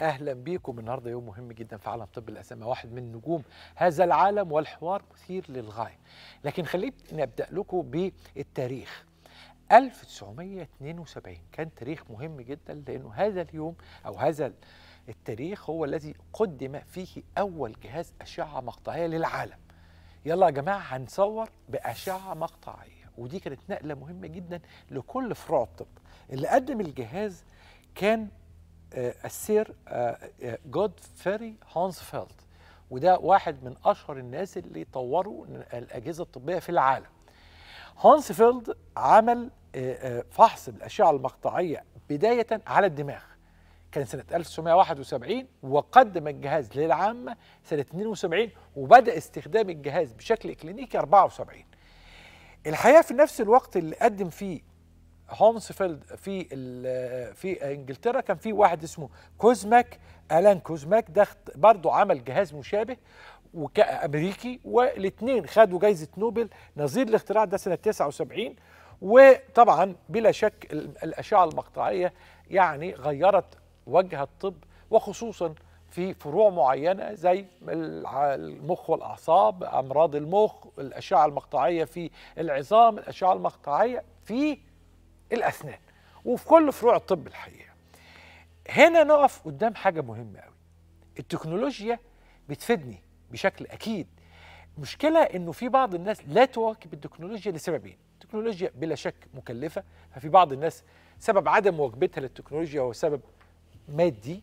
اهلا بيكم النهارده يوم مهم جدا في عالم طب الاسامه واحد من نجوم هذا العالم والحوار مثير للغايه لكن خليت نبدا لكم بالتاريخ 1972 كان تاريخ مهم جدا لانه هذا اليوم او هذا التاريخ هو الذي قدم فيه اول جهاز اشعه مقطعيه للعالم يلا يا جماعه هنصور باشعه مقطعيه ودي كانت نقله مهمه جدا لكل فروع الطب اللي قدم الجهاز كان آه، السير آه، آه، جود فيري هانسفيلد وده واحد من اشهر الناس اللي طوروا الاجهزه الطبيه في العالم هانسفيلد عمل فحص بالاشعه المقطعيه بدايه على الدماغ كان سنة 1971 وقدم الجهاز للعامة سنة 72 وبدأ استخدام الجهاز بشكل كلينيكي 74 الحقيقة في نفس الوقت اللي قدم فيه هومسفيلد في في انجلترا كان في واحد اسمه كوزماك الان كوزماك ده برضه عمل جهاز مشابه امريكي والاثنين خدوا جائزه نوبل نظير الاختراع ده سنه 79 وطبعا بلا شك الاشعه المقطعيه يعني غيرت وجه الطب وخصوصا في فروع معينه زي المخ والاعصاب امراض المخ الاشعه المقطعيه في العظام الاشعه المقطعيه في الأسنان وفي كل فروع الطب الحقيقة هنا نقف قدام حاجة مهمة قوي التكنولوجيا بتفيدني بشكل أكيد مشكلة إنه في بعض الناس لا تواكب التكنولوجيا لسببين التكنولوجيا بلا شك مكلفة ففي بعض الناس سبب عدم مواكبتها للتكنولوجيا هو سبب مادي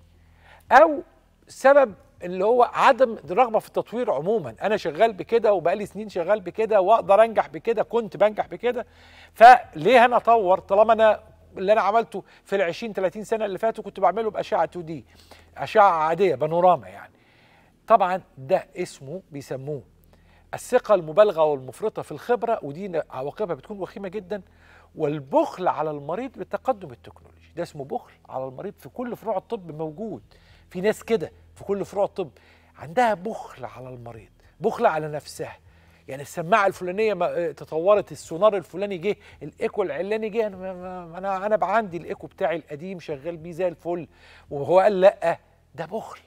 أو سبب اللي هو عدم الرغبه في التطوير عموما انا شغال بكده وبقالي سنين شغال بكده واقدر انجح بكده كنت بنجح بكده فليه انا اطور طالما انا اللي انا عملته في ال 20 30 سنه اللي فاتوا كنت بعمله باشعه 2 دي اشعه عاديه بانوراما يعني طبعا ده اسمه بيسموه الثقه المبالغه والمفرطه في الخبره ودي عواقبها بتكون وخيمه جدا والبخل على المريض بالتقدم التكنولوجي ده اسمه بخل على المريض في كل فروع الطب موجود في ناس كده في كل فروع الطب عندها بخل على المريض بخل على نفسها يعني السماعه الفلانيه آه، تطورت السونار الفلاني جه الايكو العلاني جه انا انا عندي الايكو بتاعي القديم شغال بيه زي الفل وهو قال لا ده بخل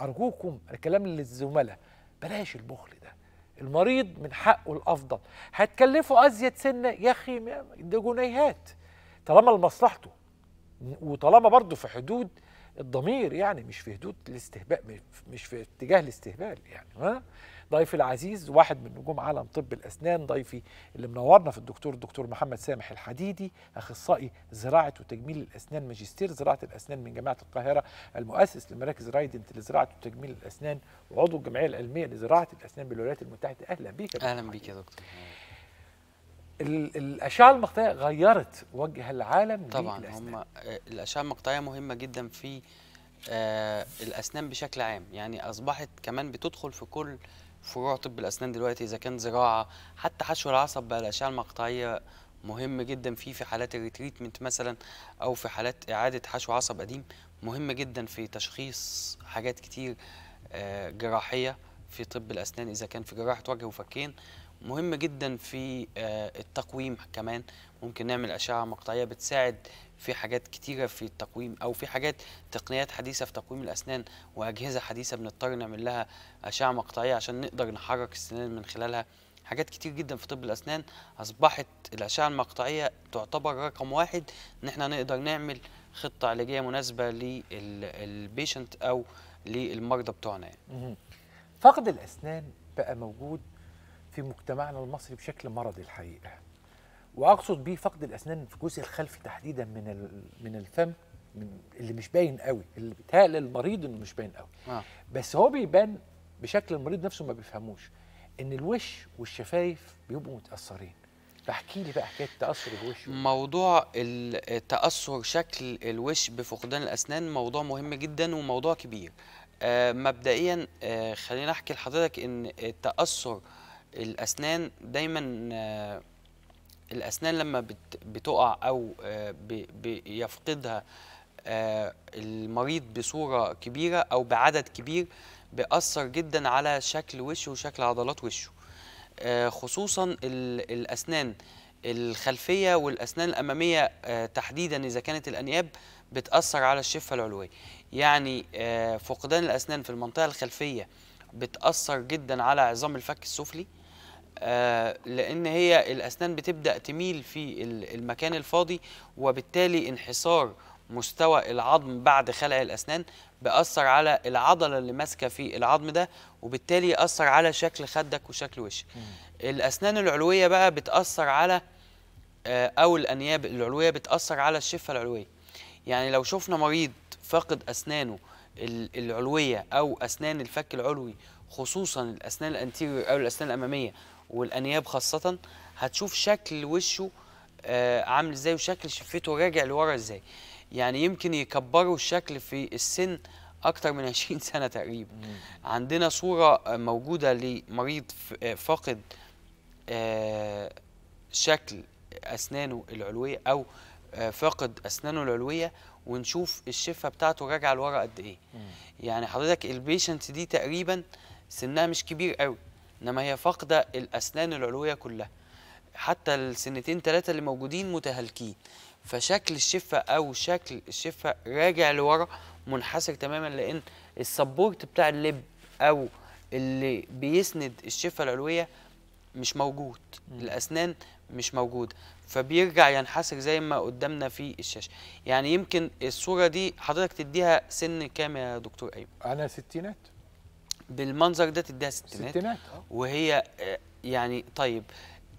ارجوكم الكلام للزملاء بلاش البخل ده المريض من حقه الافضل هتكلفه ازيد سنه يا اخي ده جنيهات طالما لمصلحته وطالما برضه في حدود الضمير يعني مش في حدود الاستهبال مش في اتجاه الاستهبال يعني ها ضيفي العزيز واحد من نجوم عالم طب الاسنان ضيفي اللي منورنا في الدكتور الدكتور محمد سامح الحديدي اخصائي زراعه وتجميل الاسنان ماجستير زراعه الاسنان من جامعه القاهره المؤسس لمراكز رايدنت لزراعه وتجميل الاسنان وعضو الجمعيه العلميه لزراعه الاسنان بالولايات المتحده اهلا بيك اهلا بيك يا دكتور الاشعه المقطعيه غيرت وجه العالم طبعا هم الاشعه المقطعيه مهمه جدا في آه الاسنان بشكل عام يعني اصبحت كمان بتدخل في كل فروع طب الاسنان دلوقتي اذا كان زراعه حتى حشو العصب بقى الاشعه المقطعيه مهم جدا فيه في حالات الريتريتمنت مثلا او في حالات اعاده حشو عصب قديم مهم جدا في تشخيص حاجات كتير آه جراحيه في طب الأسنان إذا كان في جراحة وجه وفكين مهم جدا في آه، التقويم كمان ممكن نعمل أشعة مقطعية بتساعد في حاجات كتيرة في التقويم أو في حاجات تقنيات حديثة في تقويم الأسنان وأجهزة حديثة بنضطر نعمل لها أشعة مقطعية عشان نقدر نحرك السنان من خلالها حاجات كتير جدا في طب الأسنان أصبحت الأشعة المقطعية تعتبر رقم واحد إن إحنا نقدر نعمل خطة علاجية مناسبة للبيشنت أو للمرضى بتوعنا يعني. فقد الأسنان بقى موجود في مجتمعنا المصري بشكل مرضي الحقيقة وأقصد بيه فقد الأسنان في الجزء الخلفي تحديدا من من الفم من اللي مش باين قوي اللي بيتهيأ للمريض إنه مش باين قوي آه. بس هو بيبان بشكل المريض نفسه ما بيفهموش إن الوش والشفايف بيبقوا متأثرين فاحكي لي بقى حكايه تاثر الوش موضوع تاثر شكل الوش بفقدان الاسنان موضوع مهم جدا وموضوع كبير آه، مبدئيا آه، خلينا احكي لحضرتك ان تاثر الاسنان دايما آه، الاسنان لما بتقع او بيفقدها المريض بصوره كبيره او بعدد كبير بيأثر جدا على شكل وشه وشكل عضلات وشه خصوصا الاسنان الخلفيه والاسنان الاماميه تحديدا اذا كانت الانياب بتاثر على الشفه العلويه يعني آه، فقدان الأسنان في المنطقة الخلفية بتأثر جدا على عظام الفك السفلي آه، لأن هي الأسنان بتبدأ تميل في المكان الفاضي وبالتالي انحسار مستوى العظم بعد خلع الأسنان بأثر على العضلة اللي ماسكة في العظم ده وبالتالي يأثر على شكل خدك وشكل وشك الأسنان العلوية بقى بتأثر على آه، أو الأنياب العلوية بتأثر على الشفة العلوية يعني لو شفنا مريض فاقد أسنانه العلوية أو أسنان الفك العلوي خصوصا الأسنان الأنتيريور أو الأسنان الأمامية والأنياب خاصة هتشوف شكل وشه آه، عامل ازاي وشكل شفته راجع لورا ازاي يعني يمكن يكبروا الشكل في السن اكتر من 20 سنه تقريبا مم. عندنا صوره موجوده لمريض آه، فاقد آه، شكل اسنانه العلويه او فاقد اسنانه العلويه ونشوف الشفه بتاعته راجعه لورا قد ايه يعني حضرتك البيشنت دي تقريبا سنها مش كبير قوي انما هي فاقده الاسنان العلويه كلها حتى السنتين ثلاثه اللي موجودين متهالكين فشكل الشفه او شكل الشفه راجع لورا منحسر تماما لان السبورت بتاع اللب او اللي بيسند الشفه العلويه مش موجود الاسنان مش موجود فبيرجع ينحسر زي ما قدامنا في الشاشه يعني يمكن الصوره دي حضرتك تديها سن كام يا دكتور ايمن انا ستينات بالمنظر ده تديها ستينات ستينات آه. وهي آه، يعني طيب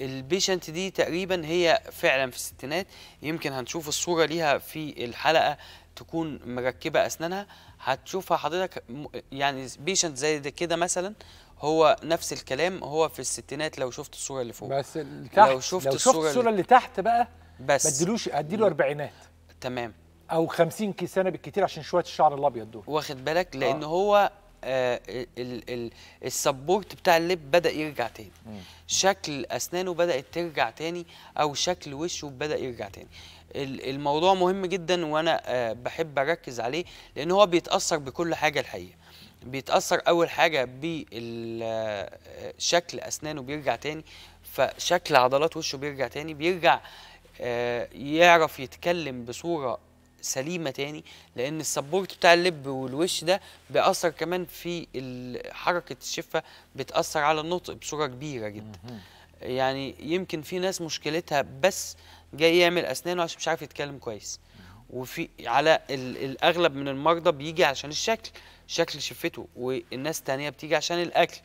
البيشنت دي تقريبا هي فعلا في الستينات يمكن هنشوف الصوره ليها في الحلقه تكون مركبه اسنانها هتشوفها حضرتك يعني بيشنت زي ده كده مثلا هو نفس الكلام هو في الستينات لو شفت الصوره اللي فوق بس تحت لو شفت, لو شفت الصوره, اللي, اللي تحت بقى بس ما اديلوش اديله اربعينات تمام او 50 سنه بالكتير عشان شويه الشعر الابيض دول واخد بالك آه. لان آه. هو آه السبورت بتاع اللب بدا يرجع تاني مم. شكل اسنانه بدات ترجع تاني او شكل وشه بدا يرجع تاني الموضوع مهم جدا وانا آه بحب اركز عليه لان هو بيتاثر بكل حاجه الحقيقه بيتاثر اول حاجه بشكل اسنانه بيرجع تاني فشكل عضلات وشه بيرجع تاني بيرجع آه، يعرف يتكلم بصوره سليمه تاني لان السبورت بتاع اللب والوش ده بيأثر كمان في حركه الشفه بتأثر على النطق بصوره كبيره جدا يعني يمكن في ناس مشكلتها بس جاي يعمل اسنانه عشان مش عارف يتكلم كويس وفي على الاغلب من المرضى بيجي عشان الشكل شكل شفته والناس تانية بتيجي عشان الاكل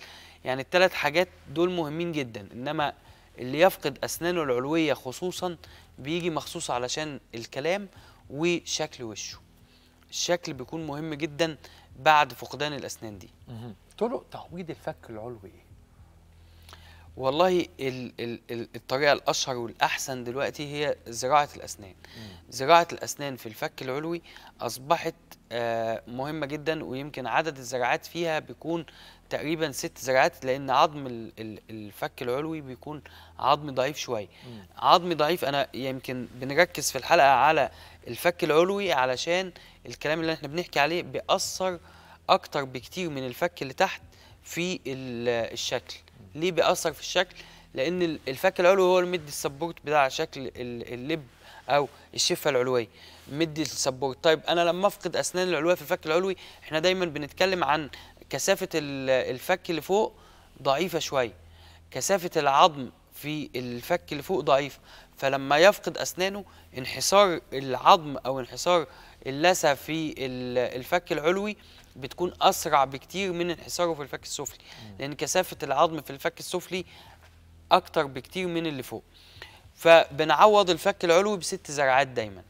يعني الثلاث حاجات دول مهمين جدا انما اللي يفقد اسنانه العلويه خصوصا بيجي مخصوص علشان الكلام وشكل وشه الشكل بيكون مهم جدا بعد فقدان الاسنان دي طرق تعويض الفك العلوي ايه والله ال ال ال الطريقه الاشهر والاحسن دلوقتي هي زراعه الاسنان زراعه الاسنان في الفك العلوي اصبحت آه، مهمه جدا ويمكن عدد الزراعات فيها بيكون تقريبا ست زراعات لان عظم الفك العلوي بيكون عظم ضعيف شويه عظم ضعيف انا يمكن بنركز في الحلقه على الفك العلوي علشان الكلام اللي احنا بنحكي عليه بيأثر اكتر بكتير من الفك اللي تحت في الشكل ليه بيأثر في الشكل لان الفك العلوي هو اللي مدي السبورت بتاع شكل اللب او الشفه العلويه مدي السبورت طيب انا لما افقد اسنان العلويه في الفك العلوي احنا دايما بنتكلم عن كثافه الفك اللي فوق ضعيفه شويه كثافه العظم في الفك اللي فوق ضعيفه فلما يفقد اسنانه انحسار العظم او انحسار اللثه في الفك العلوي بتكون اسرع بكتير من انحساره في الفك السفلي لان كثافه العظم في الفك السفلي اكتر بكتير من اللي فوق فبنعوض الفك العلوي بست زرعات دايما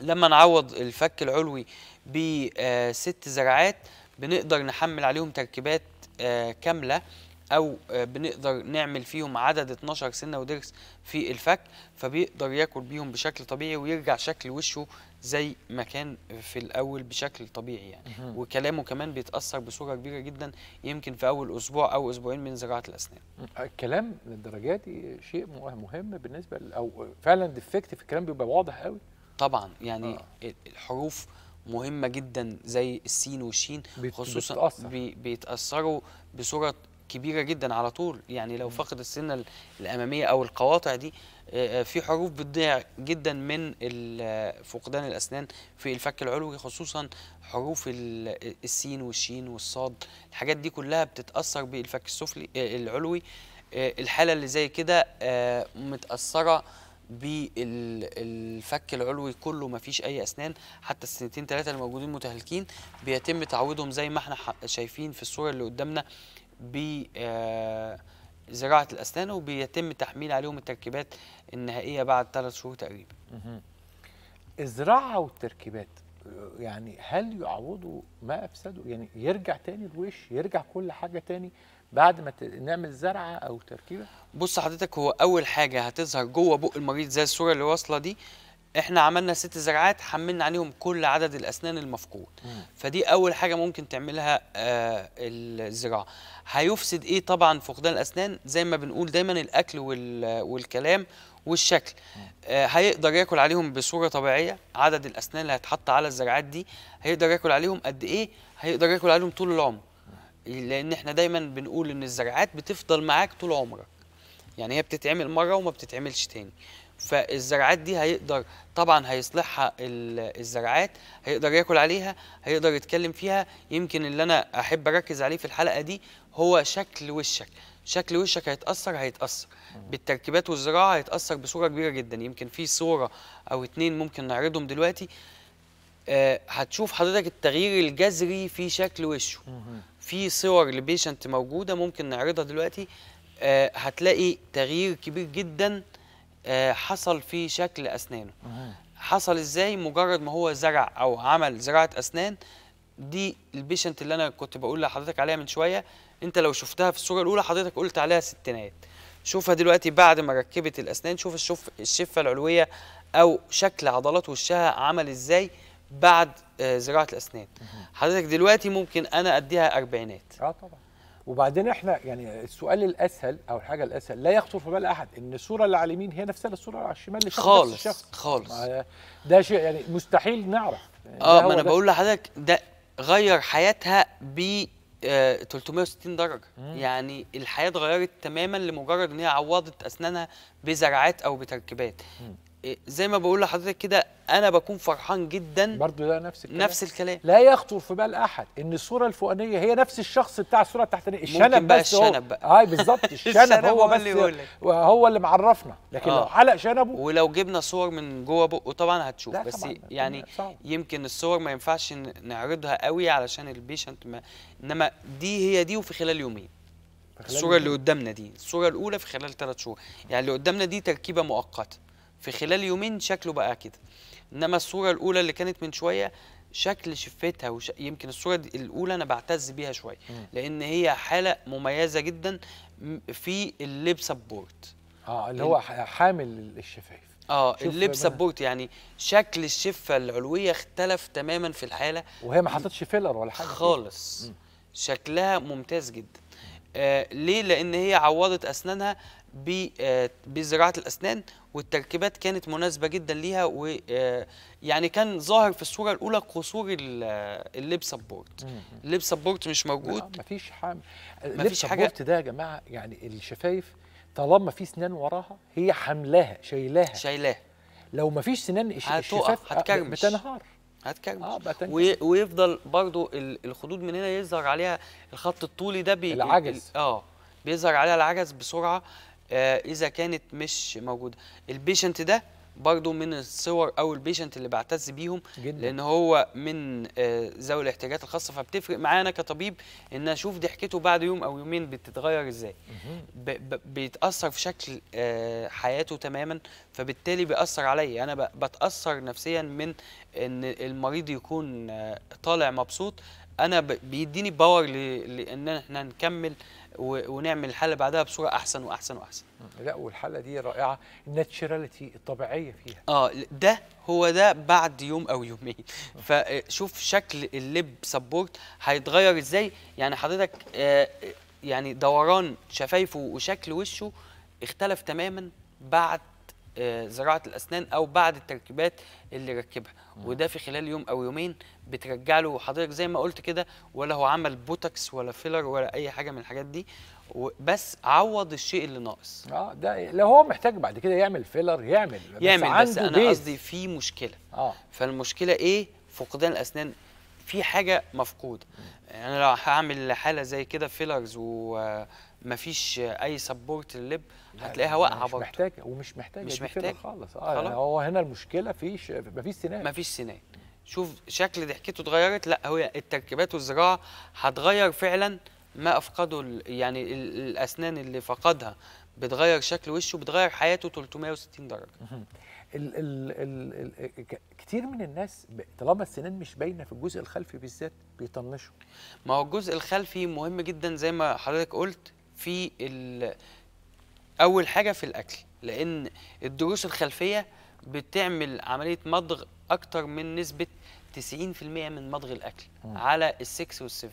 لما نعوض الفك العلوي بست زرعات بنقدر نحمل عليهم تركيبات آه، كاملة أو آه، بنقدر نعمل فيهم عدد 12 سنة ودرس في الفك فبيقدر ياكل بيهم بشكل طبيعي ويرجع شكل وشه زي ما كان في الأول بشكل طبيعي يعني وكلامه كمان بيتأثر بصورة كبيرة جدا يمكن في أول أسبوع أو أسبوعين من زراعة الأسنان الكلام للدرجات دي شيء مهم بالنسبة أو فعلا ديفكت في الكلام بيبقى واضح قوي طبعا يعني آه. الحروف مهمه جدا زي السين والشين خصوصا بتأثر. بي بيتاثروا بصوره كبيره جدا على طول يعني لو فقد السنه الاماميه او القواطع دي في حروف بتضيع جدا من فقدان الاسنان في الفك العلوي خصوصا حروف السين والشين والصاد الحاجات دي كلها بتتاثر بالفك السفلي العلوي الحاله اللي زي كده متاثره بالفك العلوي كله ما فيش اي اسنان حتى السنتين ثلاثه اللي موجودين متهالكين بيتم تعويضهم زي ما احنا شايفين في الصوره اللي قدامنا ب آه، زراعه الاسنان وبيتم تحميل عليهم التركيبات النهائيه بعد ثلاث شهور تقريبا. الزراعه والتركيبات يعني هل يعوضوا ما افسدوا يعني يرجع تاني الوش يرجع كل حاجه تاني بعد ما نعمل زرعه او تركيبه بص حضرتك هو اول حاجه هتظهر جوه بق المريض زي الصوره اللي واصله دي احنا عملنا ست زرعات حملنا عليهم كل عدد الاسنان المفقود فدي اول حاجه ممكن تعملها آه الزراعه هيفسد ايه طبعا فقدان الاسنان زي ما بنقول دايما الاكل والكلام والشكل آه هيقدر ياكل عليهم بصوره طبيعيه عدد الاسنان اللي هيتحط على الزرعات دي هيقدر ياكل عليهم قد ايه هيقدر ياكل عليهم طول العمر لان احنا دايما بنقول ان الزرعات بتفضل معاك طول عمرك يعني هي بتتعمل مره وما بتتعملش تاني فالزرعات دي هيقدر طبعا هيصلحها الزرعات هيقدر ياكل عليها هيقدر يتكلم فيها يمكن اللي انا احب اركز عليه في الحلقه دي هو شكل وشك شكل وشك هيتاثر هيتاثر بالتركيبات والزراعه هيتاثر بصوره كبيره جدا يمكن في صوره او اتنين ممكن نعرضهم دلوقتي آه، هتشوف حضرتك التغيير الجذري في شكل وشه في صور لبيشنت موجوده ممكن نعرضها دلوقتي آه، هتلاقي تغيير كبير جدا آه، حصل في شكل اسنانه حصل ازاي مجرد ما هو زرع او عمل زراعه اسنان دي البيشنت اللي انا كنت بقول لحضرتك عليها من شويه انت لو شفتها في الصوره الاولى حضرتك قلت عليها ستينات شوفها دلوقتي بعد ما ركبت الاسنان شوف الشف الشفه العلويه او شكل عضلات وشها عمل ازاي بعد آه، زراعه الاسنان حضرتك دلوقتي ممكن انا اديها اربعينات اه طبعا وبعدين احنا يعني السؤال الاسهل او الحاجه الاسهل لا يخطر في بال احد ان الصوره اللي على اليمين هي نفسها الصوره على الشمال اللي خالص الشخص. خالص ده شيء يعني مستحيل نعرف اه ما انا بقول لحضرتك ده غير حياتها ب 360 آه، درجه مم. يعني الحياه اتغيرت تماما لمجرد ان هي عوضت اسنانها بزرعات او بتركيبات زي ما بقول لحضرتك كده انا بكون فرحان جدا برضه ده نفس الكلام نفس الكلام لا يخطر في بال احد ان الصوره الفوقانيه هي نفس الشخص بتاع الصوره التحتانيه الشنب بقى بس الشنب بقى هاي آه، بالظبط الشنب, هو بس اللي هو اللي معرفنا لكن آه. لو حلق شنبه ولو جبنا صور من جوه بقه طبعا هتشوف بس طبعاً يعني يمكن الصور ما ينفعش نعرضها قوي علشان البيشنت ما انما دي هي دي وفي خلال يومين الصوره اللي قدامنا دي الصوره الاولى في خلال ثلاث شهور يعني اللي قدامنا دي تركيبه مؤقته في خلال يومين شكله بقى كده انما الصوره الاولى اللي كانت من شويه شكل شفتها وش... يمكن الصوره الاولى انا بعتز بيها شويه لان هي حاله مميزه جدا في اللب سبورت اه اللي هو حامل الشفايف اه اللب سبورت يعني شكل الشفه العلويه اختلف تماما في الحاله وهي ما حطتش فيلر ولا حاجه خالص شكلها ممتاز جدا آه ليه لان هي عوضت اسنانها آه، بزراعه الاسنان والتركيبات كانت مناسبه جدا ليها ويعني آه، كان ظاهر في الصوره الاولى قصور آه، الليب سبورت الليب سبورت مش موجود مفيش حاجه اللب سبورت ده يا جماعه يعني الشفايف طالما في سنان وراها هي حملاها شايلاها شايلاها لو مفيش سنان الشفايف هتكرمش بتنهار هتكرمش آه ويفضل برضو الخدود من هنا يظهر عليها الخط الطولي ده بي العجز اه بيظهر عليها العجز بسرعه آه، اذا كانت مش موجوده البيشنت ده برضو من الصور او البيشنت اللي بعتز بيهم جدا. لان هو من آه، ذوي الاحتياجات الخاصه فبتفرق معانا كطبيب ان اشوف ضحكته بعد يوم او يومين بتتغير ازاي بيتاثر في شكل آه، حياته تماما فبالتالي بيأثر عليا يعني انا بتاثر نفسيا من ان المريض يكون طالع مبسوط انا بيديني باور لان احنا نكمل ونعمل الحلقه بعدها بصوره احسن واحسن واحسن لا والحالة دي رائعه الناتشراليتي الطبيعيه فيها اه ده هو ده بعد يوم او يومين فشوف آه، شكل اللب سبورت هيتغير ازاي يعني حضرتك آه يعني دوران شفايفه وشكل وشه اختلف تماما بعد آه، زراعه الاسنان او بعد التركيبات اللي ركبها وده في خلال يوم او يومين بترجع له حضرتك زي ما قلت كده ولا هو عمل بوتكس ولا فيلر ولا اي حاجه من الحاجات دي بس عوض الشيء اللي ناقص اه ده لو هو محتاج بعد كده يعمل فيلر يعمل بس يعمل بس, انا قصدي في مشكله اه فالمشكله ايه فقدان الاسنان في حاجه مفقوده يعني انا لو هعمل حاله زي كده فيلرز و مفيش اي سبورت للب هتلاقيها واقعه برضه مش محتاجه ومش محتاجه مش محتاجه خالص اه يعني هو هنا المشكله فيش ما مفيش سنان مفيش سنان شوف شكل ضحكته اتغيرت لا هو التركيبات والزراعه هتغير فعلا ما افقده يعني الاسنان اللي فقدها بتغير شكل وشه بتغير حياته 360 درجه ال ال ال ال كتير من الناس طالما السنان مش باينه في الجزء الخلفي بالذات بيطنشوا ما هو الجزء الخلفي مهم جدا زي ما حضرتك قلت في اول حاجه في الاكل لان الضروس الخلفيه بتعمل عمليه مضغ اكتر من نسبه 90% من مضغ الاكل م. على ال6 وال7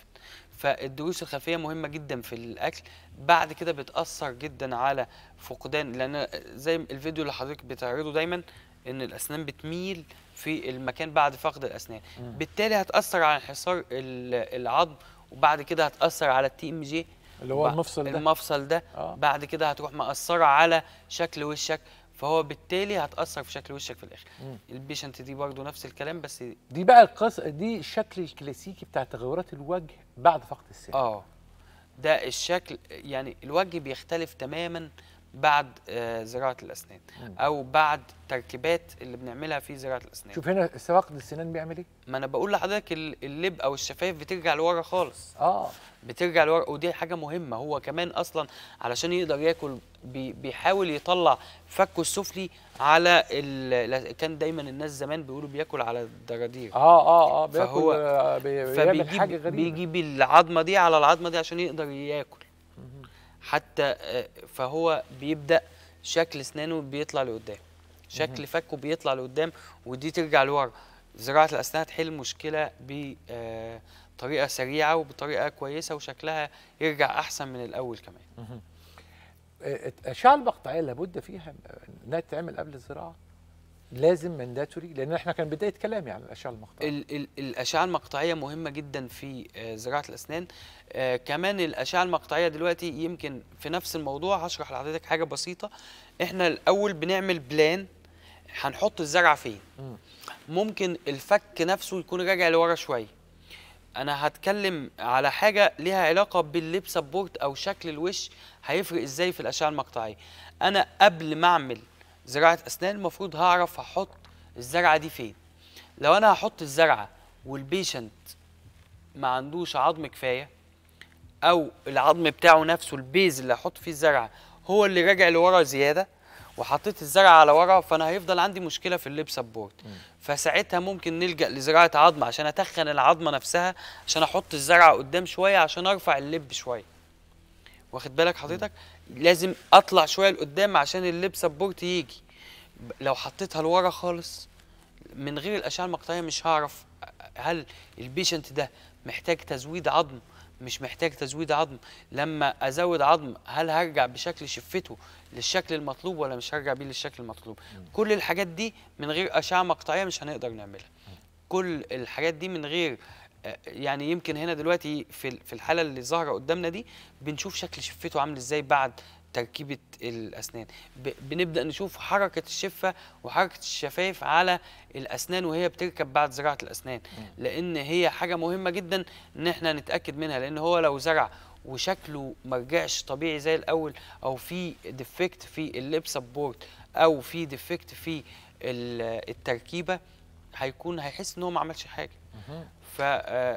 فالضروس الخلفيه مهمه جدا في الاكل بعد كده بتاثر جدا على فقدان لان زي الفيديو اللي حضرتك بتعرضه دايما ان الاسنان بتميل في المكان بعد فقد الاسنان م. بالتالي هتاثر على انحسار العظم وبعد كده هتاثر على التي ام جي اللي هو المفصل ده المفصل ده آه. بعد كده هتروح مأثره على شكل وشك فهو بالتالي هتاثر في شكل وشك في الاخر البيشنت دي برضه نفس الكلام بس دي بقى القص دي الشكل الكلاسيكي بتاع تغيرات الوجه بعد فقد السن اه ده الشكل يعني الوجه بيختلف تماما بعد آه، زراعه الاسنان او بعد تركيبات اللي بنعملها في زراعه الاسنان شوف هنا سواق السنان بيعمل ايه ما انا بقول لحضرتك اللب او الشفايف بترجع لورا خالص اه بترجع لورا ودي حاجه مهمه هو كمان اصلا علشان يقدر ياكل بيحاول يطلع فكه السفلي على ال... كان دايما الناس زمان بيقولوا بياكل على الدرادير اه اه اه بياكل فهو آه، بي... بيعمل حاجه غريبه بيجيب العظمه دي على العظمه دي عشان يقدر ياكل حتى آه، فهو بيبدا شكل اسنانه بيطلع لقدام شكل فكه بيطلع لقدام ودي ترجع لورا زراعه الاسنان هتحل مشكله بطريقه آه، سريعه وبطريقه كويسه وشكلها يرجع احسن من الاول كمان الاشعه المقطعيه آه، لابد فيها انها تتعمل قبل الزراعه لازم مانداتوري لان احنا كان بدايه كلامي على الاشعه المقطعيه ال ال الاشعه المقطعيه مهمه جدا في آه، زراعه الاسنان آه، كمان الاشعه المقطعيه دلوقتي يمكن في نفس الموضوع هشرح لحضرتك حاجه بسيطه احنا الاول بنعمل بلان هنحط الزرعه فين ممكن الفك نفسه يكون راجع لورا شويه انا هتكلم على حاجه ليها علاقه بالليب سبورت او شكل الوش هيفرق ازاي في الاشعه المقطعيه انا قبل ما اعمل زراعه اسنان المفروض هعرف هحط الزرعه دي فين لو انا هحط الزرعه والبيشنت ما عندوش عظم كفايه او العظم بتاعه نفسه البيز اللي هحط فيه الزرعه هو اللي راجع لورا زياده وحطيت الزرعه على ورا فانا هيفضل عندي مشكله في اللب بورد فساعتها ممكن نلجا لزراعه عظم عشان اتخن العظمه نفسها عشان احط الزرعه قدام شويه عشان ارفع اللب شويه واخد بالك حضرتك لازم اطلع شويه لقدام عشان اللب سبورت يجي لو حطيتها لورا خالص من غير الاشعه المقطعيه مش هعرف هل البيشنت ده محتاج تزويد عظم مش محتاج تزويد عظم لما ازود عظم هل هرجع بشكل شفته للشكل المطلوب ولا مش هرجع بيه للشكل المطلوب كل الحاجات دي من غير اشعه مقطعيه مش هنقدر نعملها كل الحاجات دي من غير يعني يمكن هنا دلوقتي في في الحاله اللي ظاهره قدامنا دي بنشوف شكل شفته عامل ازاي بعد تركيبه الاسنان بنبدا نشوف حركه الشفه وحركه الشفايف على الاسنان وهي بتركب بعد زراعه الاسنان لان هي حاجه مهمه جدا ان احنا نتاكد منها لان هو لو زرع وشكله ما رجعش طبيعي زي الاول او في ديفكت في الليب سبورت او في ديفكت في التركيبه هيكون هيحس ان هو ما عملش حاجه فمش آه،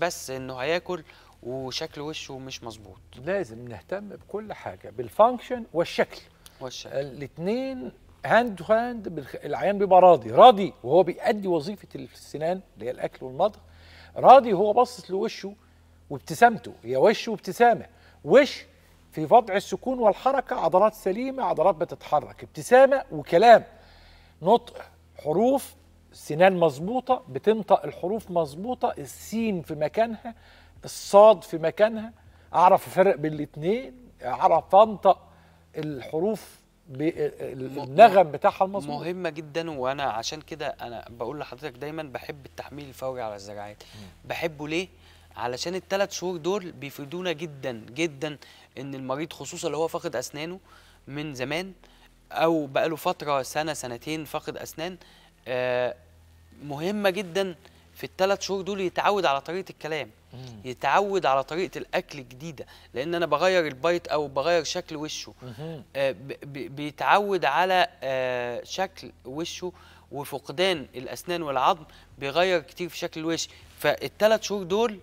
آه، بس انه هياكل وشكل وشه مش مظبوط لازم نهتم بكل حاجه بالفانكشن والشكل والشكل الاثنين هاند تو هاند العيان بيبقى راضي راضي وهو بيأدي وظيفه السنان اللي هي الاكل والمضغ راضي وهو باصص لوشه وابتسامته هي وش وابتسامه وش في وضع السكون والحركه عضلات سليمه عضلات بتتحرك ابتسامه وكلام نطق حروف سنان مظبوطه بتنطق الحروف مظبوطه السين في مكانها الصاد في مكانها اعرف افرق بين الاثنين اعرف انطق الحروف النغم بتاعها المظبوط مهمه جدا وانا عشان كده انا بقول لحضرتك دايما بحب التحميل الفوري على الزراعات بحبه ليه علشان الثلاث شهور دول بيفيدونا جدا جدا ان المريض خصوصا اللي هو فاقد اسنانه من زمان او بقاله فتره سنه سنتين فاقد اسنان آه، مهمه جدا في الثلاث شهور دول يتعود على طريقه الكلام يتعود على طريقه الاكل الجديده لان انا بغير البايت او بغير شكل وشه آه، بيتعود على آه، شكل وشه وفقدان الاسنان والعظم بيغير كتير في شكل الوش فالثلاث شهور دول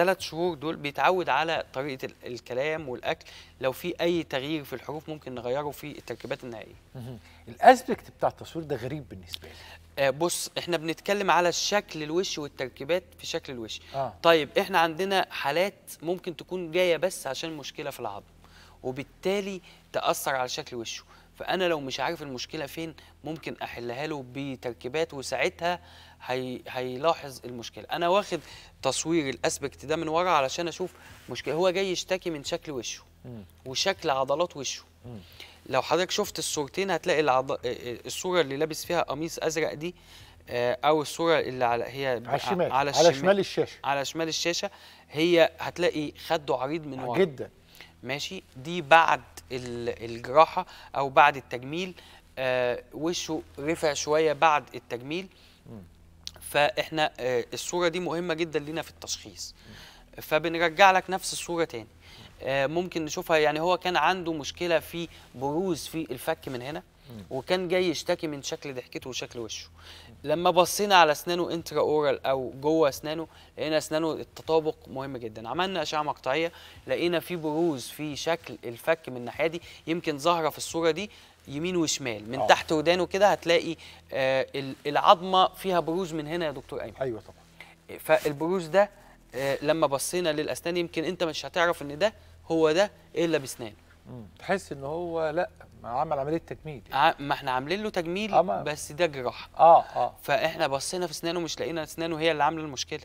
الثلاث شهور دول بيتعود على طريقه الكلام والاكل لو في اي تغيير في الحروف ممكن نغيره في التركيبات النهائيه الاسبكت بتاع التصوير ده غريب بالنسبه لي آه بص احنا بنتكلم على الشكل الوش والتركيبات في شكل الوش آه. طيب احنا عندنا حالات ممكن تكون جايه بس عشان مشكله في العظم وبالتالي تاثر على شكل وشه فانا لو مش عارف المشكله فين ممكن احلها له بتركيبات وساعتها هي... هيلاحظ المشكله انا واخد تصوير الاسبكت ده من ورا علشان اشوف مشكله هو جاي يشتكي من شكل وشه وشكل عضلات وشه لو حضرتك شفت الصورتين هتلاقي العض... الصوره اللي لابس فيها قميص ازرق دي آه، او الصوره اللي على هي على الشمال على, الشمال. على شمال الشاشه على شمال الشاشه هي هتلاقي خده عريض من ورا جدا ماشي دي بعد الجراحه او بعد التجميل آه وشه رفع شويه بعد التجميل فاحنا آه، الصوره دي مهمه جدا لينا في التشخيص فبنرجع لك نفس الصوره تاني آه، ممكن نشوفها يعني هو كان عنده مشكله في بروز في الفك من هنا وكان جاي يشتكي من شكل ضحكته وشكل وشه لما بصينا على اسنانه انترا اورال او جوه اسنانه لقينا اسنانه التطابق مهم جدا عملنا اشعه مقطعيه لقينا في بروز في شكل الفك من الناحيه دي يمكن ظاهره في الصوره دي يمين وشمال من أوه. تحت ودانه كده هتلاقي آه العظمه فيها بروز من هنا يا دكتور ايمن ايوه طبعا فالبروز ده آه لما بصينا للاسنان يمكن انت مش هتعرف ان ده هو ده الا بسنان تحس ان هو لا عمل عمليه تجميل يعني. ما احنا عاملين له تجميل أما... آه، بس ده جراحه اه اه فاحنا بصينا في اسنانه مش لقينا اسنانه هي اللي عامله المشكله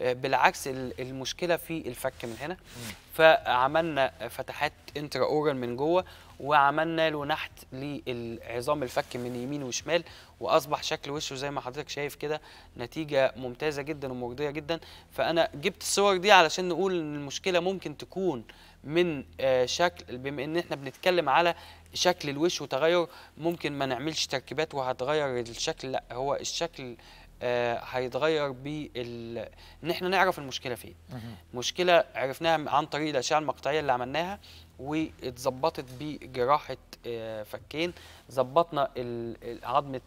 بالعكس المشكله في الفك من هنا فعملنا فتحات انترا اورال من جوه وعملنا له نحت للعظام الفك من يمين وشمال واصبح شكل وشه زي ما حضرتك شايف كده نتيجه ممتازه جدا ومرضيه جدا فانا جبت الصور دي علشان نقول ان المشكله ممكن تكون من آه، شكل بما ان احنا بنتكلم على شكل الوش وتغير ممكن ما نعملش تركيبات وهتغير الشكل لا هو الشكل آه، هيتغير ب ان احنا نعرف المشكله فين مشكله عرفناها عن طريق الاشعه المقطعيه اللي عملناها واتظبطت بجراحه آه، فكين ظبطنا عظمه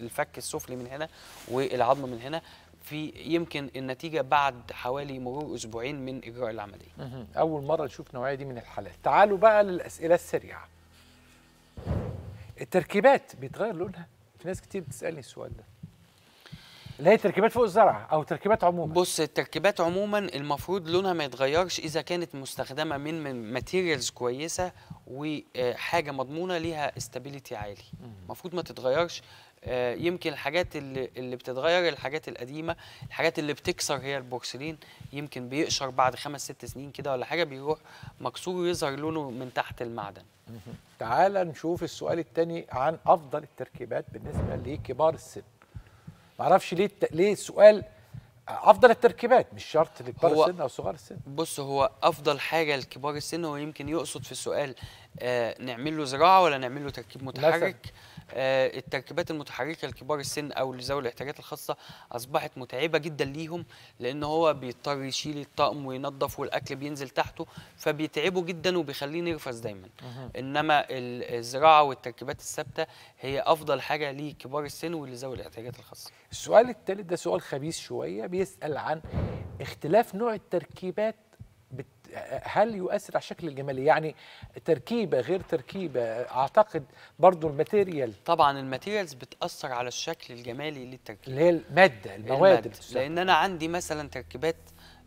الفك السفلي من هنا والعظمه من هنا في يمكن النتيجه بعد حوالي مرور اسبوعين من اجراء العمليه اول مره نشوف نوعيه دي من الحالات تعالوا بقى للاسئله السريعه التركيبات بيتغير لونها في ناس كتير بتسالني السؤال ده اللي هي تركيبات فوق الزرع او تركيبات عموما بص التركيبات عموما المفروض لونها ما يتغيرش اذا كانت مستخدمه من, من ماتيريالز كويسه وحاجه مضمونه ليها استابيليتي عالي المفروض ما تتغيرش آه، يمكن الحاجات اللي, اللي بتتغير الحاجات القديمه الحاجات اللي بتكسر هي البورسلين يمكن بيقشر بعد خمس ست سنين كده ولا حاجه بيروح مكسور ويظهر لونه من تحت المعدن تعال نشوف السؤال الثاني عن افضل التركيبات بالنسبه لكبار السن معرفش ليه ليه السؤال افضل التركيبات مش شرط لكبار السن او صغار السن بص هو افضل حاجه لكبار السن هو يمكن يقصد في السؤال آه نعمل له زراعه ولا نعمل له تركيب متحرك مثل. آه، التركيبات المتحركه لكبار السن او لذوي الاحتياجات الخاصه اصبحت متعبه جدا ليهم لان هو بيضطر يشيل الطقم وينظف والاكل بينزل تحته فبيتعبه جدا وبيخليه نرفز دايما انما الزراعه والتركيبات الثابته هي افضل حاجه لكبار السن ولذوي الاحتياجات الخاصه السؤال الثالث ده سؤال خبيث شويه بيسال عن اختلاف نوع التركيبات هل يؤثر على الشكل الجمالي يعني تركيبه غير تركيبه اعتقد برضو الماتيريال طبعا الماتيريالز بتاثر على الشكل الجمالي للتركيب اللي هي الماده المواد لان انا عندي مثلا تركيبات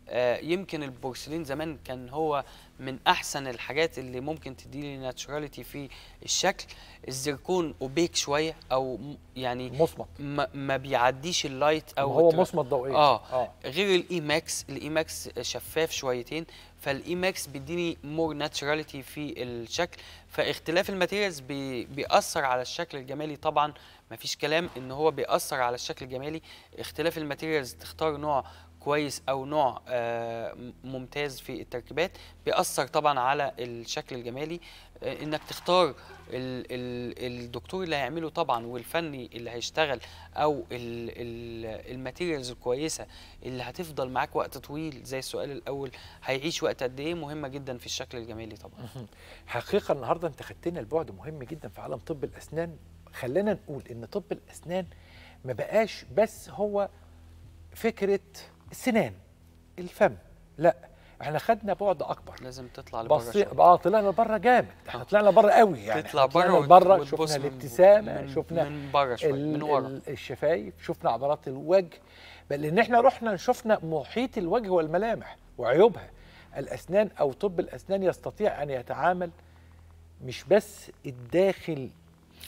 آه، يمكن البورسلين زمان كان هو من احسن الحاجات اللي ممكن تدي لي ناتشوراليتي في الشكل الزركون اوبيك شويه او يعني مصمت ما, ما بيعديش اللايت او هو مصمت ضوئي آه, اه غير الاي ماكس الاي ماكس شفاف شويتين فالاي ماكس بيديني مور ناتشراليتي في الشكل فاختلاف الماتيريالز بي بيأثر على الشكل الجمالي طبعا مفيش كلام ان هو بيأثر على الشكل الجمالي اختلاف الماتيريالز تختار نوع كويس او نوع آه، ممتاز في التركيبات بيأثر طبعا على الشكل الجمالي آه، انك تختار الدكتور اللي هيعمله طبعا والفني اللي هيشتغل او الماتيريالز الكويسه اللي هتفضل معاك وقت طويل زي السؤال الاول هيعيش وقت قد ايه مهمه جدا في الشكل الجمالي طبعا حقيقه النهارده انت خدتنا لبعد مهم جدا في عالم طب الاسنان خلينا نقول ان طب الاسنان ما بقاش بس هو فكره السنان الفم لا احنا خدنا بعد اكبر لازم تطلع لبره بص... اه طلعنا لبره جامد احنا آه. طلعنا لبره قوي يعني تطلع بره لبره شفنا الابتسامه من... شفنا من بره شويه من ورا الشفايف شفنا عضلات الوجه بل ان احنا رحنا شفنا محيط الوجه والملامح وعيوبها الاسنان او طب الاسنان يستطيع ان يتعامل مش بس الداخل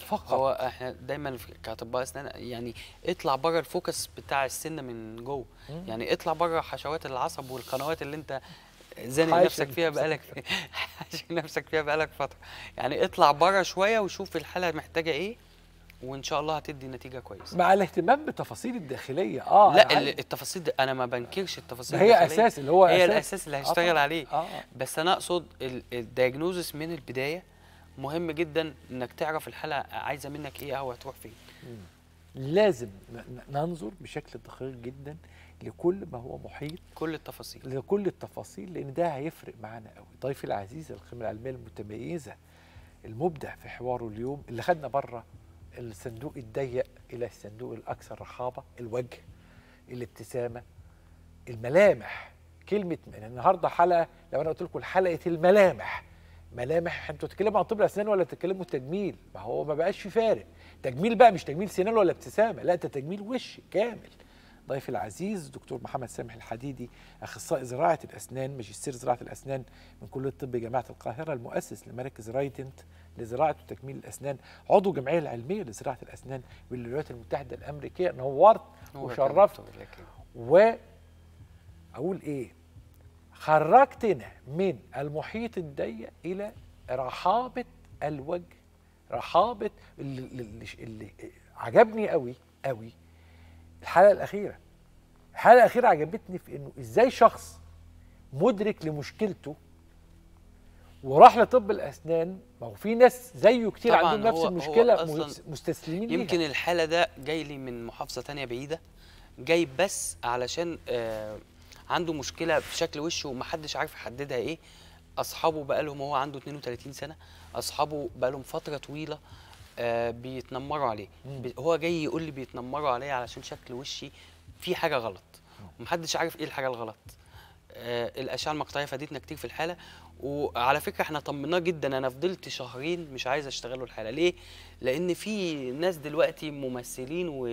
فقط هو احنا دايما كاطباء اسنان يعني اطلع بره الفوكس بتاع السن من جوه يعني اطلع بره حشوات العصب والقنوات اللي انت زاني نفسك فيها بقالك عشان نفسك فيها بقالك فتره يعني اطلع بره شويه وشوف الحاله محتاجه ايه وان شاء الله هتدي نتيجه كويسه مع الاهتمام بالتفاصيل الداخليه اه لا أنا التفاصيل دي انا ما بنكرش التفاصيل هي الداخلية. اساس اللي هو هي أساس. الاساس اللي هشتغل آه. عليه آه. بس انا اقصد الدياجنوزس من البدايه مهم جدا انك تعرف الحلقه عايزه منك ايه او هتروح فين لازم ننظر بشكل دقيق جدا لكل ما هو محيط كل التفاصيل لكل التفاصيل لان ده هيفرق معانا قوي ضيفي العزيز القيمه العلميه المتميزه المبدع في حواره اليوم اللي خدنا بره الصندوق الضيق الى الصندوق الاكثر رحابه الوجه الابتسامه الملامح كلمه النهارده حلقه لو انا قلت لكم حلقه الملامح ملامح انتوا بتتكلموا عن طب الاسنان ولا بتتكلموا تجميل ما هو ما بقاش في فارق تجميل بقى مش تجميل سنان ولا ابتسامه لا ده تجميل وش كامل ضيفي العزيز دكتور محمد سامح الحديدي اخصائي زراعه الاسنان ماجستير زراعه الاسنان من كليه الطب جامعه القاهره المؤسس لمركز رايتنت لزراعه وتكميل الاسنان عضو الجمعيه العلميه لزراعه الاسنان بالولايات المتحده الامريكيه نورت وشرفت و اقول ايه خرجتنا من المحيط الضيق الى رحابه الوجه رحابه اللي, اللي, اللي عجبني قوي قوي الحلقه الاخيره الحلقه الاخيره عجبتني في انه ازاي شخص مدرك لمشكلته وراح لطب الاسنان ما هو في ناس زيه كتير عندهم نفس هو المشكله هو مستسلمين يمكن ليها. الحاله ده جاي لي من محافظه تانية بعيده جاي بس علشان آه عنده مشكله في شكل وشه ومحدش عارف يحددها ايه اصحابه بقالهم وهو عنده 32 سنه اصحابه بقالهم فتره طويله آه بيتنمروا عليه مم. هو جاي يقول لي بيتنمروا عليا علشان شكل وشي في حاجه غلط ومحدش عارف ايه الحاجه الغلط آه الاشعه المقطعيه فادتنا كتير في الحاله وعلى فكره احنا طمناه جدا انا فضلت شهرين مش عايز اشتغله الحاله ليه لان في ناس دلوقتي ممثلين و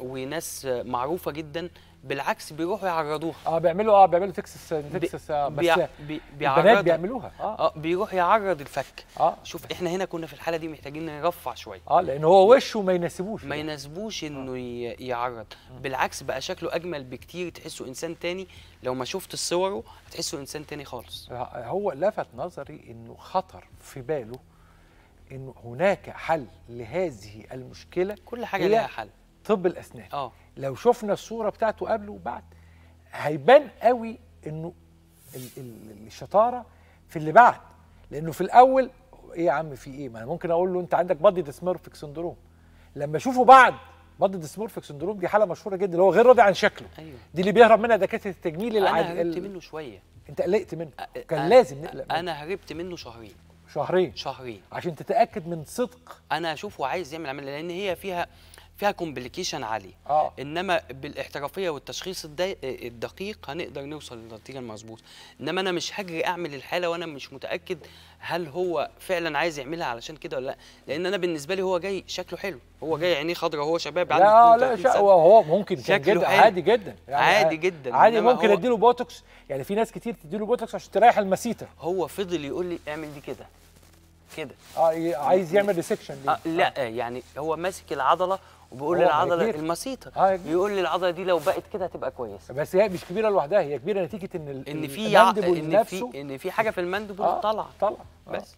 وناس معروفه جدا بالعكس بيروحوا يعرضوها اه بيعملوا اه بيعملوا تكسس تكسس آه بس بي بيعرض بيعملوها اه, آه بيروح يعرض الفك اه شوف احنا هنا كنا في الحاله دي محتاجين نرفع شويه اه لان هو وشه ما يناسبوش ما يناسبوش آه. انه آه. يعرض بالعكس بقى شكله اجمل بكتير تحسه انسان تاني لو ما شفت صوره هتحسه انسان تاني خالص آه، هو لفت نظري انه خطر في باله انه هناك حل لهذه المشكله كل حاجه لها حل طب الاسنان اه لو شفنا الصوره بتاعته قبل وبعد هيبان قوي انه الشطاره في اللي بعد لانه في الاول ايه يا عم في ايه ما انا ممكن اقول له انت عندك بادي ديسمورفيك سندروم لما اشوفه بعد بادي ديسمورفيك سندروم دي حاله مشهوره جدا اللي هو غير راضي عن شكله أيوه. دي اللي بيهرب منها دكاتره التجميل العادي انا هربت منه شويه انت قلقت منه أ... كان أ... لازم نقلق منه. انا هربت منه شهرين شهرين شهرين عشان تتاكد من صدق انا اشوفه عايز يعمل عمليه لان هي فيها فيها كومبليكيشن عالي آه. انما بالاحترافيه والتشخيص الدقيق هنقدر نوصل للنتيجه المظبوطه انما انا مش هجري اعمل الحاله وانا مش متاكد هل هو فعلا عايز يعملها علشان كده ولا لا لان انا بالنسبه لي هو جاي شكله حلو هو جاي عينيه خضراء هو شباب عنده لا لا شا... هو ممكن كان جدا عادي جدا يعني عادي جدا عادي ممكن هو... اديله بوتوكس يعني في ناس كتير تديله بوتوكس عشان تريح المسيته هو فضل يقول لي اعمل دي كده كده اه عايز يعمل ريسكشن آه لا آه يعني هو ماسك العضله وبيقول للعضله المسيطه آه بيقول للعضله دي لو بقت كده هتبقى كويسه بس هي مش كبيره لوحدها هي كبيره نتيجه ان ان في ان في ان في حاجه في المندبل آه، طالعه آه طالعه بس آه.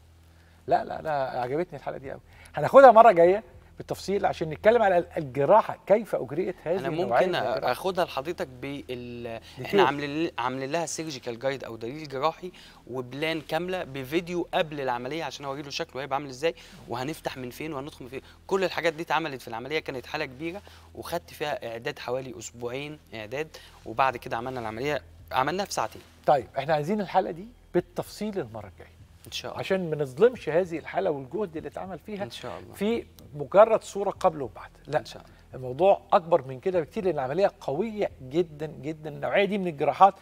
لا لا لا عجبتني الحلقه دي قوي هناخدها مره جايه بالتفصيل عشان نتكلم على الجراحه كيف اجريت هذه انا ممكن اخدها لحضرتك بال احنا عاملين عاملين لها سيرجيكال جايد او دليل جراحي وبلان كامله بفيديو قبل العمليه عشان اوري له شكله هيبقى عامل ازاي وهنفتح من فين وهندخل من فين كل الحاجات دي اتعملت في العمليه كانت حاله كبيره وخدت فيها اعداد حوالي اسبوعين اعداد وبعد كده عملنا العمليه عملناها في ساعتين طيب احنا عايزين الحلقه دي بالتفصيل المره الجايه ان شاء الله عشان ما نظلمش هذه الحاله والجهد اللي اتعمل فيها ان شاء الله في مجرد صوره قبل وبعد لا ان شاء الله الموضوع اكبر من كده بكتير لان العمليه قويه جدا جدا النوعيه دي من الجراحات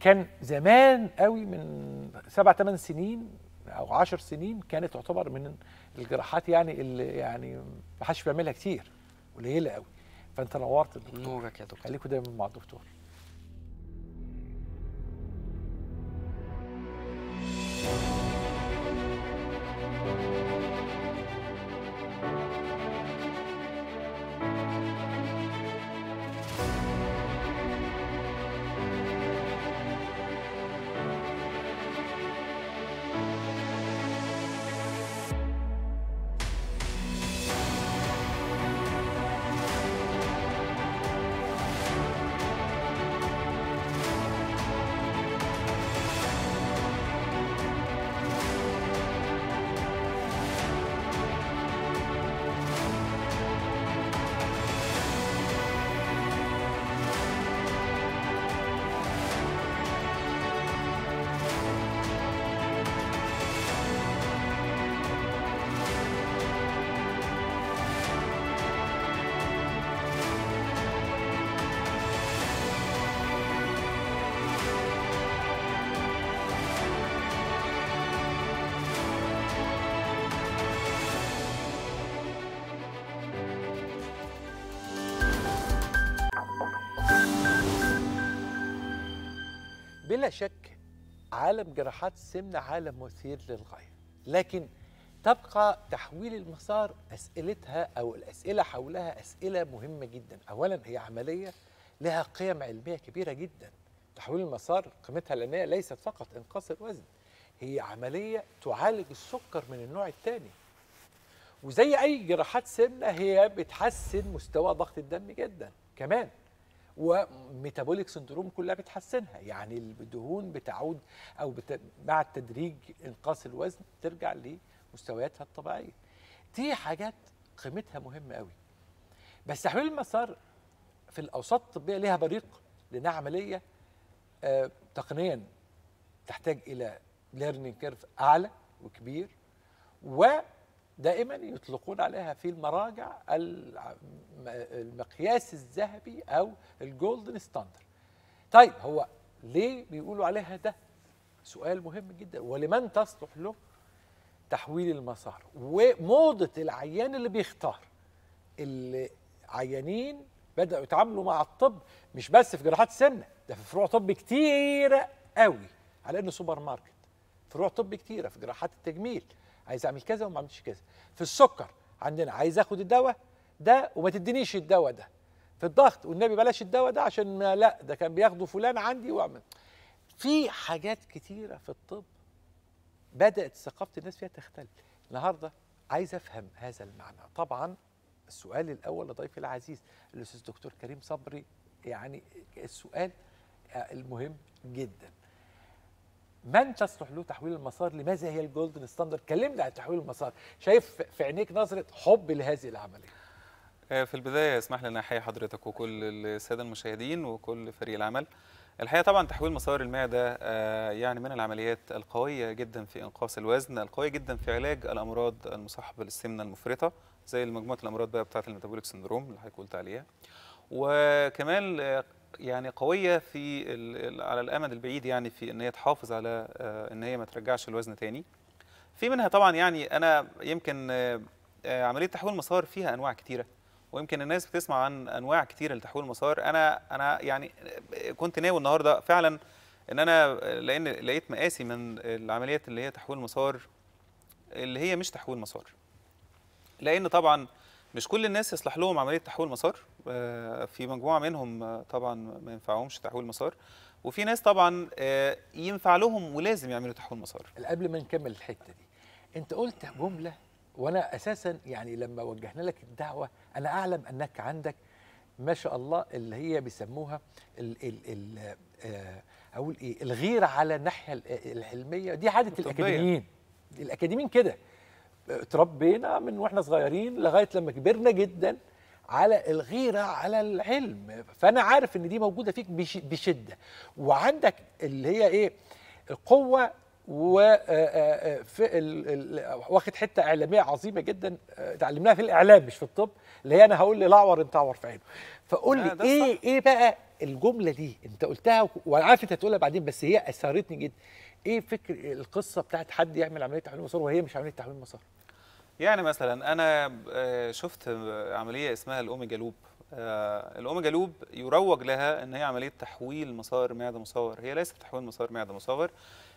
كان زمان قوي من سبع ثمان سنين او عشر سنين كانت تعتبر من الجراحات يعني اللي يعني ما حدش بيعملها كتير قليله قوي فانت نورت الدكتور نورك يا دكتور خليكوا دايما مع الدكتور بلا شك عالم جراحات السمنة عالم مثير للغاية لكن تبقى تحويل المسار أسئلتها أو الأسئلة حولها أسئلة مهمة جدا أولا هي عملية لها قيم علمية كبيرة جدا تحويل المسار قيمتها العلمية ليست فقط إنقاص الوزن هي عملية تعالج السكر من النوع الثاني وزي أي جراحات سمنة هي بتحسن مستوى ضغط الدم جدا كمان وميتابوليك سندروم كلها بتحسنها يعني الدهون بتعود او بت... بعد تدريج انقاص الوزن ترجع لمستوياتها الطبيعيه دي حاجات قيمتها مهمه قوي بس تحويل المسار في الاوساط الطبيه ليها بريق لانها عمليه آه تقنيا تحتاج الى ليرنينج كيرف اعلى وكبير و دائما يطلقون عليها في المراجع المقياس الذهبي او الجولدن ستاندر طيب هو ليه بيقولوا عليها ده سؤال مهم جدا ولمن تصلح له تحويل المسار وموضة العيان اللي بيختار العيانين بدأوا يتعاملوا مع الطب مش بس في جراحات السمنة ده في فروع طب كتيرة قوي على انه سوبر ماركت فروع طب كتيرة في جراحات التجميل عايز اعمل كذا وما عملتش كذا في السكر عندنا عايز اخد الدواء ده وما تدينيش الدواء ده في الضغط والنبي بلاش الدواء ده عشان لا ده كان بياخده فلان عندي واعمل في حاجات كتيره في الطب بدات ثقافه الناس فيها تختلف النهارده عايز افهم هذا المعنى طبعا السؤال الاول لضيفي العزيز الاستاذ دكتور كريم صبري يعني السؤال آه، المهم جدا من تصلح له تحويل المسار لماذا هي الجولدن ستاندرد كلمنا عن تحويل المسار شايف في عينيك نظره حب لهذه العمليه آه، في البدايه اسمح لنا احيي حضرتك وكل الساده المشاهدين وكل فريق العمل الحقيقه طبعا تحويل مسار المعده آه، يعني من العمليات القويه جدا في انقاص الوزن القويه جدا في علاج الامراض المصاحبه للسمنه المفرطه زي مجموعه الامراض بقى بتاعه الميتابوليك سندروم اللي حضرتك قلت عليها وكمان آه، يعني قويه في على الامد البعيد يعني في ان هي تحافظ على آه، ان هي ما ترجعش الوزن تاني في منها طبعا يعني انا يمكن آه، آه، عمليه تحويل المسار فيها انواع كتيره ويمكن الناس بتسمع عن انواع كتيره لتحويل المسار انا انا يعني كنت ناوي النهارده فعلا ان انا لان لقيت مقاسي من العمليات اللي هي تحويل مسار اللي هي مش تحويل مسار لان طبعا مش كل الناس يصلح لهم عمليه تحويل مسار آه، في مجموعه منهم آه، طبعا ما ينفعهمش تحويل مسار وفي ناس طبعا آه، ينفع لهم ولازم يعملوا تحويل مسار قبل ما نكمل الحته دي انت قلت جمله وانا اساسا يعني لما وجهنا لك الدعوه انا اعلم انك عندك ما شاء الله اللي هي بيسموها ال ال ال اقول ايه الغيره على الناحيه العلميه دي عاده الاكاديميين الاكاديميين كده تربينا من واحنا صغيرين لغايه لما كبرنا جدا على الغيره على العلم فانا عارف ان دي موجوده فيك بشده وعندك اللي هي ايه القوه و واخد حته اعلاميه عظيمه جدا آه، اتعلمناها في الاعلام مش في الطب اللي هي انا هقول للاعور انت اعور في عينه فقول لي آه، ايه صح. ايه بقى الجمله دي انت قلتها وانا عارف انت هتقولها بعدين بس هي اثرتني جدا ايه فكر القصه بتاعت حد يعمل عمليه تحويل مسار وهي مش عمليه تحويل مسار يعني مثلا انا آه، شفت عمليه اسمها الاوميجا لوب آه، الاوميجا لوب يروج لها ان هي عمليه تحويل مسار معده مصور هي ليست تحويل مسار معده مصور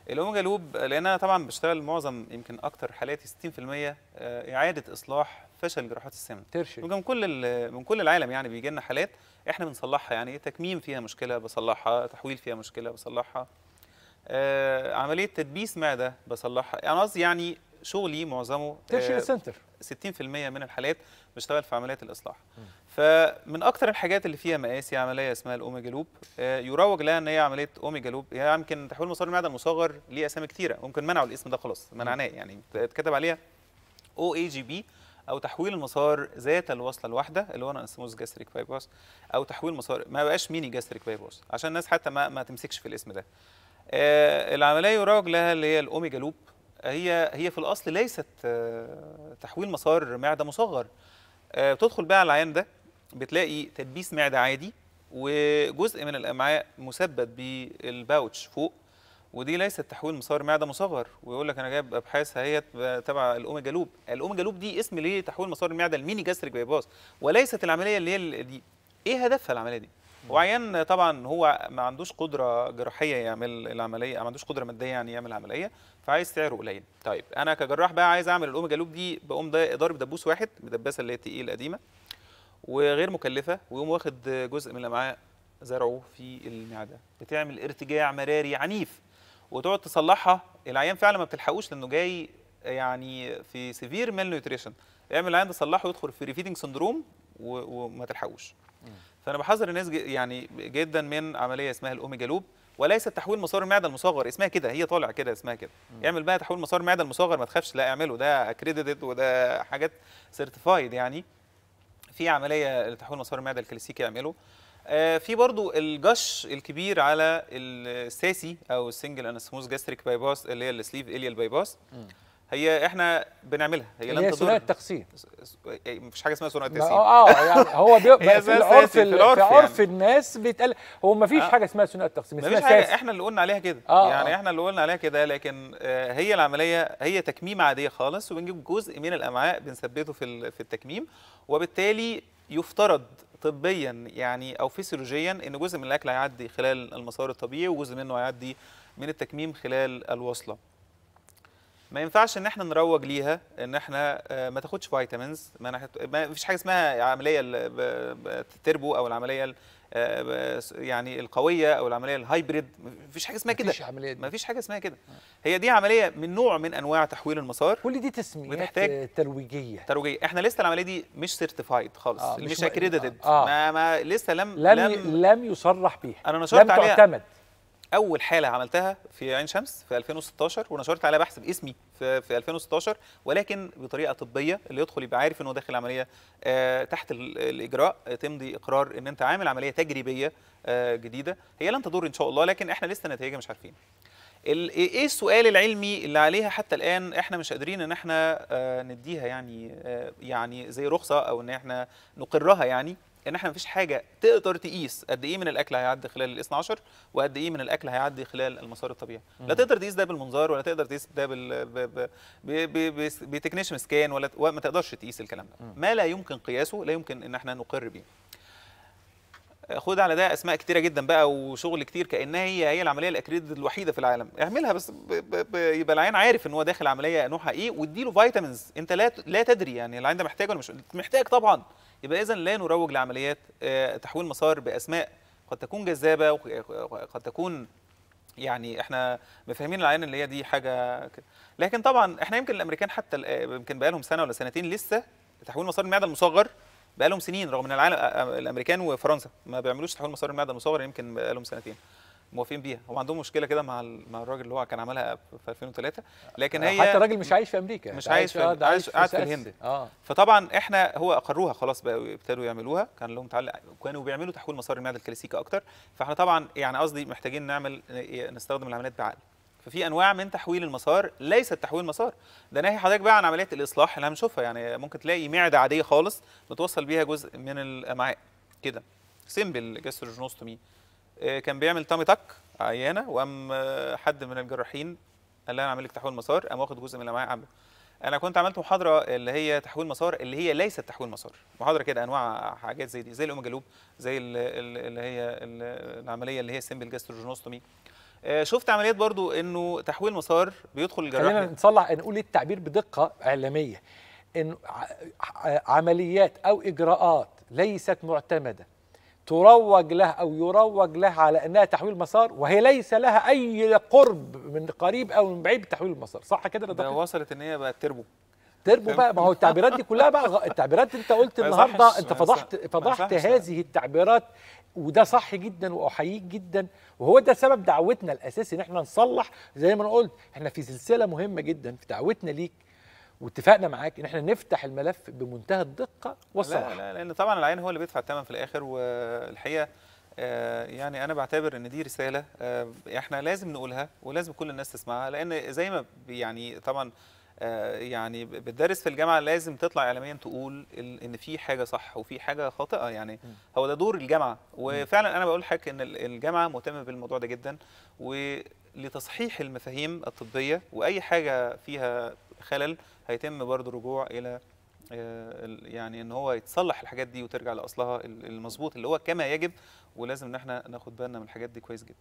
الاوميجا لوب لان انا طبعا بشتغل معظم يمكن اكتر حالاتي 60% آه، اعاده اصلاح فشل جراحات السمن ترشي من كل من كل العالم يعني بيجي لنا حالات احنا بنصلحها يعني تكميم فيها مشكله بصلحها تحويل فيها مشكله بصلحها عمليه تدبيس معده بصلحها انا يعني قصدي يعني شغلي معظمه تيرشري سنتر 60% من الحالات بشتغل في عمليات الاصلاح م. فمن اكثر الحاجات اللي فيها مقاسي عمليه اسمها الاوميجا لوب آه، يروج لها ان هي عمليه اوميجا لوب هي يعني يمكن تحويل مسار المعده المصغر ليه اسامي كثيره ممكن منعوا الاسم ده خلاص منعناه يعني اتكتب عليها او اي جي بي او تحويل المسار ذات الوصله الواحده اللي هو انا انسموز جاستريك بايباس او تحويل مسار ما بقاش ميني جاستريك بايباس عشان الناس حتى ما, ما تمسكش في الاسم ده آه العمليه يروج لها اللي هي الاوميجا لوب هي هي في الاصل ليست آه، تحويل مسار معده مصغر آه، بتدخل بقى على العيان ده بتلاقي تدبيس معده عادي وجزء من الامعاء مثبت بالباوتش فوق ودي ليست تحويل مسار معده مصغر ويقول لك انا جايب ابحاث هي تبع الاوميجا لوب الاوميجا لوب دي اسم ليه تحويل مسار المعده الميني جاستريك بايباس وليست العمليه اللي هي دي ايه هدفها العمليه دي وعيان طبعا هو ما عندوش قدره جراحيه يعمل العمليه ما عندوش قدره ماديه يعني يعمل عمليه فعايز سعره قليل طيب انا كجراح بقى عايز اعمل الاوميجا لوب دي بقوم ضارب دبوس واحد مدبسه اللي هي التقيل القديمه وغير مكلفه ويقوم واخد جزء من الامعاء زرعه في المعده بتعمل ارتجاع مراري عنيف وتقعد تصلحها العيان فعلا ما بتلحقوش لانه جاي يعني في سيفير مال نيوتريشن اعمل العيان ده صلحه يدخل في ريفيدنج سندروم وما تلحقوش فانا بحذر الناس يعني جدا من عمليه اسمها الاوميجا لوب وليس تحويل مسار المعده المصغر اسمها كده هي طالع كده اسمها كده اعمل بقى تحويل مسار المعده المصغر ما تخافش لا اعمله ده اكريديتد وده حاجات سيرتيفايد يعني في عمليه لتحويل مسار المعده الكلاسيكي اعمله آه في برضو الجش الكبير على الساسي او السنجل انستموز جاستريك باي باس اللي هي السليف اليال باي باس هي احنا بنعملها هي, هي لم تضر التقسيم إيه، مفيش حاجه اسمها ثنائي التقسيم آه،, اه يعني هو بي... في العرف في العرف, في عرف يعني. الناس بيتقال هو مفيش آه. حاجه اسمها ثنائي التقسيم اسمها مفيش حاجه احنا اللي قلنا عليها كده آه،, آه يعني احنا اللي قلنا عليها كده لكن آه، هي العمليه هي تكميم عاديه خالص وبنجيب جزء من الامعاء بنثبته في في التكميم وبالتالي يفترض طبيا يعني او فيسيولوجيا ان جزء من الاكل هيعدي خلال المسار الطبيعي وجزء منه هيعدي من التكميم خلال الوصله ما ينفعش ان احنا نروج ليها ان احنا آه، ما تاخدش فيتامينز ما, ما فيش حاجه اسمها عمليه التربو او العمليه آه، يعني القويه او العمليه الهايبريد مفيش حاجه اسمها كده مفيش عمليه دي. حاجه اسمها كده هي دي عمليه من نوع من انواع تحويل المسار كل دي تسميات ترويجيه ترويجيه احنا لسه العمليه دي مش سيرتيفايد خالص آه مش, مش اكريديتد آه. ما, ما لسه لم لم لم, لم يصرح بيها انا نشرت لم عليها تعتمد اول حاله عملتها في عين شمس في 2016 ونشرت عليها بحث باسمي في, في 2016 ولكن بطريقه طبيه اللي يدخل يبقى عارف انه داخل عمليه آه تحت الاجراء تمضي اقرار ان انت عامل عمليه تجريبيه آه جديده هي لن تضر ان شاء الله لكن احنا لسه نتائجها مش عارفين إيه،, ايه السؤال العلمي اللي عليها حتى الان احنا مش قادرين ان احنا آه نديها يعني آه يعني زي رخصه او ان احنا نقرها يعني ان احنا مفيش حاجه تقدر تقيس قد ايه من الاكل هيعدي خلال الاثنا عشر وقد ايه من الاكل هيعدي خلال المسار الطبيعي مم. لا تقدر تقيس ده بالمنظار ولا تقدر تقيس ده بال ب... ب... بتكنيشن سكان ولا ما تقدرش تقيس الكلام ده مم. ما لا يمكن قياسه لا يمكن ان احنا نقر بيه خد على ده اسماء كتيره جدا بقى وشغل كتير كانها هي هي العمليه الاكريد الوحيده في العالم اعملها بس يبقى العين عارف ان هو داخل عمليه نوعها ايه واديله فيتامينز انت لا لا تدري يعني العين ده محتاج ولا مش محتاج طبعا يبقى إذا لا نروج لعمليات آه، تحويل مسار بأسماء قد تكون جذابة آه، قد تكون يعني احنا مفهمين العين اللي هي دي حاجه كده لكن طبعا احنا يمكن الامريكان حتى آه، يمكن بقى لهم سنه ولا سنتين لسه تحويل مسار المعده المصغر بقى لهم سنين رغم ان العالم الامريكان وفرنسا ما بيعملوش تحويل مسار المعده المصغر يمكن بقى لهم سنتين موافقين بيها هو عندهم مشكله كده مع مع الراجل اللي هو كان عملها في 2003 لكن هي حتى الراجل مش عايش في امريكا مش عايش في عايش, عايش في, قاعد في الهند آه. فطبعا احنا هو اقروها خلاص بقى ابتدوا يعملوها كان لهم تعلق كانوا بيعملوا تحويل مسار المعده الكلاسيكي اكتر فاحنا طبعا يعني قصدي محتاجين نعمل نستخدم العمليات بعقل ففي انواع من تحويل المسار ليست تحويل مسار ده ناهي حضرتك بقى عن عمليه الاصلاح اللي هنشوفها يعني ممكن تلاقي معده عاديه خالص متوصل بيها جزء من الامعاء كده سيمبل جاستروجنوستومي آه، كان بيعمل تامي تك عيانه وقام آه، حد من الجراحين قال لها انا عامل لك تحويل مسار قام واخد جزء من الأمعاء عامله انا كنت عملت محاضره اللي هي تحويل مسار اللي هي ليست تحويل مسار محاضره كده انواع حاجات زي دي زي الامجلوب زي اللي هي العمليه اللي هي سيمبل جاستروجينوستومي آه، شفت عمليات برضو انه تحويل مسار بيدخل الجراح خلينا نصلح نقول التعبير بدقه اعلاميه ان عمليات او اجراءات ليست معتمده تروج له أو يروج له على أنها تحويل مسار وهي ليس لها أي قرب من قريب أو من بعيد بتحويل المسار صح كده ده وصلت أن هي بقت تربو تربو بقى ما هو التعبيرات دي كلها بقى التعبيرات انت قلت النهارده انت فضحت فضحت هذه التعبيرات وده صح جدا واحييك جدا وهو ده سبب دعوتنا الاساسي ان احنا نصلح زي ما انا قلت احنا في سلسله مهمه جدا في دعوتنا ليك واتفقنا معاك ان احنا نفتح الملف بمنتهى الدقه والصراحه لا, لا لان طبعا العين هو اللي بيدفع الثمن في الاخر والحقيقه آه، يعني انا بعتبر ان دي رساله آه، احنا لازم نقولها ولازم كل الناس تسمعها لان زي ما يعني طبعا آه، يعني بتدرس في الجامعه لازم تطلع اعلاميا تقول ان في حاجه صح وفي حاجه خاطئه يعني هو ده دور الجامعه وفعلا انا بقول لحضرتك ان الجامعه مهتمه بالموضوع ده جدا ولتصحيح المفاهيم الطبيه واي حاجه فيها خلل هيتم برضو رجوع الى آه، يعني ان هو يتصلح الحاجات دي وترجع لاصلها المظبوط اللي هو كما يجب ولازم ان احنا ناخد بالنا من الحاجات دي كويس جدا.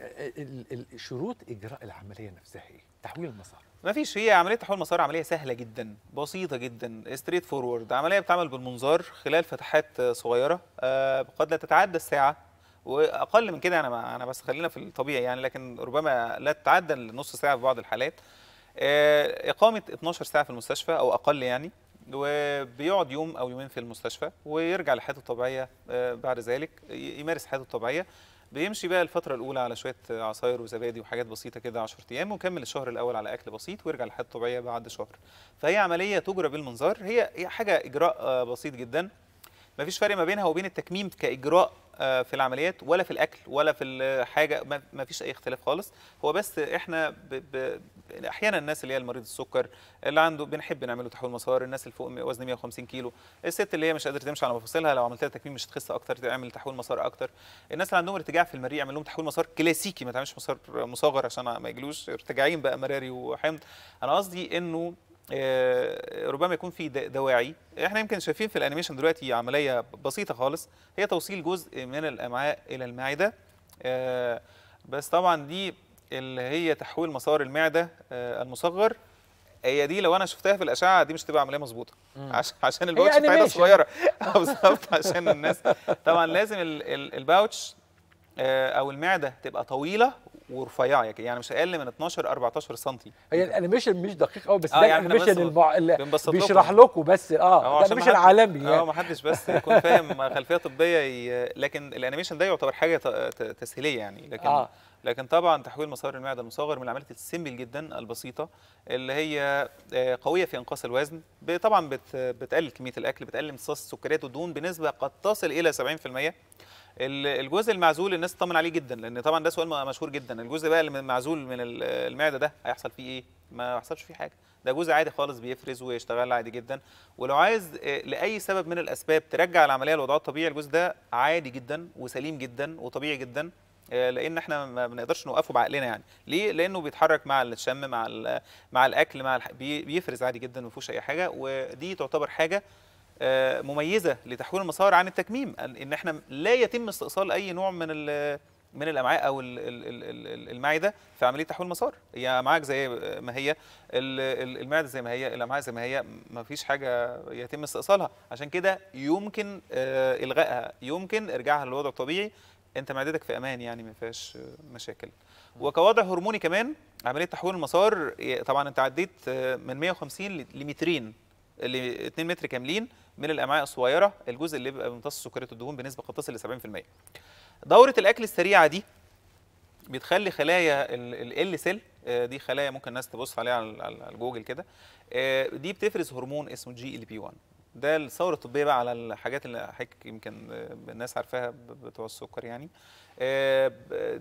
أه، شروط اجراء العمليه نفسها ايه؟ تحويل المسار. ما فيش هي عمليه تحويل المسار عمليه سهله جدا، بسيطه جدا، ستريت فورورد، عمليه بتعمل بالمنظار خلال فتحات صغيره آه، قد لا تتعدى الساعه واقل من كده انا انا بس خلينا في الطبيعي يعني لكن ربما لا تتعدى نص ساعه في بعض الحالات. آه، اقامه 12 ساعه في المستشفى او اقل يعني وبيقعد يوم او يومين في المستشفى ويرجع لحياته الطبيعيه آه، بعد ذلك يمارس حياته الطبيعيه بيمشي بقى الفترة الأولى على شوية عصاير وزبادي وحاجات بسيطة كده 10 أيام ويكمل الشهر الأول على أكل بسيط ويرجع لحياته الطبيعية بعد شهر. فهي عملية تجرى بالمنظار هي حاجة إجراء آه، بسيط جدا ما فيش فرق ما بينها وبين التكميم كاجراء آه، في العمليات ولا في الاكل ولا في الحاجه ما فيش اي اختلاف خالص هو بس احنا ب... ب... احيانا الناس اللي هي المريض السكر اللي عنده بنحب نعمل له تحويل مسار الناس اللي فوق وزن 150 كيلو الست اللي هي مش قادره تمشي على مفاصلها لو عملت لها تكميم مش هتخس اكتر تعمل تحويل مسار اكتر الناس اللي عندهم ارتجاع في المريء اعمل لهم تحويل مسار كلاسيكي ما تعملش مسار مصغر عشان ما يجيلوش ارتجاعين بقى مراري وحمض انا قصدي انه آه، ربما يكون في دواعي احنا يمكن شايفين في الانيميشن دلوقتي عمليه بسيطه خالص هي توصيل جزء من الامعاء الى المعده آه، بس طبعا دي اللي هي تحويل مسار المعده آه، المصغر هي دي لو انا شفتها في الاشعه دي مش تبقى عمليه مظبوطه عشان عشان الباوتش بتاعتها صغيره بالظبط عشان الناس طبعا لازم الباوتش او المعده تبقى طويله ورفيعه يعني مش اقل من 12 14 سم هي الانيميشن مش دقيق قوي بس آه ده يعني الانيميشن المع... اللي بيشرح لكم بس اه, آه، ده الانيميشن عالمي آه، يعني اه ما حدش بس يكون فاهم خلفيه طبيه ي... لكن الانيميشن ده يعتبر حاجه تسهيليه يعني لكن آه. لكن طبعا تحويل مسار المعده المصغر من العمليات السيمبل جدا البسيطه اللي هي آه، قويه في انقاص الوزن طبعا بت... بتقلل كميه الاكل بتقلل امتصاص السكريات والدهون بنسبه قد تصل الى 70% الجزء المعزول الناس تطمن عليه جدا لان طبعا ده سؤال مشهور جدا الجزء بقى المعزول من المعده ده هيحصل فيه ايه ما حصلش فيه حاجه ده جزء عادي خالص بيفرز ويشتغل عادي جدا ولو عايز آه، لاي سبب من الاسباب ترجع العمليه لوضعها الطبيعي الجزء ده عادي جدا وسليم جدا وطبيعي جدا آه، لان احنا ما بنقدرش نوقفه بعقلنا يعني ليه لانه بيتحرك مع الشم مع مع الاكل مع الح... بيفرز عادي جدا ما فيهوش اي حاجه ودي تعتبر حاجه آه، مميزه لتحويل المسار عن التكميم ان احنا لا يتم استئصال اي نوع من من الامعاء او المعده في عمليه تحويل المسار هي يعني زي ما هي المعده زي ما هي الامعاء زي ما هي ما فيش حاجه يتم استئصالها عشان كده يمكن آه، الغائها يمكن ارجاعها للوضع الطبيعي انت معدتك في امان يعني ما فيهاش مشاكل وكوضع هرموني كمان عمليه تحويل المسار طبعا انت عديت آه، من 150 لمترين اللي 2 متر كاملين من الامعاء الصغيره الجزء اللي بيبقى بيمتص سكريات الدهون بنسبه قد تصل ل 70% دوره الاكل السريعه دي بتخلي خلايا ال ال سيل آه، دي خلايا ممكن الناس تبص عليها على جوجل كده آه، دي بتفرز هرمون اسمه جي ال بي 1 ده الثوره الطبيه بقى على الحاجات اللي يمكن آه، الناس عارفاها بتوع السكر يعني آه،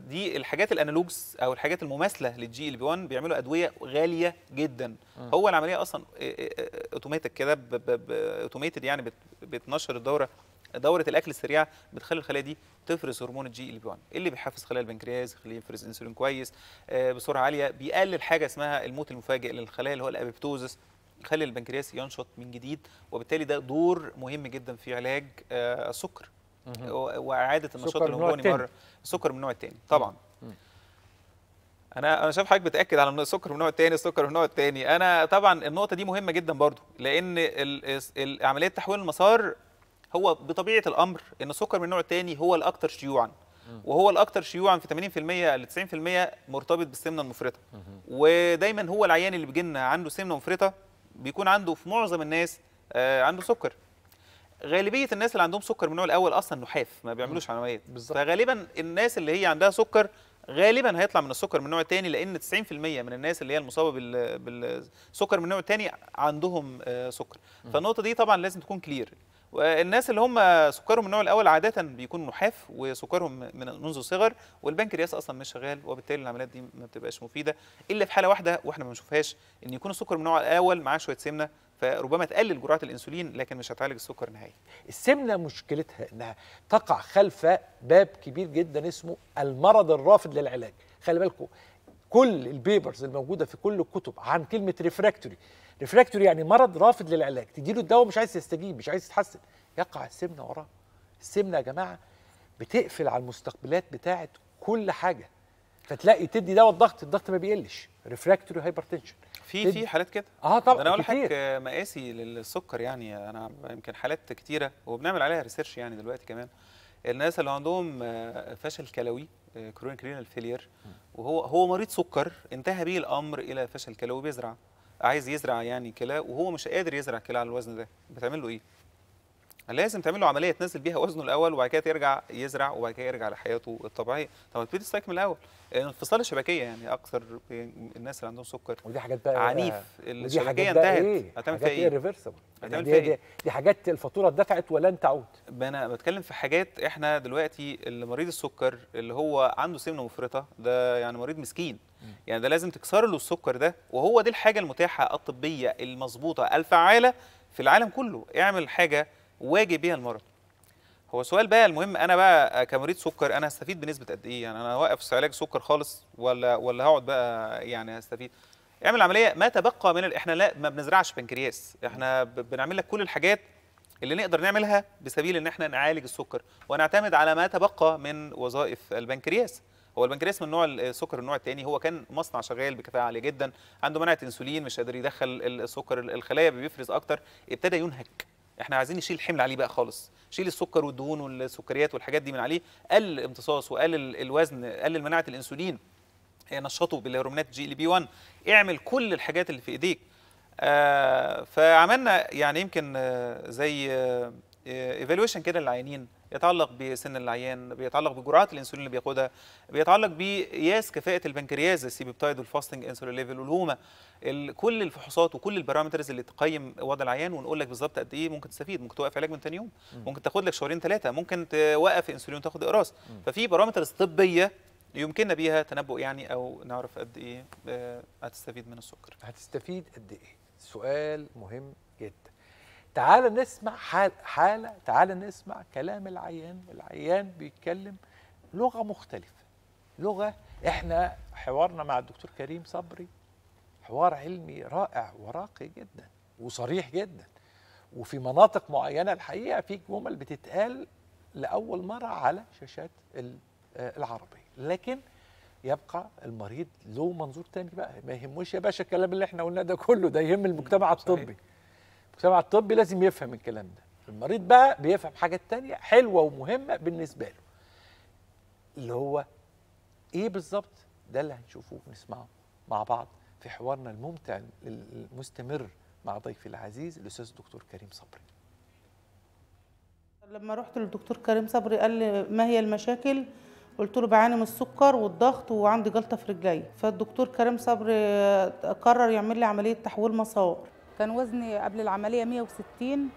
دي الحاجات الانالوجز او الحاجات المماثله للجي ال بي 1 بيعملوا ادويه غاليه جدا هو العمليه اصلا اوتوماتيك آه، آه، كده اوتوميتد يعني بتنشر الدوره دوره الاكل السريعه بتخلي الخلايا دي تفرز هرمون الجي ال بي 1 اللي بيحفز خلايا البنكرياس يخليه يفرز انسولين كويس بسرعه عاليه بيقلل حاجه اسمها الموت المفاجئ للخلايا اللي هو الابيبتوزس يخلي البنكرياس ينشط من جديد وبالتالي ده دور مهم جدا في علاج السكر واعاده النشاط الهرموني مره السكر من النوع الثاني طبعا انا انا شايف حضرتك بتاكد على السكر من النوع الثاني السكر من النوع الثاني انا طبعا النقطه دي مهمه جدا برضو لان عمليه تحويل المسار هو بطبيعه الامر ان السكر من النوع الثاني هو الاكثر شيوعا وهو الاكثر شيوعا في 80% ل 90% مرتبط بالسمنه المفرطه ودايما هو العيان اللي بيجي لنا عنده سمنه مفرطه بيكون عنده في معظم الناس آه، عنده سكر غالبيه الناس اللي عندهم سكر من النوع الاول اصلا نحاف ما بيعملوش عمليات فغالبا الناس اللي هي عندها سكر غالبا هيطلع من السكر من النوع الثاني لان 90% من الناس اللي هي المصابه بالسكر من النوع الثاني عندهم آه، سكر فالنقطه دي طبعا لازم تكون كلير والناس اللي هم سكرهم النوع الاول عاده بيكون نحاف وسكرهم من منذ الصغر والبنكرياس اصلا مش شغال وبالتالي العمليات دي ما بتبقاش مفيده الا في حاله واحده واحنا ما بنشوفهاش ان يكون السكر من النوع الاول معاه شويه سمنه فربما تقلل جرعات الانسولين لكن مش هتعالج السكر نهائي السمنه مشكلتها انها تقع خلف باب كبير جدا اسمه المرض الرافض للعلاج خلي بالكم كل البيبرز الموجوده في كل الكتب عن كلمه ريفراكتوري ريفراكتوري يعني مرض رافض للعلاج تديله الدواء مش عايز يستجيب مش عايز يتحسن يقع السمنه وراه السمنه يا جماعه بتقفل على المستقبلات بتاعه كل حاجه فتلاقي تدي دواء الضغط الضغط ما بيقلش ريفراكتوري هايبرتنشن في إيه في حالات كده اه طبعا انا اقول لحضرتك مقاسي للسكر يعني انا يمكن حالات كتيره وبنعمل عليها ريسيرش يعني دلوقتي كمان الناس اللي عندهم آه، فشل كلوي كرونيك رينال فيلير وهو هو مريض سكر انتهى به الامر الى فشل كلوي بيزرع عايز يزرع يعني كلى وهو مش قادر يزرع كلى على الوزن ده بتعمل له ايه لازم تعمل له عمليه تنزل بيها وزنه الاول وبعد كده يرجع يزرع وبعد كده يرجع لحياته الطبيعيه طب ما تبتدي تستكمل الاول انفصال الشبكيه يعني اكثر الناس اللي عندهم سكر ودي حاجات بقى عنيف الشبكيه انتهت إيه؟ هتعمل فيها ايه ريفرسبل إيه؟ هتعمل يعني فيها ايه دي حاجات الفاتوره اتدفعت ولن تعود انا بتكلم في حاجات احنا دلوقتي اللي مريض السكر اللي هو عنده سمنه مفرطه ده يعني مريض مسكين يعني ده لازم تكسر له السكر ده وهو دي الحاجه المتاحه الطبيه المظبوطه الفعاله في العالم كله اعمل حاجه واجي بيها المرض هو سؤال بقى المهم انا بقى كمريض سكر انا هستفيد بنسبه قد ايه يعني انا واقف علاج سكر خالص ولا ولا هقعد بقى يعني هستفيد اعمل عمليه ما تبقى من ال... احنا لا ما بنزرعش بنكرياس احنا ب... بنعمل لك كل الحاجات اللي نقدر نعملها بسبيل ان احنا نعالج السكر ونعتمد على ما تبقى من وظائف البنكرياس هو البنكرياس من نوع السكر النوع الثاني هو كان مصنع شغال بكفاءه عاليه جدا عنده منعه انسولين مش قادر يدخل السكر الخلايا بيفرز اكتر ابتدى ينهك احنا عايزين نشيل الحمل عليه بقى خالص شيل السكر والدهون والسكريات والحاجات دي من عليه قل الامتصاص وقل الوزن قلل مناعه الانسولين إيه، نشطه بالهرمونات جي ال بي 1 اعمل كل الحاجات اللي في ايديك آه فعملنا يعني يمكن آه زي ايفالويشن آه, آه، كده للعيانين يتعلق بسن العيان بيتعلق بجرعات الانسولين اللي بياخدها بيتعلق بقياس كفاءه البنكرياس السي بيبتايد والفاستنج انسولين ليفل والهوما كل الفحوصات وكل البارامترز اللي تقيم وضع العيان ونقول لك بالظبط قد ايه ممكن تستفيد ممكن توقف علاج من ثاني يوم ممكن تاخد لك شهرين ثلاثه ممكن توقف انسولين وتاخد اقراص ففي بارامترز طبيه يمكننا بيها تنبؤ يعني او نعرف قد ايه آه، هتستفيد من السكر هتستفيد قد ايه سؤال مهم جدا تعال نسمع حال حالة تعال نسمع كلام العيان العيان بيتكلم لغة مختلفة لغة احنا حوارنا مع الدكتور كريم صبري حوار علمي رائع وراقي جدا وصريح جدا وفي مناطق معينة الحقيقة في جمل بتتقال لأول مرة على شاشات آه، العربية لكن يبقى المريض له منظور تاني بقى ما يهموش يا باشا الكلام اللي احنا قلناه ده كله ده يهم المجتمع الطبي المجتمع الطبي لازم يفهم الكلام ده المريض بقى بيفهم حاجة تانية حلوة ومهمة بالنسبة له اللي هو ايه بالظبط ده اللي هنشوفه ونسمعه مع بعض في حوارنا الممتع المستمر مع ضيفي العزيز الاستاذ الدكتور كريم صبري لما رحت للدكتور كريم صبري قال لي ما هي المشاكل قلت له بعاني من السكر والضغط وعندي جلطه في رجلي فالدكتور كريم صبري قرر يعمل لي عمليه تحويل مسار كان وزني قبل العملية 160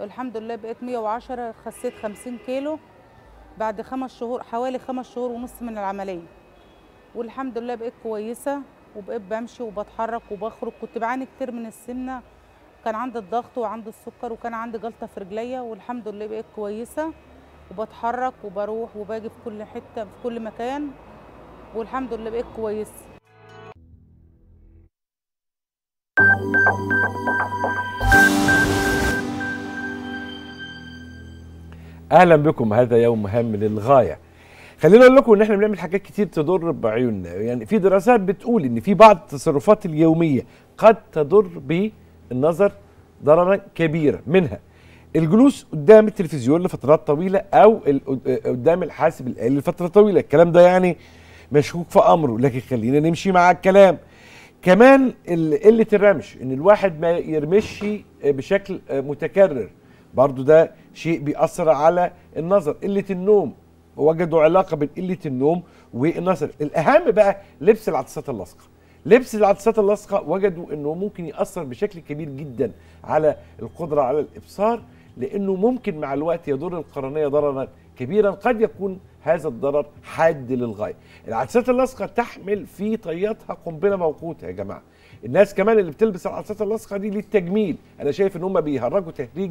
والحمد لله بقيت 110 خسيت 50 كيلو بعد خمس شهور حوالي خمس شهور ونص من العملية والحمد لله بقيت كويسة وبقيت بمشي وبتحرك وبخرج كنت بعاني كتير من السمنة كان عندي الضغط وعندي السكر وكان عندي جلطة في رجليا والحمد لله بقيت كويسة وبتحرك وبروح وباجي في كل حتة في كل مكان والحمد لله بقيت كويسة اهلا بكم هذا يوم هام للغايه خلينا اقول لكم ان احنا بنعمل حاجات كتير تضر بعيوننا يعني في دراسات بتقول ان في بعض التصرفات اليوميه قد تضر بالنظر ضررا كبيرا منها الجلوس قدام التلفزيون لفترات طويله او قدام الحاسب الالي لفتره طويله الكلام ده يعني مشكوك في امره لكن خلينا نمشي مع الكلام كمان قله الرمش ان الواحد ما يرمش بشكل متكرر برضو ده شيء بيأثر على النظر قله النوم وجدوا علاقه بين قله النوم والنظر الاهم بقى لبس العدسات اللاصقه لبس العدسات اللاصقه وجدوا انه ممكن ياثر بشكل كبير جدا على القدره على الابصار لانه ممكن مع الوقت يضر القرنيه ضررا كبيرا قد يكون هذا الضرر حاد للغايه العدسات اللاصقه تحمل في طياتها قنبله موقوته يا جماعه الناس كمان اللي بتلبس العدسات اللاصقه دي للتجميل انا شايف ان هم بيهرجوا تهريج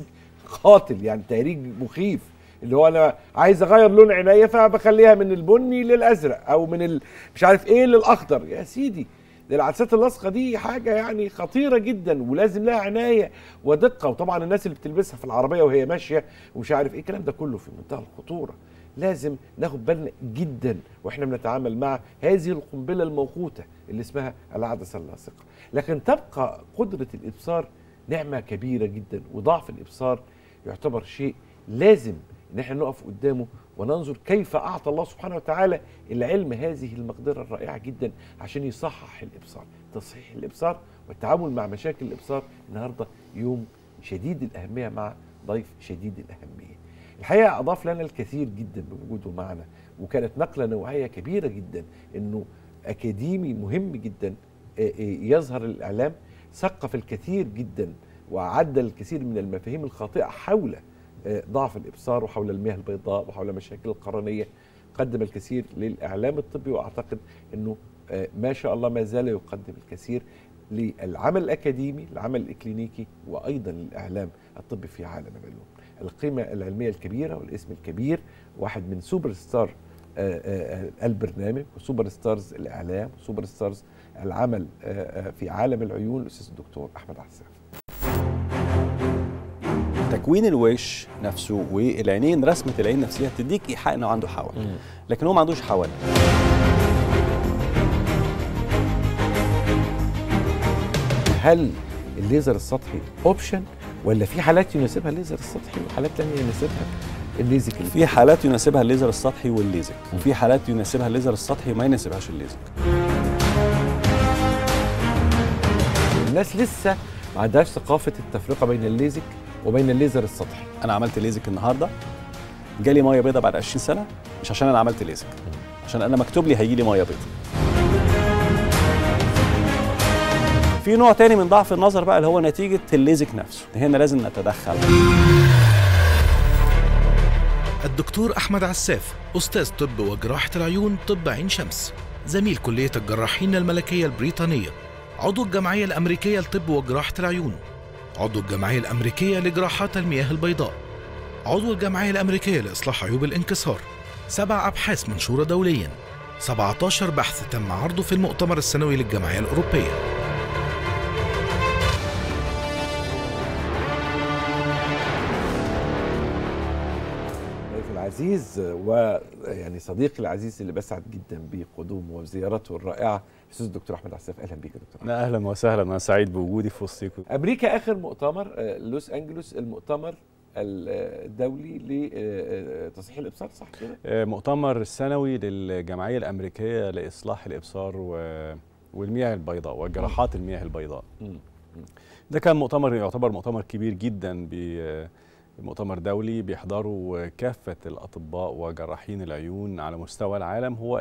قاتل يعني تهريج مخيف اللي هو انا عايز اغير لون عينيا فبخليها من البني للازرق او من ال... مش عارف ايه للاخضر يا سيدي العدسات اللاصقه دي حاجه يعني خطيره جدا ولازم لها عنايه ودقه وطبعا الناس اللي بتلبسها في العربيه وهي ماشيه ومش عارف ايه الكلام ده كله في منتهى الخطوره لازم ناخد بالنا جدا واحنا بنتعامل مع هذه القنبله الموقوته اللي اسمها العدسه اللاصقه لكن تبقى قدره الابصار نعمه كبيره جدا وضعف الابصار يعتبر شيء لازم ان احنا نقف قدامه وننظر كيف اعطى الله سبحانه وتعالى العلم هذه المقدره الرائعه جدا عشان يصحح الابصار تصحيح الابصار والتعامل مع مشاكل الابصار النهارده يوم شديد الاهميه مع ضيف شديد الاهميه الحقيقه اضاف لنا الكثير جدا بوجوده معنا وكانت نقله نوعيه كبيره جدا انه اكاديمي مهم جدا آه، آه، يظهر الاعلام ثقف الكثير جدا وعدل الكثير من المفاهيم الخاطئه حول آه، ضعف الابصار وحول المياه البيضاء وحول مشاكل القرنيه قدم الكثير للاعلام الطبي واعتقد انه ما شاء الله ما زال يقدم الكثير للعمل الاكاديمي العمل الاكلينيكي وايضا للاعلام الطبي في عالم العلوم القيمه العلميه الكبيره والاسم الكبير واحد من سوبر ستار آه، آه، البرنامج وسوبر ستارز الاعلام وسوبر ستارز العمل آه، في عالم العيون الاستاذ الدكتور احمد عساف تكوين الوش نفسه والعينين رسمه العين نفسها تديك ايحاء انه عنده حول لكن هو ما عندوش حول هل الليزر السطحي اوبشن ولا في حالات يناسبها الليزر السطحي وحالات ثانيه يناسبها الليزك في حالات يناسبها الليزر السطحي والليزك وفي حالات يناسبها الليزر السطحي وما يناسبهاش الليزك الناس لسه ما عندهاش ثقافه التفرقه بين الليزك وبين الليزر السطحي انا عملت ليزك النهارده جالي ميه بيضاء بعد 20 سنه مش عشان انا عملت ليزك عشان انا مكتوب لي هيجي لي ميه بيضاء في نوع تاني من ضعف النظر بقى اللي هو نتيجه الليزك نفسه هنا لازم نتدخل الدكتور احمد عساف استاذ طب وجراحه العيون طب عين شمس زميل كليه الجراحين الملكيه البريطانيه عضو الجمعيه الامريكيه لطب وجراحه العيون عضو الجمعيه الامريكيه لجراحات المياه البيضاء عضو الجمعيه الامريكيه لاصلاح عيوب الانكسار سبع ابحاث منشوره دوليا 17 بحث تم عرضه في المؤتمر السنوي للجمعيه الاوروبيه العزيز ويعني صديقي العزيز اللي بسعد جدا بقدومه وزيارته الرائعه استاذ الدكتور احمد عساف اهلا بيك يا دكتور أحمد. اهلا وسهلا انا سعيد بوجودي في وسطكم امريكا اخر مؤتمر آه، لوس انجلوس المؤتمر الدولي لتصحيح الابصار صح كده آه، مؤتمر سنوي للجمعيه الامريكيه لاصلاح الابصار والمياه البيضاء وجراحات المياه البيضاء ده كان مؤتمر يعتبر مؤتمر كبير جدا مؤتمر دولي بيحضره كافة الأطباء وجراحين العيون على مستوى العالم هو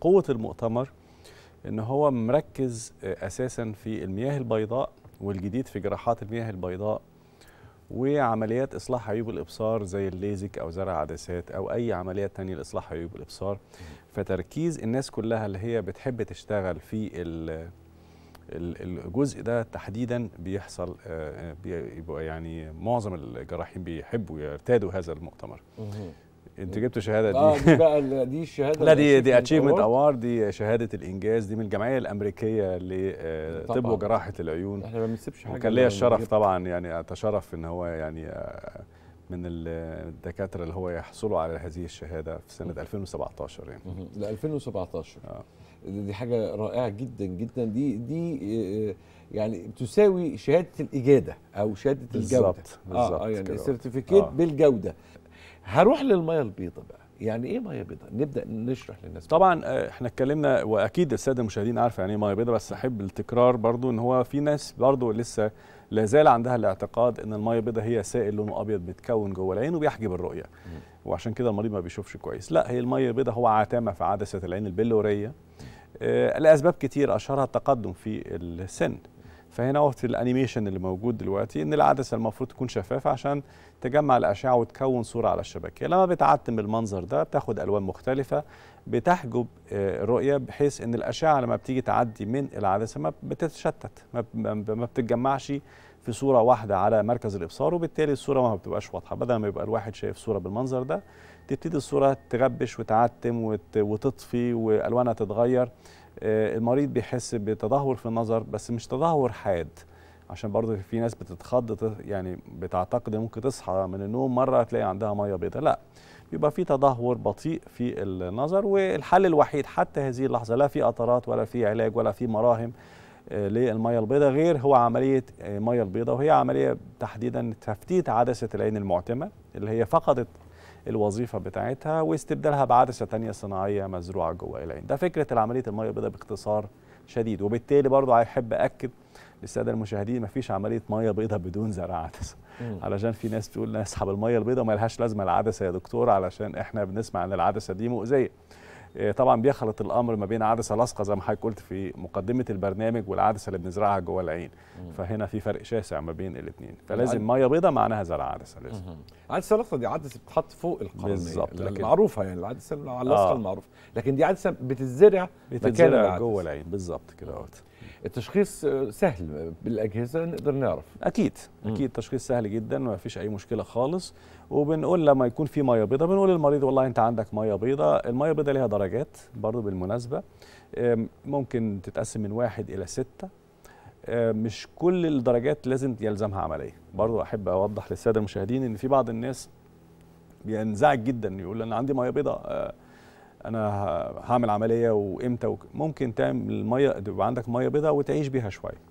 قوة المؤتمر إن هو مركز أساسا في المياه البيضاء والجديد في جراحات المياه البيضاء وعمليات إصلاح عيوب الإبصار زي الليزك أو زرع عدسات أو أي عملية تانية لإصلاح عيوب الإبصار فتركيز الناس كلها اللي هي بتحب تشتغل في الجزء ده تحديدا بيحصل آه، بيبقى يعني معظم الجراحين بيحبوا يرتادوا هذا المؤتمر انت جبت شهاده دي اه دي بقى دي الشهاده لا دي دي اتشيفمنت اوارد دي شهاده الانجاز دي من الجمعيه الامريكيه لطب آه، وجراحه العيون احنا ما بنسيبش حاجه كان ليا الشرف يعني، طبعا يعني اتشرف ان هو يعني آه، من الدكاتره اللي هو يحصلوا على هذه الشهاده في سنه 2017 يعني ل 2017 اه دي حاجه رائعه جدا جدا دي دي آه، يعني تساوي شهاده الاجاده او شهاده بالزبط الجوده بالظبط آه، آه، بالظبط اه يعني سيرتيفيكيت آه. بالجوده هروح للميه البيضاء بقى يعني ايه ميه بيضاء نبدا نشرح للناس طبعا احنا اتكلمنا واكيد الساده المشاهدين عارف يعني ايه ميه بيضاء بس احب التكرار برضو ان هو في ناس برضو لسه لا عندها الاعتقاد ان الميه البيضاء هي سائل لونه ابيض بيتكون جوه العين وبيحجب الرؤيه وعشان كده المريض ما بيشوفش كويس لا هي الميه البيضاء هو عتامه في عدسه العين البلوريه آه، لاسباب كتير اشهرها التقدم في السن فهنا وقت في الانيميشن اللي موجود دلوقتي ان العدسه المفروض تكون شفافه عشان تجمع الاشعه وتكون صوره على الشبكيه لما بتعتم المنظر ده بتاخد الوان مختلفه بتحجب الرؤيه آه، بحيث ان الاشعه لما بتيجي تعدي من العدسه ما بتتشتت ما بتتجمعش في صوره واحده على مركز الابصار وبالتالي الصوره ما بتبقاش واضحه بدل ما يبقى الواحد شايف صوره بالمنظر ده تبتدي الصوره تغبش وتعتم وتطفي والوانها تتغير آه، المريض بيحس بتدهور في النظر بس مش تدهور حاد عشان برضه في ناس بتتخض يعني بتعتقد ان ممكن تصحى من النوم مره تلاقي عندها ميه بيضاء لا بيبقى في تدهور بطيء في النظر والحل الوحيد حتى هذه اللحظه لا في قطرات ولا في علاج ولا في مراهم للميه البيضاء غير هو عمليه الميه آه، البيضاء وهي عمليه تحديدا تفتيت عدسه العين المعتمه اللي هي فقدت الوظيفه بتاعتها واستبدالها بعدسه ثانيه صناعيه مزروعه جوه العين ده فكره عمليه الميه البيضاء باختصار شديد وبالتالي برضو احب اكد للساده المشاهدين مفيش عمليه ميه بيضاء بدون زرع عدسه علشان في ناس تقول نسحب الميه البيضاء وما لهاش لازمه العدسه يا دكتور علشان احنا بنسمع ان العدسه دي مؤذيه إيه، طبعا بيخلط الامر ما بين عدسه لاصقه زي ما حضرتك قلت في مقدمه البرنامج والعدسه اللي بنزرعها جوه العين فهنا في فرق شاسع ما بين الاثنين فلازم ميه بيضاء معناها زرع عدسه لازم عدسه لاصقه دي عدسه بتتحط فوق القرنيه بالظبط يعني معروفه يعني العدسه اللاصقه آه. المعروفه لكن دي عدسه بتتزرع بتتزرع جوه العين بالظبط كده اهوت التشخيص آه، سهل بالاجهزه نقدر نعرف اكيد اكيد تشخيص سهل جدا وما فيش اي مشكله خالص وبنقول لما يكون في ميه بيضاء بنقول للمريض والله انت عندك ميه بيضاء الميه بيضاء ليها درجات برضو بالمناسبه ممكن تتقسم من واحد الى سته مش كل الدرجات لازم يلزمها عمليه برضو احب اوضح للساده المشاهدين ان في بعض الناس بينزعج جدا يقول انا عندي ميه بيضاء آه، انا هعمل عمليه وامتى ممكن تعمل ميه تبقى عندك ميه بيضاء وتعيش بيها شويه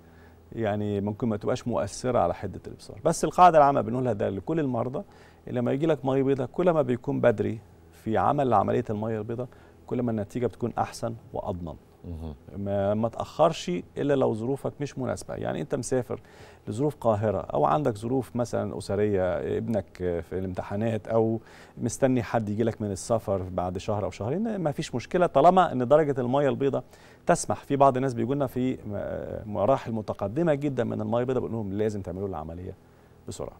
يعني ممكن ما تبقاش مؤثره على حده الابصار بس القاعده العامه بنقولها ده لكل المرضى لما يجي لك ميه بيضاء كل ما بيكون بدري في عمل عمليه الميه البيضاء كل ما النتيجه بتكون احسن واضمن ما, ما تاخرش الا لو ظروفك مش مناسبه يعني انت مسافر لظروف قاهره او عندك ظروف مثلا اسريه ابنك في الامتحانات او مستني حد يجي لك من السفر بعد شهر او شهرين ما فيش مشكله طالما ان درجه الميه البيضاء تسمح في بعض الناس بيقولنا في مراحل متقدمه جدا من الميه البيضاء بنقول لهم لازم تعملوا العمليه بسرعه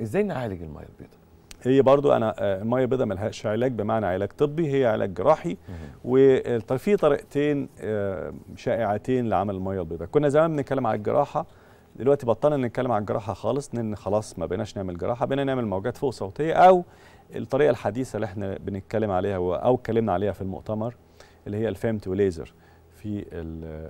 ازاي نعالج الميه البيضاء هي برضو انا آه، الميه البيضاء ملهاش علاج بمعنى علاج طبي هي علاج جراحي وفي طريقتين آه، شائعتين لعمل الميه البيضاء كنا زمان بنتكلم على الجراحه دلوقتي بطلنا نتكلم على الجراحه خالص لان خلاص ما بقيناش نعمل جراحه بقينا نعمل موجات فوق صوتيه او الطريقه الحديثه اللي احنا بنتكلم عليها او اتكلمنا عليها في المؤتمر اللي هي الفيمتو ليزر في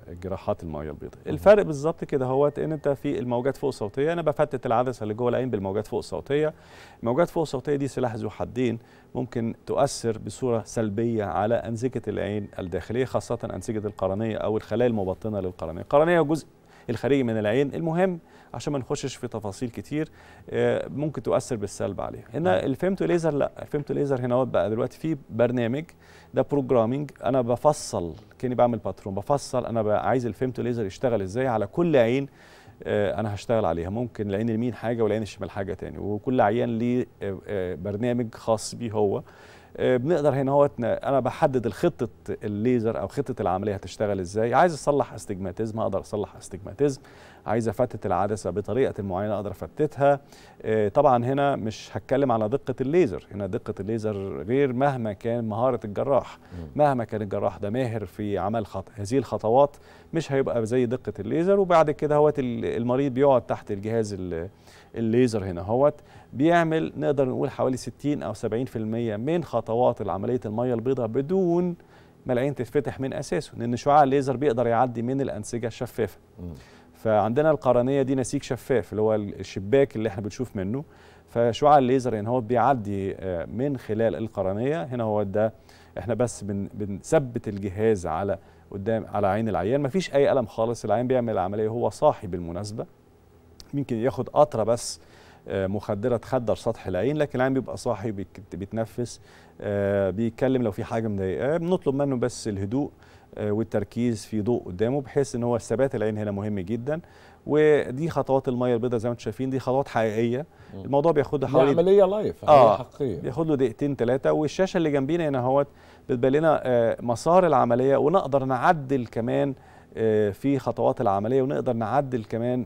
الجراحات الميه البيضاء الفرق بالظبط كده هو ان انت في الموجات فوق الصوتيه انا بفتت العدسه اللي جوه العين بالموجات فوق الصوتيه الموجات فوق الصوتيه دي سلاح ذو حدين ممكن تؤثر بصوره سلبيه على انسجه العين الداخليه خاصه انسجه القرنيه او الخلايا المبطنه للقرنيه القرنيه جزء الخارجي من العين المهم عشان ما نخشش في تفاصيل كتير آه، ممكن تؤثر بالسلب عليه هنا نعم. الفيمتو ليزر لا الفيمتو ليزر هنا بقى دلوقتي في برنامج ده بروجرامينج انا بفصل كاني بعمل باترون بفصل انا عايز الفيمتو ليزر يشتغل ازاي على كل عين آه، انا هشتغل عليها ممكن العين اليمين حاجه والعين الشمال حاجه تاني وكل عيان ليه آه، برنامج خاص بيه هو بنقدر هنا هو انا بحدد الخطه الليزر او خطه العمليه هتشتغل ازاي عايز اصلح استجماتيزم اقدر اصلح استجماتيزم عايز افتت العدسه بطريقه معينه اقدر افتتها آه، طبعا هنا مش هتكلم على دقه الليزر هنا دقه الليزر غير مهما كان مهاره الجراح مهما كان الجراح ده ماهر في عمل خط... هذه الخطوات مش هيبقى زي دقه الليزر وبعد كده هوت المريض بيقعد تحت الجهاز الليزر هنا هوت بيعمل نقدر نقول حوالي 60 او 70% من خطوات عمليه الميه البيضاء بدون ما العين تتفتح من اساسه لان شعاع الليزر بيقدر يعدي من الانسجه الشفافه فعندنا القرنيه دي نسيج شفاف اللي هو الشباك اللي احنا بنشوف منه فشعاع الليزر يعني هو بيعدي آه، من خلال القرنيه هنا هو ده احنا بس بنثبت الجهاز على قدام على عين العيان مفيش اي الم خالص العيان بيعمل العمليه هو صاحي بالمناسبه ممكن ياخد قطره بس آه، مخدره تخدر سطح العين لكن العين بيبقى صاحي بيتنفس آه، بيتكلم لو في حاجه مضايقاه بنطلب منه بس الهدوء آه، والتركيز في ضوء قدامه بحيث ان هو الثبات العين هنا مهم جدا ودي خطوات الميه البيضاء زي ما انتم شايفين دي خطوات حقيقيه الموضوع بياخد له حوالي عمليه لايف اه حقيقيه بياخد له دقيقتين ثلاثه والشاشه اللي جنبينا هنا اهوت بتبين لنا آه، مسار العمليه ونقدر نعدل كمان آه، في خطوات العمليه ونقدر نعدل كمان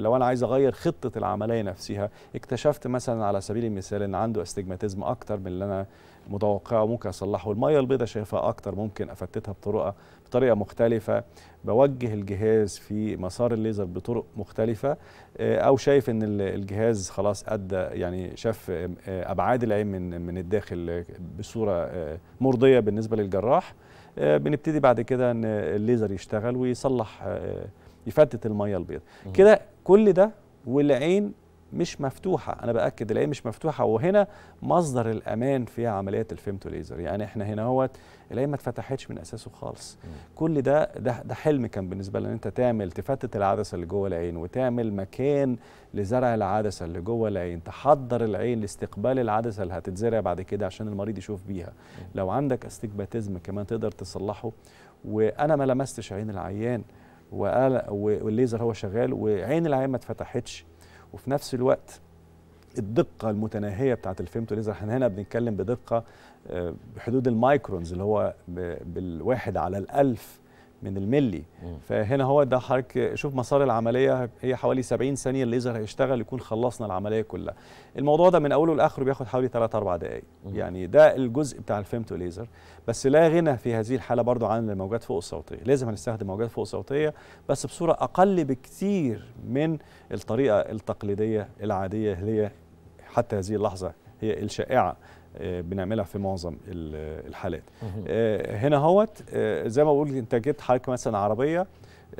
لو انا عايز اغير خطه العمليه نفسها اكتشفت مثلا على سبيل المثال ان عنده استجماتيزم اكتر من اللي انا متوقعه ممكن اصلحه الميه البيضاء شايفها اكتر ممكن افتتها بطريقه بطريقه مختلفه بوجه الجهاز في مسار الليزر بطرق مختلفه آه، او شايف ان الجهاز خلاص ادى يعني شاف آه، ابعاد العين من من الداخل بصوره آه، مرضيه بالنسبه للجراح بنبتدي بعد كده ان الليزر يشتغل ويصلح يفتت الميه البيضاء كده كل ده والعين مش مفتوحه انا باكد الايه مش مفتوحه وهنا مصدر الامان في عمليات الفيمتو ليزر يعني احنا هنا اهوت الايه ما اتفتحتش من اساسه خالص مم. كل ده ده ده حلم كان بالنسبه لنا انت تعمل تفتت العدسه اللي جوه العين وتعمل مكان لزرع العدسه اللي جوه العين تحضر العين لاستقبال العدسه اللي هتتزرع بعد كده عشان المريض يشوف بيها مم. لو عندك استجباتيزم كمان تقدر تصلحه وانا ما لمستش عين العيان والليزر هو شغال وعين العين ما اتفتحتش وفي نفس الوقت الدقه المتناهيه بتاعت الفيمتو ليزر احنا هنا بنتكلم بدقه آه، بحدود المايكرونز اللي هو بالواحد على الالف من الملي مم. فهنا هو ده حضرتك شوف مسار العمليه هي حوالي 70 ثانيه الليزر هيشتغل يكون خلصنا العمليه كلها الموضوع ده من اوله لاخره بياخد حوالي 3 4 دقائق يعني ده الجزء بتاع الفيمتو ليزر بس لا غنى في هذه الحاله برضو عن الموجات فوق الصوتيه لازم هنستخدم موجات فوق صوتيه بس بصوره اقل بكثير من الطريقه التقليديه العاديه اللي هي حتى هذه اللحظه هي الشائعه آه، بنعملها في معظم الحالات آه، هنا هوت آه، زي ما بقول انت جبت حضرتك مثلا عربيه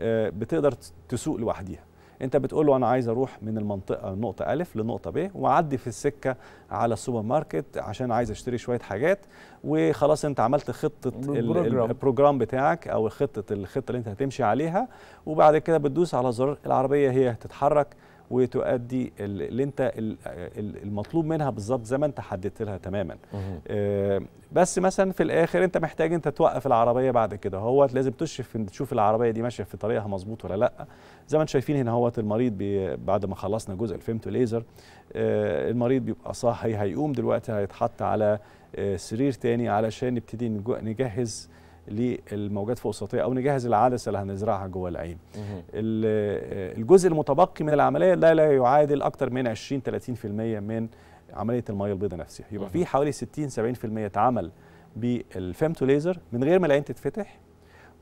بتقدر تسوق لوحديها انت بتقول له انا عايز اروح من المنطقه نقطه الف لنقطه ب واعدي في السكه على السوبر ماركت عشان عايز اشتري شويه حاجات وخلاص انت عملت خطه البروجرام, البروجرام بتاعك او خطه الخطه اللي انت هتمشي عليها وبعد كده بتدوس على زرار العربيه هي هتتحرك وتؤدي اللي انت المطلوب منها بالظبط زي ما انت حددت لها تماما آه، بس مثلا في الاخر انت محتاج انت توقف العربيه بعد كده هو لازم تشرف تشوف العربيه دي ماشيه في طريقها مظبوط ولا لا زي ما انتم شايفين هنا هو المريض بعد ما خلصنا جزء الفيمتو ليزر آه، المريض بيبقى صاحي هيقوم دلوقتي هيتحط على آه، سرير تاني علشان نبتدي نجهز للموجات فوق السطحيه او نجهز العدسه اللي هنزرعها جوه العين. آه، الجزء المتبقي من العمليه لا لا يعادل اكثر من 20 30% من عمليه الميه البيضاء نفسها، يبقى في حوالي 60 70% اتعمل بالفيمتو ليزر من غير ما العين تتفتح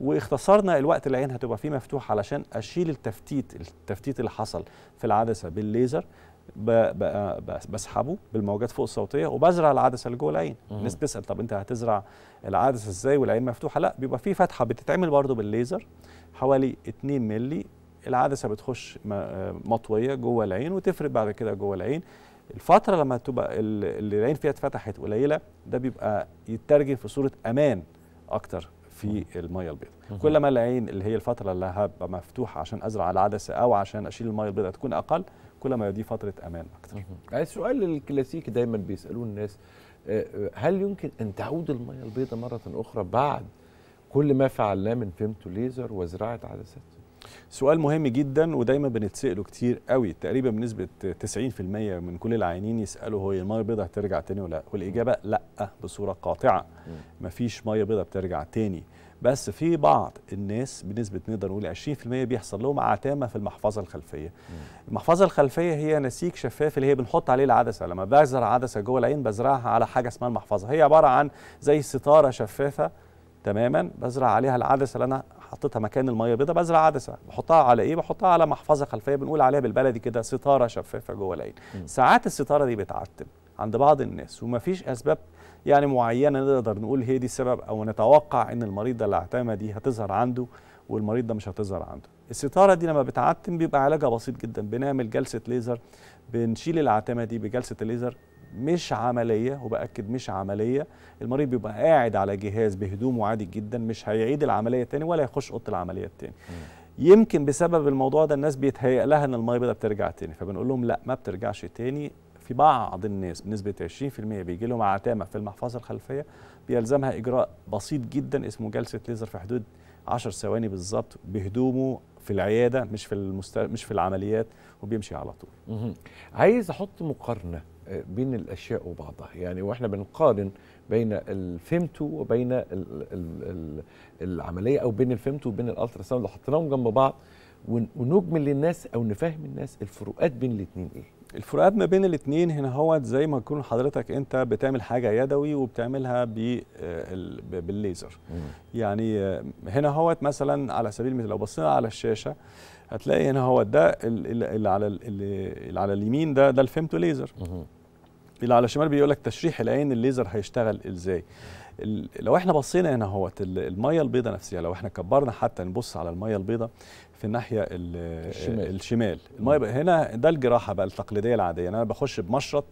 واختصرنا الوقت العين هتبقى فيه مفتوح علشان اشيل التفتيت التفتيت اللي حصل في العدسه بالليزر بسحبه بالموجات فوق الصوتيه وبزرع العدسه اللي جوه العين الناس بتسال طب انت هتزرع العدسه ازاي والعين مفتوحه لا بيبقى في فتحه بتتعمل برضو بالليزر حوالي 2 مللي العدسه بتخش آه، مطويه جوه العين وتفرد بعد كده جوه العين الفتره لما تبقى اللي العين فيها اتفتحت قليله ده بيبقى يترجم في صوره امان اكتر في الميه البيضاء كل ما العين اللي هي الفتره اللي هبقى مفتوحه عشان ازرع العدسه او عشان اشيل الميه البيضاء تكون اقل كل ما دي فتره امان اكتر يعني السؤال الكلاسيكي دايما بيسالوه الناس آه، آه، هل يمكن ان تعود الميه البيضاء مره اخرى بعد كل ما فعلناه من فيمتو ليزر وزراعه عدسات سؤال مهم جدا ودايما بنتساله كتير قوي تقريبا بنسبه 90% من كل العيانين يسالوا هو الميه البيضاء هترجع تاني ولا لا والاجابه لا بصوره قاطعه مفيش ميه بيضاء بترجع تاني بس في بعض الناس بنسبه نقدر نقول 20% بيحصل لهم عتامه في المحفظه الخلفيه مم. المحفظه الخلفيه هي نسيج شفاف اللي هي بنحط عليه العدسه لما بزرع عدسه جوه العين بزرعها على حاجه اسمها المحفظه هي عباره عن زي ستاره شفافه تماما بزرع عليها العدسه اللي انا حطيتها مكان الميه البيضاء بزرع عدسه بحطها على ايه بحطها على محفظه خلفيه بنقول عليها بالبلدي كده ستاره شفافه جوه العين ساعات الستاره دي بتعتم عند بعض الناس ومفيش اسباب يعني معينه نقدر نقول هي دي السبب او نتوقع ان المريض اللي اعتمى دي هتظهر عنده والمريض ده مش هتظهر عنده الستاره دي لما بتعتم بيبقى علاجها بسيط جدا بنعمل جلسه ليزر بنشيل العتمه دي بجلسه الليزر مش عمليه وباكد مش عمليه المريض بيبقى قاعد على جهاز بهدومه عادي جدا مش هيعيد العمليه تاني ولا يخش اوضه العمليات تاني يمكن بسبب الموضوع ده الناس بيتهيأ لها ان الميه بترجع تاني فبنقول لهم لا ما بترجعش تاني في بعض الناس بنسبة 20% بيجي لهم عتامة في المحفظة الخلفية بيلزمها إجراء بسيط جدا اسمه جلسة ليزر في حدود 10 ثواني بالظبط بهدومه في العيادة مش في المست... مش في العمليات وبيمشي على طول. عايز أحط مقارنة آه، بين الأشياء وبعضها يعني وإحنا بنقارن بين الفيمتو وبين ال ال العملية أو بين الفيمتو وبين الألترا ساوند لو حطيناهم جنب بعض ونجمل للناس او نفهم الناس الفروقات بين الاتنين ايه الفروقات ما بين الاثنين هنا هو زي ما تكون حضرتك انت بتعمل حاجه يدوي وبتعملها آه، بالليزر يعني آه، هنا هو مثلا على سبيل المثال لو بصينا على الشاشه هتلاقي هنا هو ده اللي على اللي على اليمين ده ده الفيمتو ليزر اللي على الشمال بيقول لك تشريح العين الليزر هيشتغل ازاي لو احنا بصينا هنا اهوت الميه البيضاء نفسها لو احنا كبرنا حتى نبص على الميه البيضاء في الناحيه الشمال, الشمال. الميه بقى هنا ده الجراحه بقى التقليديه العاديه يعني انا بخش بمشرط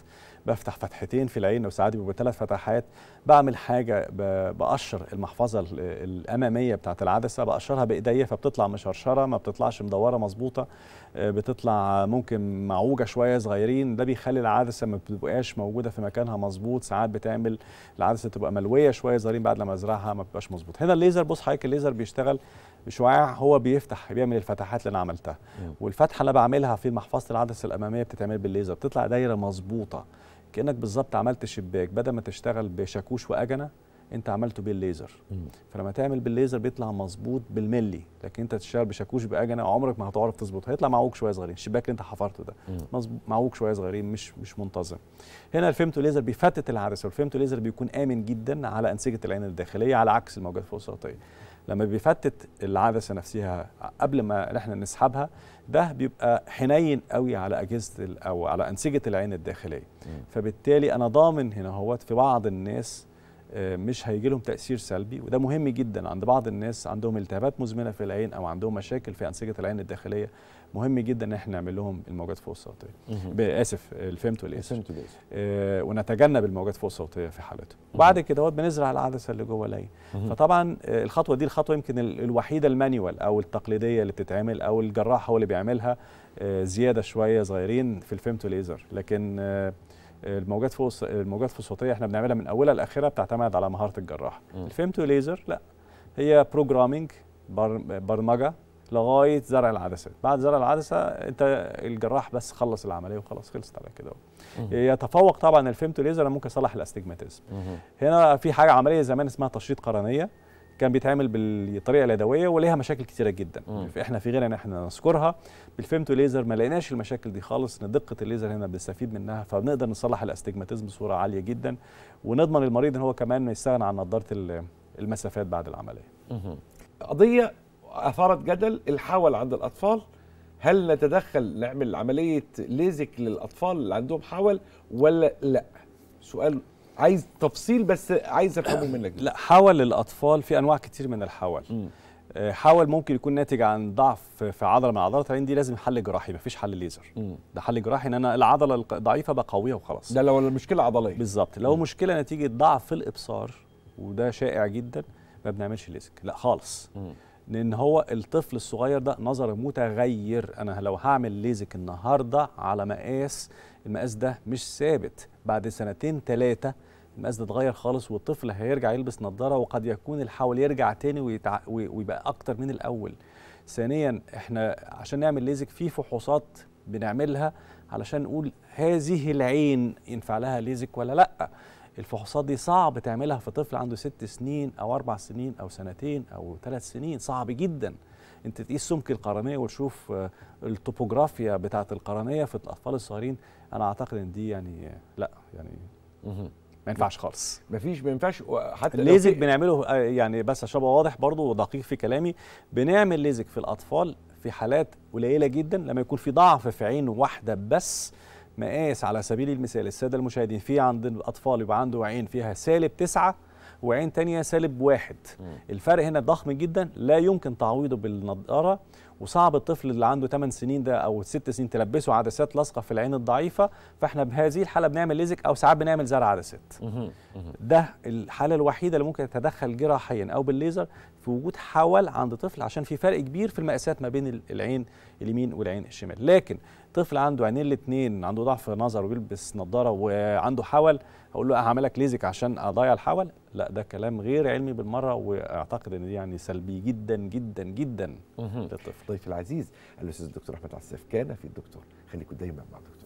بفتح فتحتين في العين وساعات بيبقوا ثلاث فتحات بعمل حاجه بقشر المحفظه الاماميه بتاعت العدسه بقشرها بايديا فبتطلع مشرشره ما بتطلعش مدوره مظبوطه بتطلع ممكن معوجه شويه صغيرين ده بيخلي العدسه ما بتبقاش موجوده في مكانها مظبوط ساعات بتعمل العدسه تبقى ملويه شويه صغيرين بعد لما ازرعها ما بتبقاش مظبوط هنا الليزر بص حضرتك الليزر بيشتغل شعاع هو بيفتح بيعمل الفتحات اللي انا عملتها والفتحه اللي انا بعملها في محفظه العدسه الاماميه بتتعمل بالليزر بتطلع دايره مظبوطه كانك بالظبط عملت شباك بدل ما تشتغل بشاكوش واجنه انت عملته بالليزر فلما تعمل بالليزر بيطلع مظبوط بالملي لكن انت تشتغل بشاكوش باجنه عمرك ما هتعرف تظبط هيطلع معوج شويه صغيرين الشباك اللي انت حفرته ده معوج شويه صغيرين مش مش منتظم هنا الفيمتو ليزر بيفتت العدسه والفيمتو ليزر بيكون امن جدا على انسجه العين الداخليه على عكس الموجات الفوسطيه لما بيفتت العدسه نفسها قبل ما احنا نسحبها ده بيبقى حنين قوي على اجهزه او على انسجه العين الداخليه فبالتالي انا ضامن هنا هوت في بعض الناس مش هيجي لهم تاثير سلبي وده مهم جدا عند بعض الناس عندهم التهابات مزمنه في العين او عندهم مشاكل في انسجه العين الداخليه مهم جدا ان احنا نعمل لهم الموجات فوق الصوتيه اسف الفيمتو والاسف آه ونتجنب الموجات فوق الصوتيه في حالته بعد كده بنزرع العدسه اللي جوه العين فطبعا آه، الخطوه دي الخطوه يمكن الوحيده المانيوال او التقليديه اللي بتتعمل او الجراح هو اللي بيعملها آه زياده شويه صغيرين في الفيمتو ليزر لكن آه الموجات فوق الموجات فوق الصوتيه احنا بنعملها من اولها لاخرها بتعتمد على مهاره الجراح الفيمتو ليزر لا هي بروجرامينج برمجه لغايه زرع العدسه بعد زرع العدسه انت الجراح بس خلص العمليه وخلاص خلصت على كده يتفوق طبعا الفيمتو ليزر ممكن يصلح الاستجماتيزم هنا في حاجه عمليه زمان اسمها تشريط قرنيه كان بيتعمل بالطريقه اليدويه وليها مشاكل كثيره جدا مم. يعني احنا في غنى ان احنا نذكرها بالفيمتو ليزر ما لقيناش المشاكل دي خالص ان دقه الليزر هنا بنستفيد منها فبنقدر نصلح الاستجماتيزم بصوره عاليه جدا ونضمن المريض ان هو كمان يستغنى عن نظاره المسافات بعد العمليه قضيه اثارت جدل الحول عند الاطفال هل نتدخل نعمل عمليه ليزك للاطفال اللي عندهم حول ولا لا سؤال عايز تفصيل بس عايز افهمه منك لا حول الاطفال في انواع كتير من الحول م. آه، حول ممكن يكون ناتج عن ضعف في عضله من عضلات العين دي لازم حل جراحي مفيش حل ليزر ده حل جراحي ان انا العضله الضعيفه بقويها وخلاص ده لو المشكله عضليه بالظبط لو م. مشكله نتيجه ضعف في الابصار وده شائع جدا ما بنعملش ليزك لا خالص م. لان هو الطفل الصغير ده نظر متغير انا لو هعمل ليزك النهارده على مقاس المقاس ده مش ثابت بعد سنتين ثلاثه المقاس ده اتغير خالص والطفل هيرجع يلبس نظاره وقد يكون الحول يرجع تاني ويتع... ويبقى اكتر من الاول ثانيا احنا عشان نعمل ليزك في فحوصات بنعملها علشان نقول هذه العين ينفع لها ليزك ولا لا الفحوصات دي صعب تعملها في طفل عنده ست سنين او اربع سنين او سنتين او ثلاث سنين صعب جدا انت تقيس سمك القرنيه وتشوف آه، التوبوغرافيا بتاعه القرنيه في الاطفال الصغيرين انا اعتقد ان دي يعني لا يعني ما ينفعش خالص ما فيش ما ينفعش حتى الليزك بنعمله آه، يعني بس عشان ابقى واضح برضو ودقيق في كلامي بنعمل ليزك في الاطفال في حالات قليله جدا لما يكون في ضعف في عين واحده بس مقاس على سبيل المثال الساده المشاهدين في عند الاطفال يبقى عنده عين فيها سالب تسعة وعين تانية سالب واحد الفرق هنا ضخم جدا لا يمكن تعويضه بالنضاره وصعب الطفل اللي عنده 8 سنين ده او 6 سنين تلبسه عدسات لاصقه في العين الضعيفه فاحنا بهذه الحاله بنعمل ليزك او ساعات بنعمل زرع عدسات ده الحاله الوحيده اللي ممكن تتدخل جراحيا او بالليزر في وجود حول عند طفل عشان في فرق كبير في المقاسات ما بين العين اليمين والعين الشمال لكن طفل عنده عينين الاثنين عنده ضعف نظر وبيلبس نظاره وعنده حول اقول له هعمل لك ليزك عشان اضيع الحول لا ده كلام غير علمي بالمره واعتقد ان دي يعني سلبي جدا جدا جدا للطفل ضيفي العزيز الاستاذ الدكتور احمد عساف كان في الدكتور خليكم دايما مع الدكتور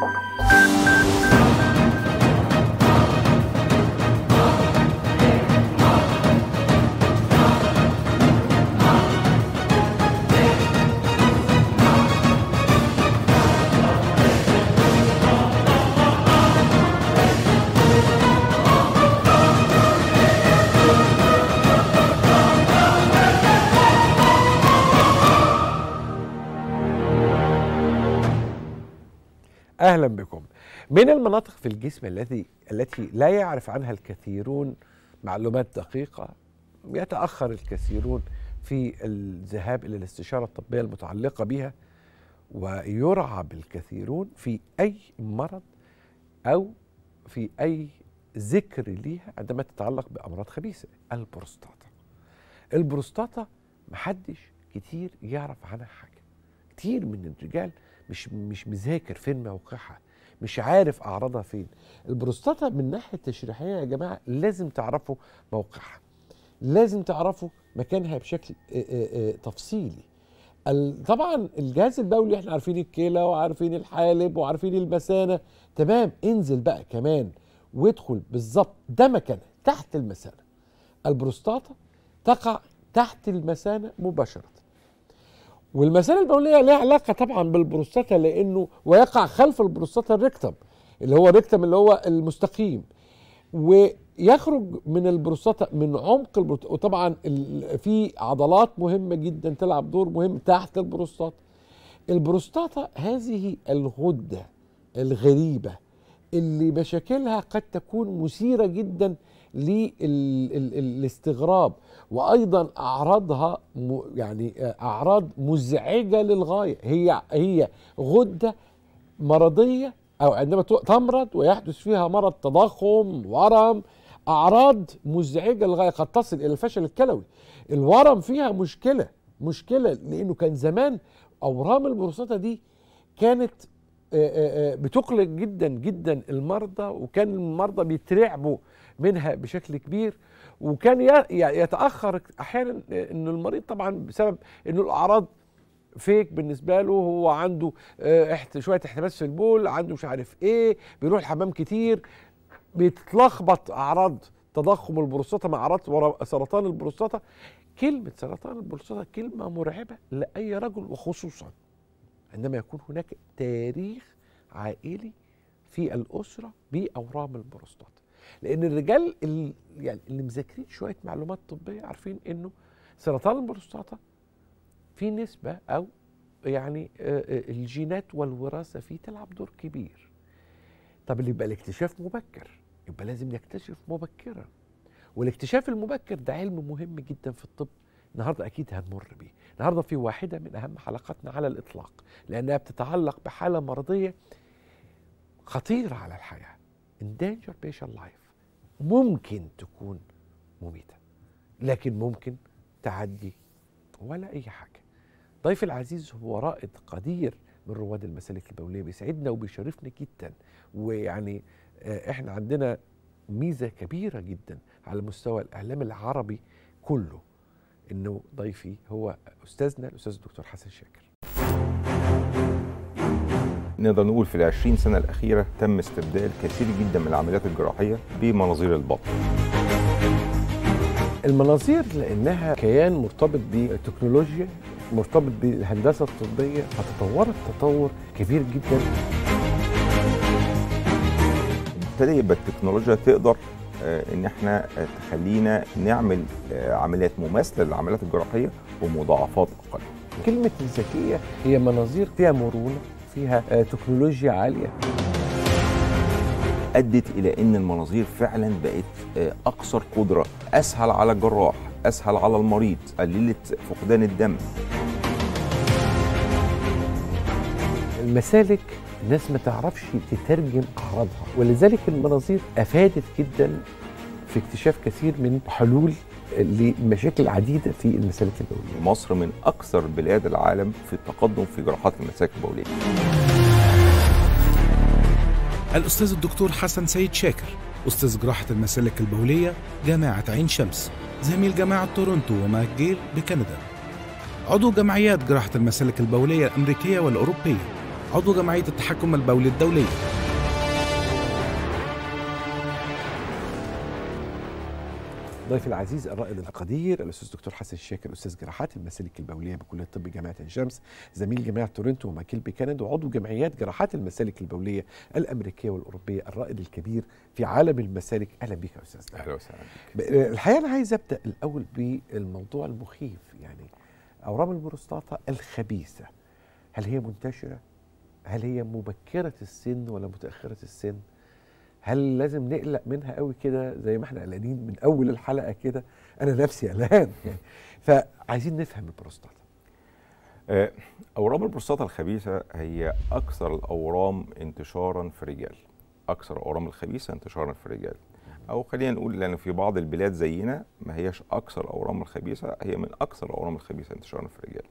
Thank you. أهلا بكم من المناطق في الجسم الذي التي لا يعرف عنها الكثيرون معلومات دقيقة يتأخر الكثيرون في الذهاب إلى الاستشارة الطبية المتعلقة بها ويرعب الكثيرون في أي مرض أو في أي ذكر ليها عندما تتعلق بأمراض خبيثة البروستاتا البروستاتا محدش كتير يعرف عنها حاجة كتير من الرجال مش مش مذاكر فين موقعها مش عارف اعراضها فين البروستاتا من ناحيه التشريحيه يا جماعه لازم تعرفوا موقعها لازم تعرفوا مكانها بشكل تفصيلي طبعا الجهاز البولي احنا عارفين الكلى وعارفين الحالب وعارفين المثانه تمام انزل بقى كمان وادخل بالظبط ده مكانها تحت المثانه البروستاتا تقع تحت المثانه مباشره والمسألة البولية لها علاقة طبعا بالبروستاتا لأنه ويقع خلف البروستاتا الركتم اللي هو الركتم اللي هو المستقيم ويخرج من البروستاتا من عمق البروستاتا وطبعا في عضلات مهمة جدا تلعب دور مهم تحت البروستاتا البروستاتا هذه الغدة الغريبة اللي مشاكلها قد تكون مثيرة جدا للاستغراب وايضا اعراضها يعني آه، اعراض مزعجه للغايه هي هي غده مرضيه او عندما تمرض ويحدث فيها مرض تضخم ورم اعراض مزعجه للغايه قد تصل الى الفشل الكلوي الورم فيها مشكله مشكله لانه كان زمان اورام البروستاتا دي كانت آه، آه، آه، بتقلق جدا جدا المرضى وكان المرضى بيترعبوا منها بشكل كبير وكان يتاخر احيانا ان المريض طبعا بسبب ان الاعراض فيك بالنسبه له هو عنده شويه احتباس في البول عنده مش عارف ايه بيروح الحمام كتير بتتلخبط اعراض تضخم البروستاتا مع اعراض سرطان البروستاتا كلمه سرطان البروستاتا كلمه مرعبه لاي رجل وخصوصا عندما يكون هناك تاريخ عائلي في الاسره باورام البروستات لان الرجال اللي يعني اللي مذاكرين شويه معلومات طبيه عارفين انه سرطان البروستاتا في نسبه او يعني آه، آه، الجينات والوراثه فيه تلعب دور كبير طب اللي يبقى الاكتشاف مبكر يبقى لازم نكتشف مبكرا والاكتشاف المبكر ده علم مهم جدا في الطب النهارده اكيد هنمر بيه النهارده في واحده من اهم حلقاتنا على الاطلاق لانها بتتعلق بحاله مرضيه خطيره على الحياه endangered patient life ممكن تكون مميته لكن ممكن تعدي ولا اي حاجه ضيف العزيز هو رائد قدير من رواد المسالك البوليه بيسعدنا وبيشرفنا جدا ويعني آه، احنا عندنا ميزه كبيره جدا على مستوى الاعلام العربي كله انه ضيفي هو استاذنا الاستاذ الدكتور حسن شاكر نقدر نقول في العشرين سنة الأخيرة تم استبدال كثير جدا من العمليات الجراحية بمناظير البطن المناظير لأنها كيان مرتبط بالتكنولوجيا مرتبط بالهندسة الطبية فتطورت تطور كبير جدا ابتدى يبقى التكنولوجيا تقدر آه، ان احنا تخلينا نعمل آه، عمليات مماثله للعمليات الجراحيه بمضاعفات اقل. كلمه الذكيه هي مناظير فيها مرونه، فيها آه، تكنولوجيا عاليه. ادت الى ان المناظير فعلا بقت اكثر قدره، اسهل على الجراح، اسهل على المريض، قللت فقدان الدم. المسالك الناس ما تعرفش تترجم أعراضها ولذلك المناظير أفادت جدا في اكتشاف كثير من حلول لمشاكل عديدة في المسالك البولية مصر من أكثر بلاد العالم في التقدم في جراحات المسالك البولية الأستاذ الدكتور حسن سيد شاكر أستاذ جراحة المسالك البولية جامعة عين شمس زميل جامعة تورونتو وماكجيل بكندا عضو جمعيات جراحة المسالك البولية الأمريكية والأوروبية عضو جمعية التحكم البولي الدولية ضيفي العزيز الرائد القدير الاستاذ دكتور حسن الشاكر استاذ جراحات المسالك البوليه بكليه الطب جامعه عين شمس زميل جامعه تورنتو وماكيل بكندا وعضو جمعيات جراحات المسالك البوليه الامريكيه والاوروبيه الرائد الكبير في عالم المسالك اهلا بك يا استاذ اهلا وسهلا الحقيقه انا عايز ابدا الاول بالموضوع المخيف يعني اورام البروستاتا الخبيثه هل هي منتشره هل هي مبكرة السن ولا متأخرة السن هل لازم نقلق منها قوي كده زي ما احنا قلقانين من أول الحلقة كده أنا نفسي قلقان يعني فعايزين نفهم البروستاتا آه، أورام البروستاتا الخبيثة هي أكثر الأورام انتشارا في الرجال أكثر الأورام الخبيثة انتشارا في الرجال او خلينا نقول لان في بعض البلاد زينا ما هياش اكثر الاورام الخبيثه هي من اكثر الاورام الخبيثه انتشارا في الرجال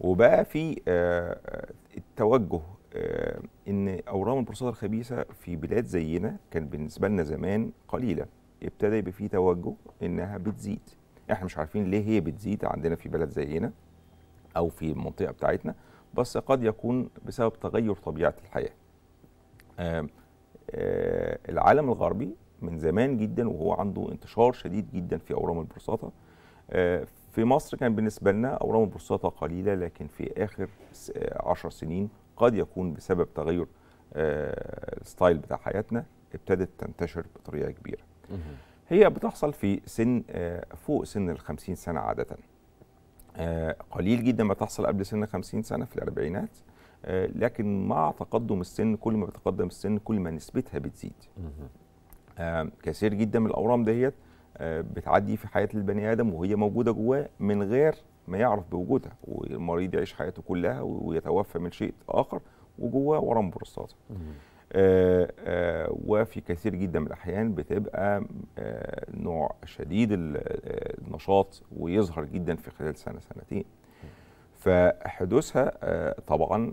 وبقى في آه، آه، توجه آه، ان اورام البروستاتا الخبيثه في بلاد زينا كان بالنسبه لنا زمان قليله ابتدى يبقى في توجه انها بتزيد احنا مش عارفين ليه هي بتزيد عندنا في بلد زينا او في المنطقه بتاعتنا بس قد يكون بسبب تغير طبيعه الحياه آآ آآ آه، العالم الغربي من زمان جدا وهو عنده انتشار شديد جدا في اورام البروستاتا آه، في مصر كان بالنسبه لنا اورام البساطه قليله لكن في اخر 10 آه، سنين قد يكون بسبب تغير آه، الستايل بتاع حياتنا ابتدت تنتشر بطريقه كبيره. هي بتحصل في سن آه، فوق سن ال 50 سنه عاده. قليل جدا ما تحصل قبل سن 50 سنه في الاربعينات لكن مع تقدم السن كل ما بتقدم السن كل ما نسبتها بتزيد. كثير جدا من الاورام دهيت آه، بتعدي في حياه البني ادم وهي موجوده جواه من غير ما يعرف بوجودها والمريض يعيش حياته كلها ويتوفى من شيء اخر وجواه ورم بروستاتا آه، آه، وفي كثير جدا من الاحيان بتبقى نوع شديد النشاط ويظهر جدا في خلال سنه سنتين فحدوثها طبعا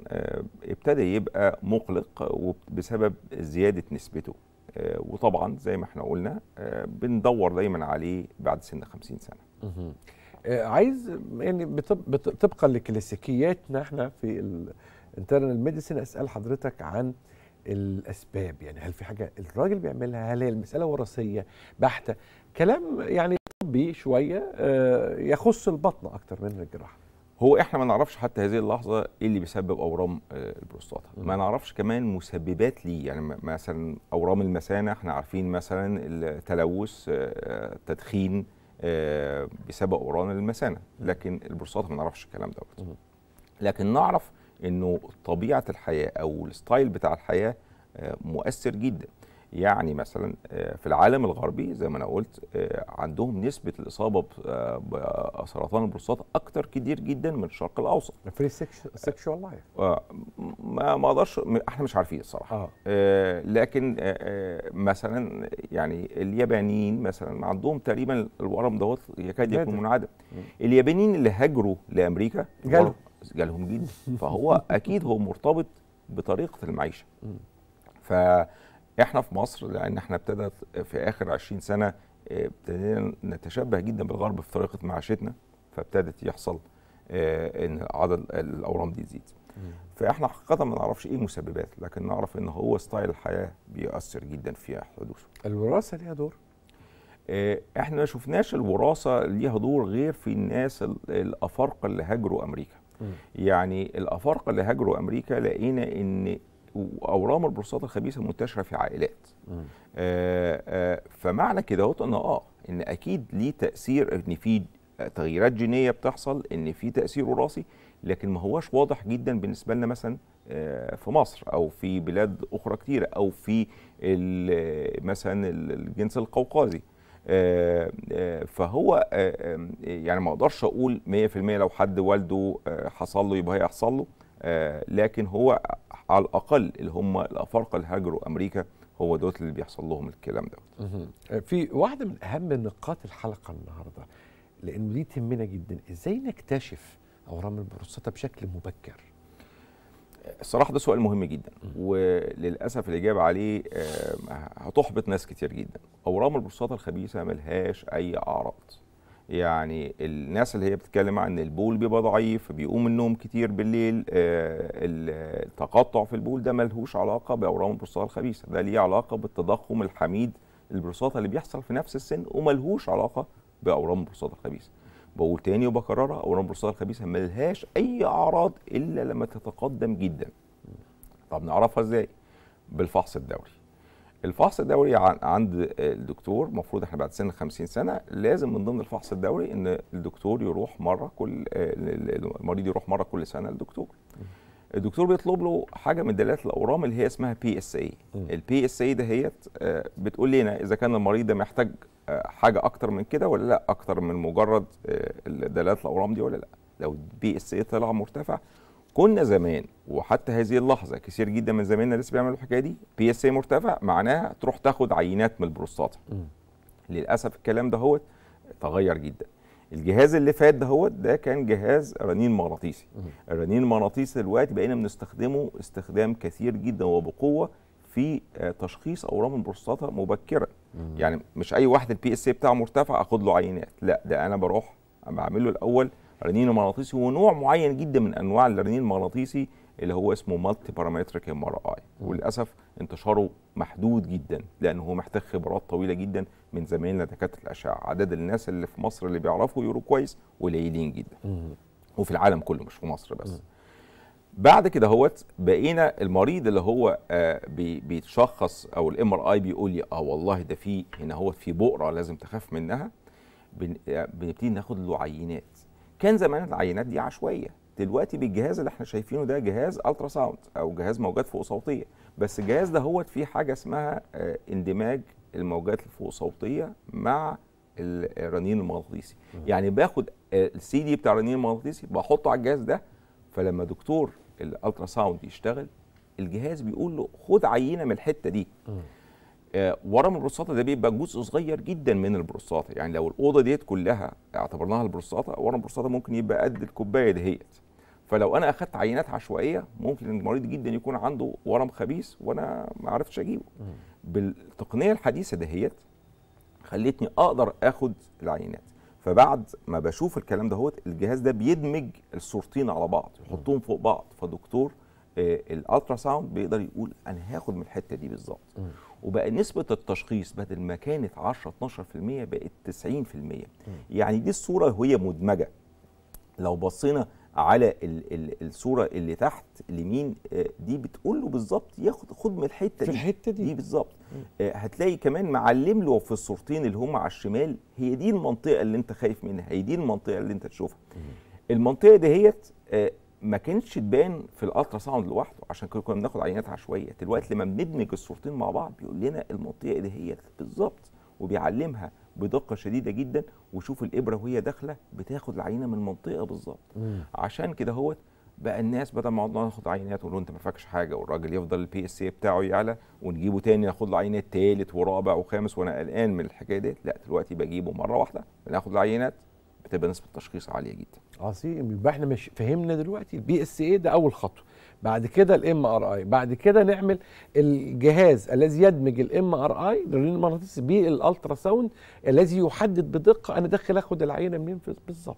ابتدى يبقى مقلق وبسبب زياده نسبته آه، وطبعا زي ما احنا قلنا آه، بندور دايما عليه بعد سن 50 سنه آه، عايز يعني طبقا لكلاسيكياتنا احنا في الانترنال ميديسين اسال حضرتك عن الاسباب يعني هل في حاجه الراجل بيعملها هل هي المساله وراثيه بحته كلام يعني طبي شويه يخص البطن اكتر من الجراحه هو احنا ما نعرفش حتى هذه اللحظه ايه اللي بيسبب اورام آه، البروستاتا ما نعرفش كمان مسببات ليه يعني مثلا اورام المثانه احنا عارفين مثلا التلوث التدخين آه، آه، بسبب اورام المثانه لكن البروستاتا ما نعرفش الكلام دوت لكن نعرف انه طبيعه الحياه او الستايل بتاع الحياه مؤثر جدا يعني مثلا آه، في العالم الغربي زي ما انا قلت آه، عندهم نسبه الاصابه بسرطان آه، البروستات اكتر كتير جدا من الشرق الاوسط فري سيكشوال لايف ما ما اقدرش احنا مش عارفين الصراحه آه. لكن مثلا يعني اليابانيين مثلا عندهم تقريبا الورم دوت يكاد يكون منعدم اليابانيين اللي هاجروا لامريكا جالهم جالهم جدا فهو اكيد هو مرتبط بطريقه المعيشه ف احنا في مصر لان احنا ابتدت في اخر 20 سنه آه، ابتدينا نتشبه جدا بالغرب في طريقه معيشتنا فابتدت يحصل آه، ان عدد الاورام دي تزيد فاحنا حقيقه ما نعرفش ايه المسببات لكن نعرف ان هو ستايل الحياه بيأثر جدا في حدوثه الوراثه ليها دور آه، احنا ما شفناش الوراثه ليها دور غير في الناس الافارقه اللي هاجروا امريكا يعني الافارقه اللي هاجروا امريكا لقينا ان واورام البروستاتا الخبيثه منتشره في عائلات آآ آآ آه، آه، فمعنى كده ان اه ان اكيد ليه تاثير ان في تغييرات جينيه بتحصل ان في تاثير وراثي لكن ما هواش واضح جدا بالنسبه لنا مثلا آه، في مصر او في بلاد اخرى كتيره او في مثلا الجنس القوقازي فهو يعني ما اقدرش اقول 100% لو حد والده حصل له يبقى هيحصل له آه، لكن هو على الاقل اللي هم الافارقه اللي هاجروا امريكا هو دوت اللي بيحصل لهم الكلام ده آه، في واحده من اهم نقاط الحلقه النهارده لان دي تهمنا جدا ازاي نكتشف اورام البروستاتا بشكل مبكر الصراحه آه، ده سؤال مهم جدا وللاسف الاجابه عليه هتحبط ناس كتير جدا اورام البروستاتا الخبيثه ملهاش اي اعراض يعني الناس اللي هي بتتكلم عن البول بيبقى ضعيف بيقوم النوم كتير بالليل آه، التقطع في البول ده ملهوش علاقه باورام البروستاتا الخبيثه ده ليه علاقه بالتضخم الحميد البروستاتا اللي بيحصل في نفس السن وملهوش علاقه باورام البروستاتا الخبيثه بقول تاني وبكررها اورام البروستاتا الخبيثه ملهاش اي اعراض الا لما تتقدم جدا طب نعرفها ازاي بالفحص الدوري الفحص الدوري عند الدكتور المفروض احنا بعد سن 50 سنه لازم من ضمن الفحص الدوري ان الدكتور يروح مره كل المريض يروح مره كل سنه للدكتور الدكتور بيطلب له حاجه من دلالات الاورام اللي هي اسمها بي اس اي البي اس اي دهيت آه، بتقول لنا اذا كان المريض ده محتاج آه، حاجه اكتر من كده ولا لا اكتر من مجرد آه، دلالات الاورام دي ولا لا لو البي اس اي طلع مرتفع كنا زمان وحتى هذه اللحظه كثير جدا من زمايلنا لسه بيعملوا الحكايه دي بي اس اي مرتفع معناها تروح تاخد عينات من البروستاتا للاسف الكلام ده هو تغير جدا الجهاز اللي فات ده هو ده كان جهاز رنين مغناطيسي الرنين المغناطيسي دلوقتي بقينا بنستخدمه استخدام كثير جدا وبقوه في آه، تشخيص اورام البروستاتا مبكرا يعني مش اي واحد البي اس اي بتاعه مرتفع اخد له عينات لا ده انا بروح بعمل له الاول رنين مغناطيسي ونوع معين جدا من انواع الرنين المغناطيسي اللي هو اسمه مالتي بارامتريك ام ار اي وللاسف انتشاره محدود جدا لانه هو محتاج خبرات طويله جدا من زمايلنا دكاتره الاشعه عدد الناس اللي في مصر اللي بيعرفوا يورو كويس قليلين جدا وفي العالم كله مش في مصر بس بعد كده هوت بقينا المريض اللي هو آه، بيتشخص او الام ار اي بيقول لي اه والله ده في هنا هوت في بؤره لازم تخاف منها آه، بنبتدي ناخد له عينات كان زمان العينات دي عشوائيه دلوقتي بالجهاز اللي احنا شايفينه ده جهاز الترا ساوند او جهاز موجات فوق صوتيه بس الجهاز ده هو فيه حاجه اسمها آه، اندماج الموجات الفوق صوتيه مع الرنين المغناطيسي يعني باخد آه، السي دي بتاع الرنين المغناطيسي بحطه على الجهاز ده فلما دكتور الالترا ساوند يشتغل الجهاز بيقول له خد عينه من الحته دي آه، ورم البروستاتا ده بيبقى جزء صغير جدا من البروستاتا يعني لو الاوضه ديت كلها اعتبرناها البروستاتا ورم البروستاتا ممكن يبقى قد الكوبايه دهيت فلو انا اخدت عينات عشوائيه ممكن المريض جدا يكون عنده ورم خبيث وانا ما عرفتش اجيبه بالتقنيه الحديثه دهيت خلتني اقدر اخد العينات فبعد ما بشوف الكلام دهوت الجهاز ده بيدمج الصورتين على بعض يحطهم فوق بعض فدكتور آه، الالترا ساوند بيقدر يقول انا هاخد من الحته دي بالظبط وبقى نسبه التشخيص بدل ما كانت 10 12% بقت 90% م. يعني دي الصوره وهي مدمجه لو بصينا على ال ال الصوره اللي تحت اليمين آه، دي بتقول له بالظبط ياخد خد من الحته دي في الحته دي, دي بالظبط آه، هتلاقي كمان معلم له في الصورتين اللي هم على الشمال هي دي المنطقه اللي انت خايف منها هي دي المنطقه اللي انت تشوفها المنطقه دهيت آه، ما كانتش تبان في الالترا ساوند لوحده عشان كده كنا بناخد عينات عشوائيه دلوقتي لما بندمج الصورتين مع بعض بيقول لنا المنطقه دي هي بالظبط وبيعلمها بدقه شديده جدا وشوف الابره وهي داخله بتاخد العينه من المنطقه بالظبط عشان كده هوت بقى الناس بدل ما ناخد عينات ونقول انت ما فاكش حاجه والراجل يفضل البي اس اي بتاعه يعلى ونجيبه تاني ناخد له عينات ثالث ورابع وخامس وانا قلقان من الحكايه ديت لا دلوقتي بجيبه مره واحده بناخد العينات بتبقى نسبه التشخيص عاليه جدا عظيم يبقى احنا مش فهمنا دلوقتي البي اس اي ده اول خطوه بعد كده الام ار اي بعد كده نعمل الجهاز الذي يدمج الام ار اي للمغناطيس بالالترا ساوند الذي يحدد بدقه انا داخل اخد العينه منين بالظبط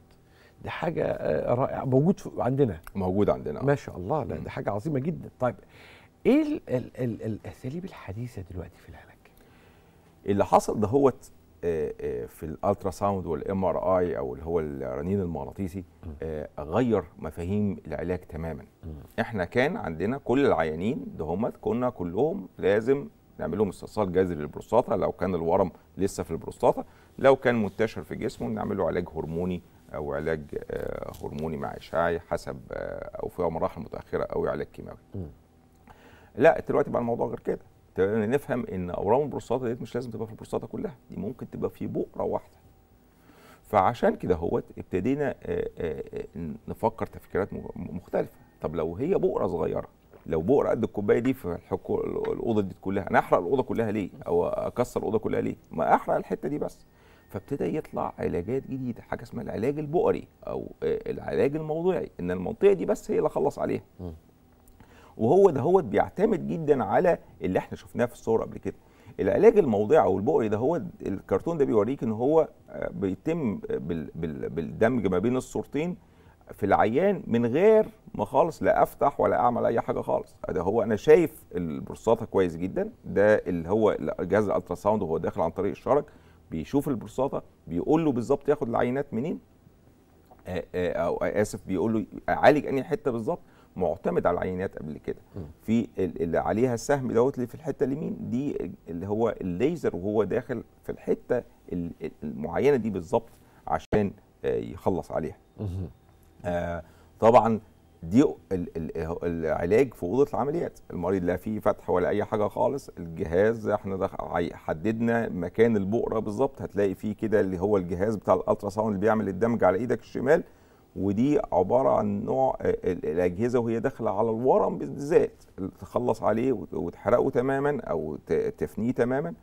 دي حاجه آه، رائعه موجود عندنا موجود عندنا ما شاء الله لا دي حاجه عظيمه جدا طيب ايه الاساليب الحديثه دلوقتي في العلاج اللي حصل ده هوت آه، آه، في الالترا ساوند والام ار اي او اللي هو الرنين المغناطيسي آه، غير مفاهيم العلاج تماما احنا كان عندنا كل العيانين دهمت كنا كلهم لازم نعمل لهم استئصال جذري للبروستاتا لو كان الورم لسه في البروستاتا لو كان منتشر في جسمه نعمل له علاج هرموني او علاج هرموني مع اشعاعي حسب او في مراحل متاخره قوي علاج كيماوي لا دلوقتي بقى الموضوع غير كده تبقى نفهم ان اورام البروستاتا ديت مش لازم تبقى في البروستاتا كلها دي ممكن تبقى في بؤره واحده فعشان كده هوت ابتدينا آه، آه، آه، نفكر تفكيرات مختلفه طب لو هي بؤره صغيره لو بؤره قد الكوبايه دي في الاوضه دي كلها انا احرق الاوضه كلها ليه او اكسر الاوضه كلها ليه ما احرق الحته دي بس فابتدى يطلع علاجات جديده حاجه اسمها العلاج البؤري او العلاج الموضوعي ان المنطقه دي بس هي اللي اخلص عليها وهو ده هو بيعتمد جدا على اللي احنا شفناه في الصور قبل كده العلاج الموضعي او البؤري ده هو الكرتون ده بيوريك ان هو آه، بيتم بالدمج ما بين الصورتين في العيان من غير ما خالص لا افتح ولا اعمل اي حاجه خالص ده هو انا شايف البروستاتا كويس جدا ده اللي هو جهاز الالتراساوند ساوند وهو داخل عن طريق الشرج بيشوف البروستاتا بيقول له بالظبط ياخد العينات منين آه، آه، او اسف بيقول له اعالج انهي حته بالظبط معتمد على العينات قبل كده في اللي عليها السهم دوت اللي في الحته اليمين دي اللي هو الليزر وهو داخل في الحته المعينه دي بالظبط عشان آه، يخلص عليها آه طبعا دي العلاج في اوضه العمليات المريض لا فيه فتح ولا اي حاجه خالص الجهاز احنا حددنا مكان البؤره بالظبط هتلاقي فيه كده اللي هو الجهاز بتاع الالترا ساوند اللي بيعمل الدمج على ايدك الشمال ودي عباره عن نوع آه، الاجهزه وهي داخله على الورم بالذات اللي تخلص عليه وتحرقه تماما او تفنيه تماما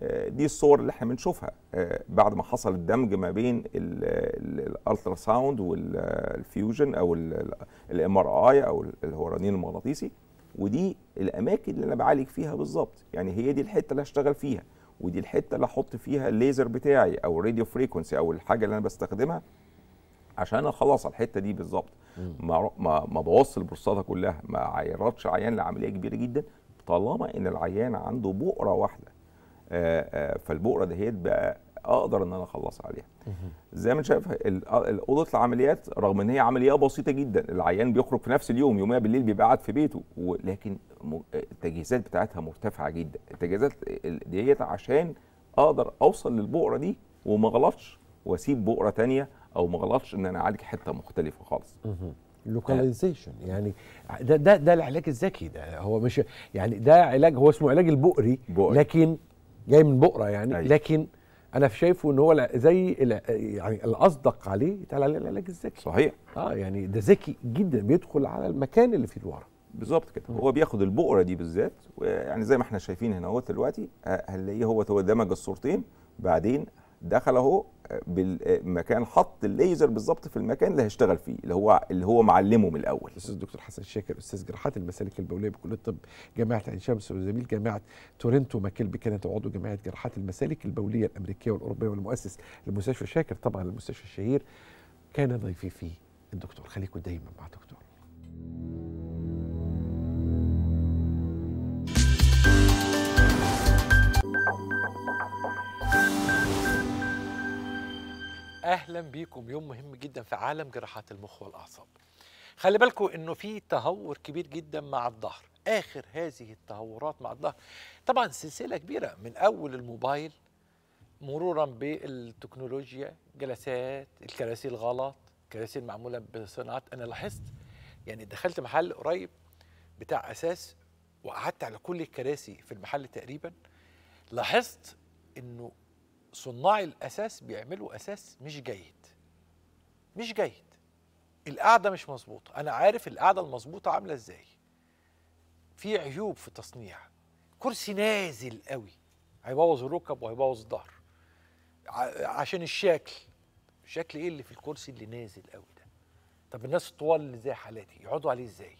آه، دي الصور اللي احنا بنشوفها آه، بعد ما حصل الدمج ما بين الالترا ساوند والفيوجن او الام ار اي او اللي هو الرنين المغناطيسي ودي الاماكن اللي انا بعالج فيها بالظبط يعني هي دي الحته اللي هشتغل فيها ودي الحته اللي احط فيها الليزر بتاعي او الراديو فريكونسي او الحاجه اللي انا بستخدمها عشان انا الحته دي بالظبط ما ما ما بوظش البروستاتا كلها ما عيرتش عيان لعمليه كبيره جدا طالما ان العيان عنده بؤره واحده فالبؤره دهيت بقى اقدر ان انا اخلص عليها زي ما انت شايف اوضه العمليات رغم ان هي عمليه بسيطه جدا العيان بيخرج في نفس اليوم يوميا بالليل بيبقى قاعد في بيته ولكن التجهيزات بتاعتها مرتفعه جدا التجهيزات ديت عشان اقدر اوصل للبؤره دي وما غلطش واسيب بؤره ثانيه او ما غلطش ان انا اعالج حته مختلفه خالص لوكاليزيشن آه. يعني ده ده ده العلاج الذكي ده هو مش يعني ده علاج هو اسمه علاج البؤري بؤري. لكن جاي من بؤره يعني أي. أيوه. لكن انا شايفه ان هو زي يعني الاصدق عليه يتقال عليه العلاج الذكي صحيح اه يعني ده ذكي جدا بيدخل على المكان اللي فيه الورم بالظبط كده هو بياخد البؤره دي بالذات يعني زي ما احنا شايفين هنا اهو دلوقتي هنلاقيه هو دمج الصورتين بعدين دخل اهو بالمكان آه، حط الليزر بالظبط في المكان اللي هيشتغل فيه اللي هو اللي هو معلمه من الاول استاذ الدكتور حسن شاكر استاذ جراحات المسالك البوليه بكليه الطب جامعه عين شمس وزميل جامعه تورنتو ماكل كانت عضو جمعيه جراحات المسالك البوليه الامريكيه والاوروبيه والمؤسس لمستشفى شاكر طبعا المستشفى الشهير كان ضيفي فيه الدكتور خليكم دايما مع الدكتور اهلا بيكم يوم مهم جدا في عالم جراحات المخ والاعصاب خلي بالكم انه في تهور كبير جدا مع الظهر اخر هذه التهورات مع الظهر طبعا سلسله كبيره من اول الموبايل مرورا بالتكنولوجيا جلسات الكراسي الغلط الكراسي المعموله بصناعات انا لاحظت يعني دخلت محل قريب بتاع اساس وقعدت على كل الكراسي في المحل تقريبا لاحظت انه صناع الاساس بيعملوا اساس مش جيد مش جيد القاعده مش مظبوطه انا عارف القاعده المظبوطه عامله ازاي في عيوب في تصنيع كرسي نازل قوي هيبوظ الركب وهيبوظ الظهر عشان الشكل شكل ايه اللي في الكرسي اللي نازل قوي ده طب الناس الطوال اللي زي حالاتي يقعدوا عليه ازاي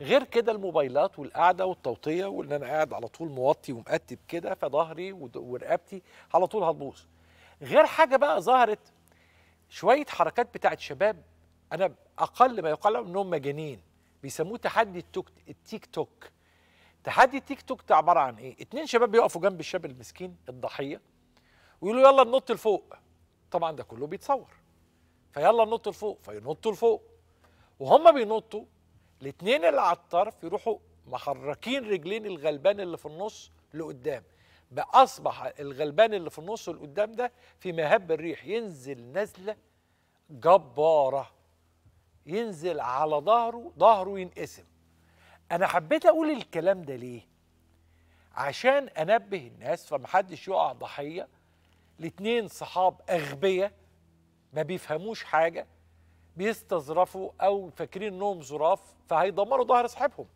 غير كده الموبايلات والقعده والتوطيه وان انا قاعد على طول موطي ومقتب كده فظهري ورقبتي على طول هتبوظ غير حاجه بقى ظهرت شويه حركات بتاعت شباب انا اقل ما يقال انهم مجانين بيسموه تحدي التوك التيك توك تحدي التيك توك ده عباره عن ايه اتنين شباب يقفوا جنب الشاب المسكين الضحيه ويقولوا يلا ننط لفوق طبعا ده كله بيتصور فيلا ننط لفوق فينطوا لفوق وهم بينطوا الاثنين اللي على الطرف يروحوا محركين رجلين الغلبان اللي في النص لقدام بأصبح الغلبان اللي في النص لقدام ده في مهب الريح ينزل نزلة جبارة ينزل على ظهره ظهره ينقسم أنا حبيت أقول الكلام ده ليه عشان أنبه الناس فمحدش يقع ضحية لاتنين صحاب أغبية ما بيفهموش حاجة بيستظرفوا او فاكرين انهم ظراف فهيدمروا ظهر صاحبهم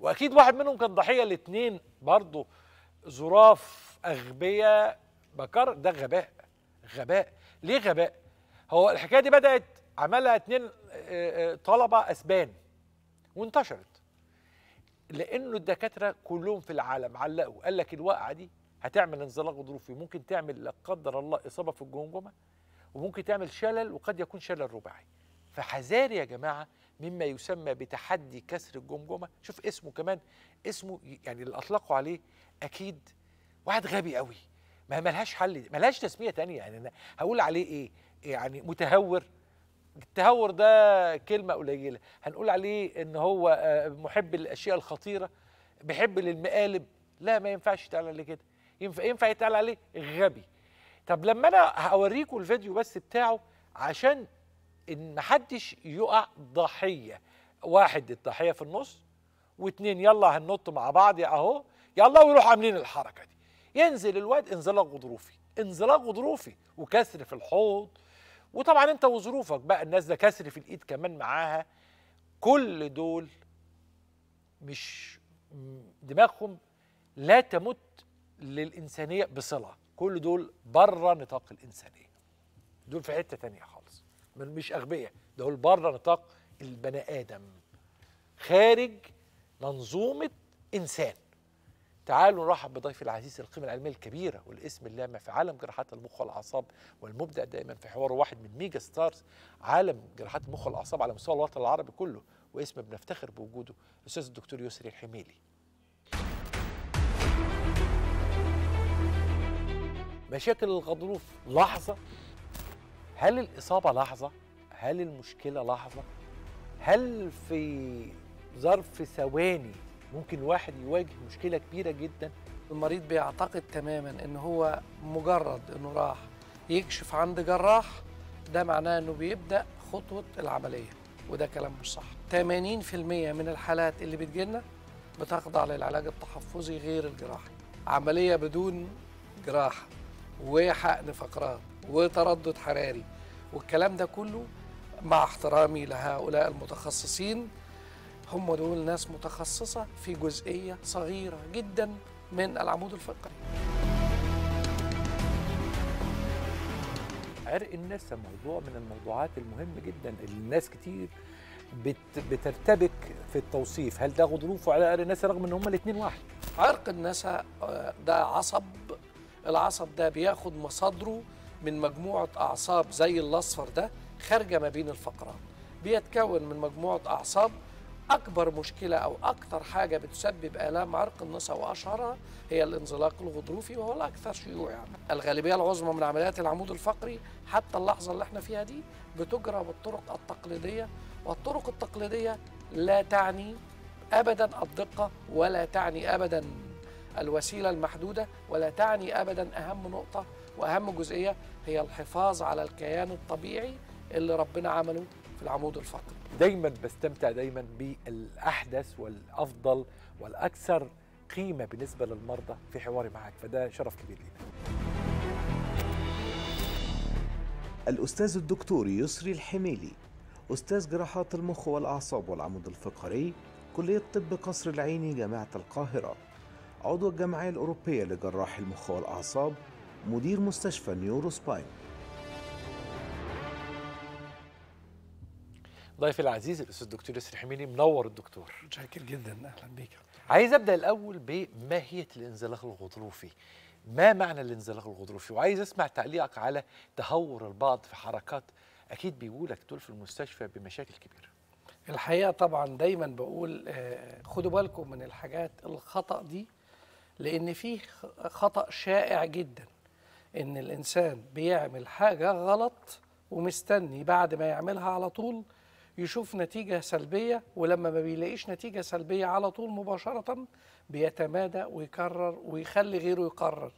واكيد واحد منهم كان ضحيه الاثنين برضه ظراف اغبياء بكر ده غباء غباء ليه غباء هو الحكايه دي بدات عملها اتنين آه، آه، طلبه اسبان وانتشرت لانه الدكاتره كلهم في العالم علقوا قال لك الواقعه دي هتعمل انزلاق غضروفي ممكن تعمل لا قدر الله اصابه في الجمجمه وممكن تعمل شلل وقد يكون شلل رباعي فحذار يا جماعه مما يسمى بتحدي كسر الجمجمه شوف اسمه كمان اسمه يعني اللي اطلقوا عليه اكيد واحد غبي قوي ما ملهاش حل ملهاش تسميه تانية يعني انا هقول عليه ايه يعني متهور التهور ده كلمة قليلة هنقول عليه إن هو آه، محب للأشياء الخطيرة بيحب للمقالب لا ما ينفعش يتقال عليه كده ينفع, ينفع يتقال عليه غبي طب لما انا هوريكم الفيديو بس بتاعه عشان ان محدش يقع ضحيه واحد الضحيه في النص واتنين يلا هننط مع بعض اهو يلا ويروحوا عاملين الحركه دي ينزل الواد انزلاق غضروفي انزلاق غضروفي وكسر في الحوض وطبعا انت وظروفك بقى الناس ده كسر في الايد كمان معاها كل دول مش دماغهم لا تمت للانسانيه بصله كل دول بره نطاق الانسانيه دول في حته تانية خالص مش اغبياء دول بره نطاق البني ادم خارج منظومه انسان تعالوا نرحب بضيف العزيز القيمة العلمية الكبيرة والاسم اللامع في عالم جراحات المخ والأعصاب والمبدع دائما في حواره واحد من ميجا ستارز عالم جراحات المخ والأعصاب على مستوى الوطن العربي كله واسم بنفتخر بوجوده الأستاذ الدكتور يسري الحميلي مشاكل الغضروف لحظه هل الاصابه لحظه هل المشكله لحظه هل في ظرف ثواني ممكن الواحد يواجه مشكله كبيره جدا المريض بيعتقد تماما ان هو مجرد انه راح يكشف عند جراح ده معناه انه بيبدا خطوه العمليه وده كلام مش صح 80% من الحالات اللي بتجيلنا بتخضع للعلاج التحفظي غير الجراحي عمليه بدون جراحه وحقن فقرات وتردد حراري والكلام ده كله مع احترامي لهؤلاء المتخصصين هم دول ناس متخصصة في جزئية صغيرة جدا من العمود الفقري عرق النسا موضوع من الموضوعات المهم جدا اللي الناس كتير بت بترتبك في التوصيف هل ده غضروف ولا عرق النسا رغم ان هما الاثنين واحد عرق النسا آه، ده عصب العصب ده بياخد مصادره من مجموعة أعصاب زي الأصفر ده خارجة ما بين الفقرات بيتكون من مجموعة أعصاب أكبر مشكلة أو أكثر حاجة بتسبب آلام عرق النسا وأشهرها هي الانزلاق الغضروفي وهو الأكثر شيوعا الغالبية العظمى من عمليات العمود الفقري حتى اللحظة اللي احنا فيها دي بتجرى بالطرق التقليدية والطرق التقليدية لا تعني أبدا الدقة ولا تعني أبدا الوسيله المحدوده ولا تعني ابدا اهم نقطه واهم جزئيه هي الحفاظ على الكيان الطبيعي اللي ربنا عمله في العمود الفقري. دايما بستمتع دايما بالاحدث والافضل والاكثر قيمه بالنسبه للمرضى في حواري معك فده شرف كبير لينا. الأستاذ الدكتور يسري الحميلي أستاذ جراحات المخ والأعصاب والعمود الفقري كلية طب قصر العيني جامعة القاهرة عضو الجمعية الأوروبية لجراح المخ والأعصاب مدير مستشفى نيورو سباين ضيفي العزيز الاستاذ الدكتور ياسر حميني منور الدكتور متشكر جدا اهلا بيك عايز ابدا الاول بماهيه الانزلاق الغضروفي ما معنى الانزلاق الغضروفي وعايز اسمع تعليقك على تهور البعض في حركات اكيد بيقولك دول في المستشفى بمشاكل كبيره الحقيقه طبعا دايما بقول آه، خدوا بالكم من الحاجات الخطا دي لأن فيه خطأ شائع جدا إن الإنسان بيعمل حاجة غلط ومستني بعد ما يعملها على طول يشوف نتيجة سلبية ولما ما بيلاقيش نتيجة سلبية على طول مباشرة بيتمادى ويكرر ويخلي غيره يقرر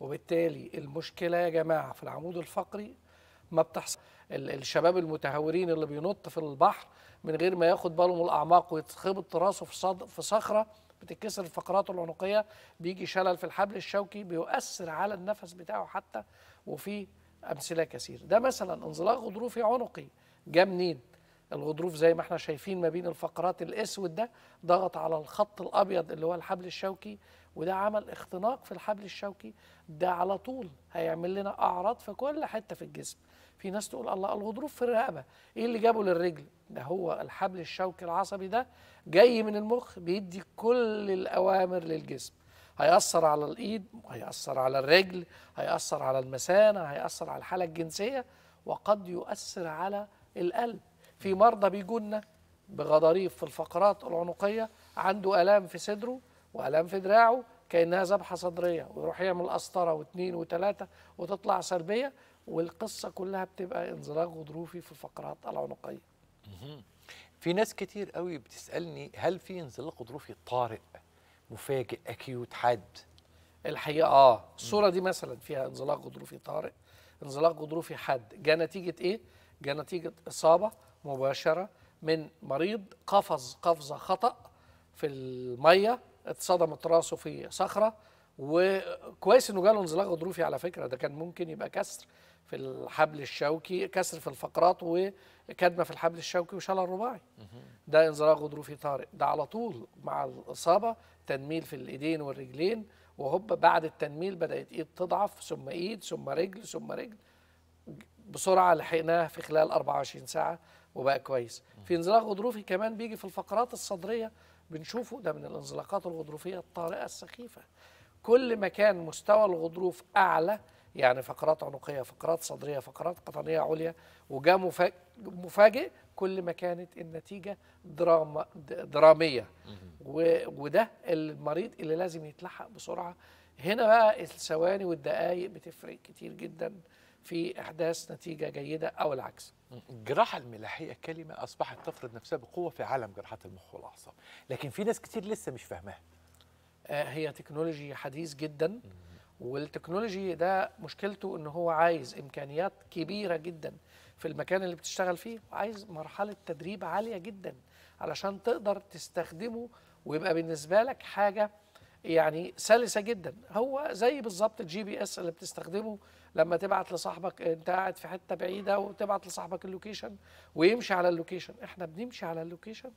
وبالتالي المشكلة يا جماعة في العمود الفقري ما بتحصل الشباب المتهورين اللي بينط في البحر من غير ما ياخد باله من الأعماق ويتخبط راسه في صخرة بتتكسر الفقرات العنقيه بيجي شلل في الحبل الشوكي بيؤثر على النفس بتاعه حتى وفي امثله كثير ده مثلا انزلاق غضروفي عنقي جه منين الغضروف زي ما احنا شايفين ما بين الفقرات الاسود ده ضغط على الخط الابيض اللي هو الحبل الشوكي وده عمل اختناق في الحبل الشوكي ده على طول هيعمل لنا اعراض في كل حته في الجسم في ناس تقول الله الغضروف في الرقبه ايه اللي جابه للرجل ده هو الحبل الشوكي العصبي ده جاي من المخ بيدي كل الاوامر للجسم هيأثر على الإيد هيأثر على الرجل هيأثر على المثانة هيأثر على الحالة الجنسية وقد يؤثر على القلب في مرضى بيجونا بغضاريف في الفقرات العنقية عنده ألام في صدره وألام في دراعه كأنها ذبحة صدرية ويروح يعمل قسطرة واثنين وثلاثة وتطلع سربية والقصة كلها بتبقى انزلاق غضروفي في فقرات العنقية في ناس كتير قوي بتسألني هل في انزلاق غضروفي طارئ مفاجئ أكيوت حاد الحقيقة آه الصورة دي مثلا فيها انزلاق غضروفي طارئ انزلاق غضروفي حاد جاء نتيجة إيه؟ جاء نتيجة إصابة مباشرة من مريض قفز قفزة خطأ في المية اتصدمت راسه في صخرة وكويس انه جاله انزلاق غضروفي على فكره ده كان ممكن يبقى كسر في الحبل الشوكي كسر في الفقرات وكدمه في الحبل الشوكي وشلل الرباعي ده انزلاق غضروفي طارئ ده على طول مع الاصابه تنميل في الايدين والرجلين وهوب بعد التنميل بدات ايد تضعف ثم ايد ثم رجل ثم رجل بسرعه لحقناه في خلال 24 ساعه وبقى كويس في انزلاق غضروفي كمان بيجي في الفقرات الصدريه بنشوفه ده من الانزلاقات الغضروفيه الطارئه السخيفه كل ما كان مستوى الغضروف اعلى يعني فقرات عنقيه فقرات صدريه فقرات قطنيه عليا وجاء مفاجئ كل ما كانت النتيجه دراما دراميه وده المريض اللي لازم يتلحق بسرعه هنا بقى الثواني والدقائق بتفرق كتير جدا في احداث نتيجه جيده او العكس الجراحه الملاحيه كلمه اصبحت تفرض نفسها بقوه في عالم جراحات المخ والاعصاب لكن في ناس كتير لسه مش فاهماها آه، هي تكنولوجي حديث جدا والتكنولوجي ده مشكلته ان هو عايز امكانيات كبيره جدا في المكان اللي بتشتغل فيه وعايز مرحله تدريب عاليه جدا علشان تقدر تستخدمه ويبقى بالنسبه لك حاجه يعني سلسه جدا هو زي بالظبط الجي بي اس اللي بتستخدمه لما تبعت لصاحبك انت قاعد في حته بعيده وتبعت لصاحبك اللوكيشن ويمشي على اللوكيشن احنا بنمشي على اللوكيشن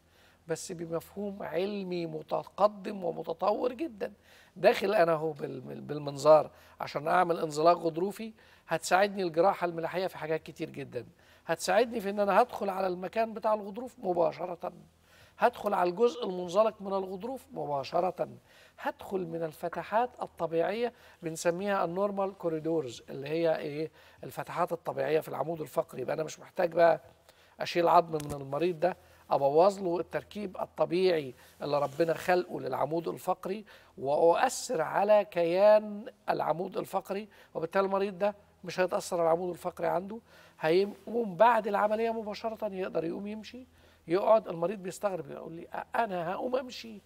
بس بمفهوم علمي متقدم ومتطور جدا داخل انا اهو بالمنظار عشان اعمل انزلاق غضروفي هتساعدني الجراحه الملاحيه في حاجات كتير جدا هتساعدني في ان انا هدخل على المكان بتاع الغضروف مباشره هدخل على الجزء المنزلق من الغضروف مباشرة هدخل من الفتحات الطبيعية بنسميها النورمال كوريدورز اللي هي ايه الفتحات الطبيعية في العمود الفقري يبقى انا مش محتاج بقى اشيل عظم من المريض ده ابوظ له التركيب الطبيعي اللي ربنا خلقه للعمود الفقري واؤثر على كيان العمود الفقري وبالتالي المريض ده مش هيتاثر على العمود الفقري عنده هيقوم بعد العمليه مباشره يقدر يقوم يمشي يقعد المريض بيستغرب يقول لي انا هقوم امشي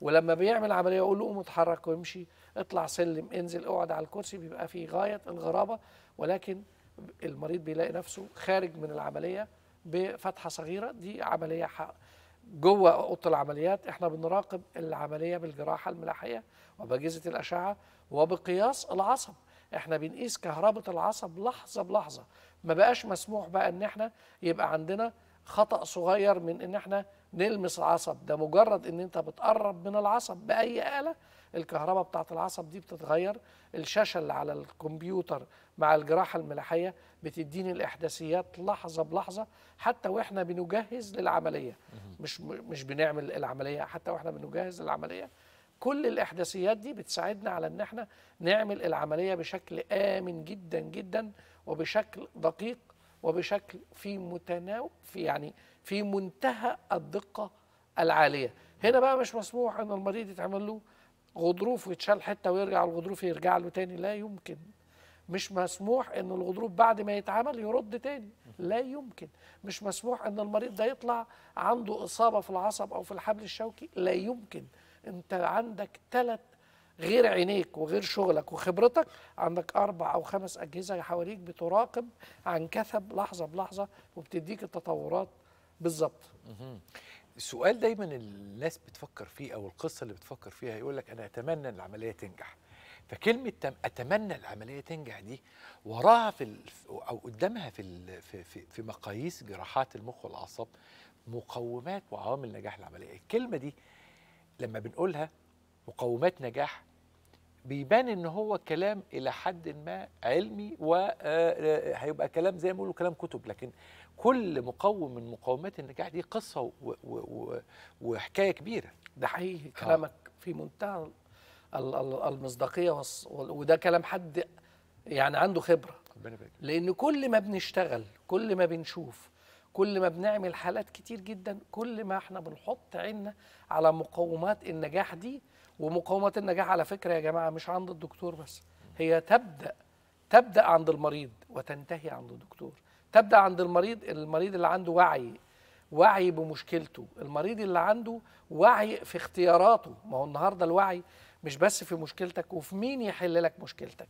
ولما بيعمل عمليه اقول له قوم اتحرك وامشي اطلع سلم انزل اقعد على الكرسي بيبقى في غايه الغرابه ولكن المريض بيلاقي نفسه خارج من العمليه بفتحه صغيره دي عمليه جوه اوضه العمليات احنا بنراقب العمليه بالجراحه الملاحيه وباجهزه الاشعه وبقياس العصب احنا بنقيس كهربة العصب لحظة بلحظة ما بقاش مسموح بقى ان احنا يبقى عندنا خطأ صغير من ان احنا نلمس العصب ده مجرد ان انت بتقرب من العصب بأي آلة الكهرباء بتاعه العصب دي بتتغير الشاشه اللي على الكمبيوتر مع الجراحه الملاحيه بتديني الاحداثيات لحظه بلحظه حتى واحنا بنجهز للعمليه مش مش بنعمل العمليه حتى واحنا بنجهز للعمليه كل الاحداثيات دي بتساعدنا على ان احنا نعمل العمليه بشكل امن جدا جدا وبشكل دقيق وبشكل في متناول في يعني في منتهى الدقه العاليه هنا بقى مش مسموح ان المريض يتعمل له غضروف ويتشال حته ويرجع الغضروف يرجع له تاني لا يمكن مش مسموح ان الغضروف بعد ما يتعمل يرد تاني لا يمكن مش مسموح ان المريض ده يطلع عنده اصابه في العصب او في الحبل الشوكي لا يمكن انت عندك ثلاث غير عينيك وغير شغلك وخبرتك عندك اربع او خمس اجهزه حواليك بتراقب عن كثب لحظه بلحظه وبتديك التطورات بالظبط السؤال دايما الناس بتفكر فيه او القصه اللي بتفكر فيها يقول لك انا اتمنى ان العمليه تنجح فكلمه اتمنى العمليه تنجح دي وراها في او قدامها في في في مقاييس جراحات المخ والاعصاب مقومات وعوامل نجاح العمليه الكلمه دي لما بنقولها مقومات نجاح بيبان ان هو كلام الى حد ما علمي وهيبقى آه، آه، كلام زي ما بيقولوا كلام كتب لكن كل مقوم من مقومات النجاح دي قصه وحكايه كبيره ده حقيقي آه. كلامك في منتهى المصداقيه وده كلام حد يعني عنده خبره لان كل ما بنشتغل كل ما بنشوف كل ما بنعمل حالات كتير جدا كل ما احنا بنحط عيننا على مقومات النجاح دي ومقومات النجاح على فكره يا جماعه مش عند الدكتور بس هي تبدا تبدا عند المريض وتنتهي عند الدكتور تبدا عند المريض المريض اللي عنده وعي وعي بمشكلته المريض اللي عنده وعي في اختياراته ما هو النهارده الوعي مش بس في مشكلتك وفي مين يحل لك مشكلتك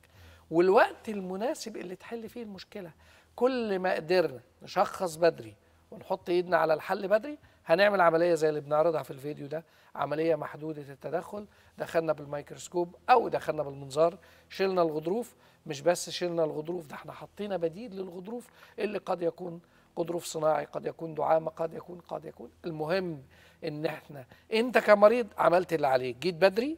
والوقت المناسب اللي تحل فيه المشكله كل ما قدرنا نشخص بدري ونحط ايدنا على الحل بدري هنعمل عمليه زي اللي بنعرضها في الفيديو ده عمليه محدوده التدخل دخلنا بالميكروسكوب او دخلنا بالمنظار شلنا الغضروف مش بس شلنا الغضروف ده احنا حطينا بديل للغضروف اللي قد يكون غضروف صناعي قد يكون دعامه قد يكون قد يكون المهم ان احنا انت كمريض عملت اللي عليك جيت بدري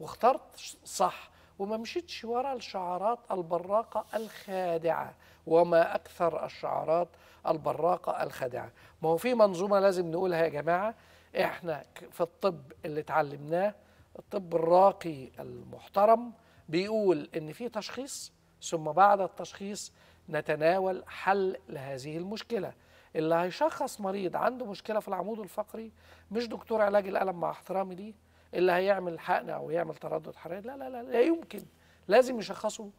واخترت صح وما مشيتش ورا الشعارات البراقه الخادعه وما اكثر الشعارات البراقه الخادعه ما هو في منظومه لازم نقولها يا جماعه احنا في الطب اللي اتعلمناه الطب الراقي المحترم بيقول ان في تشخيص ثم بعد التشخيص نتناول حل لهذه المشكله اللي هيشخص مريض عنده مشكله في العمود الفقري مش دكتور علاج الالم مع احترامي ليه اللي هيعمل حقن او يعمل تردد حراري لا لا لا لا يمكن لازم يشخصه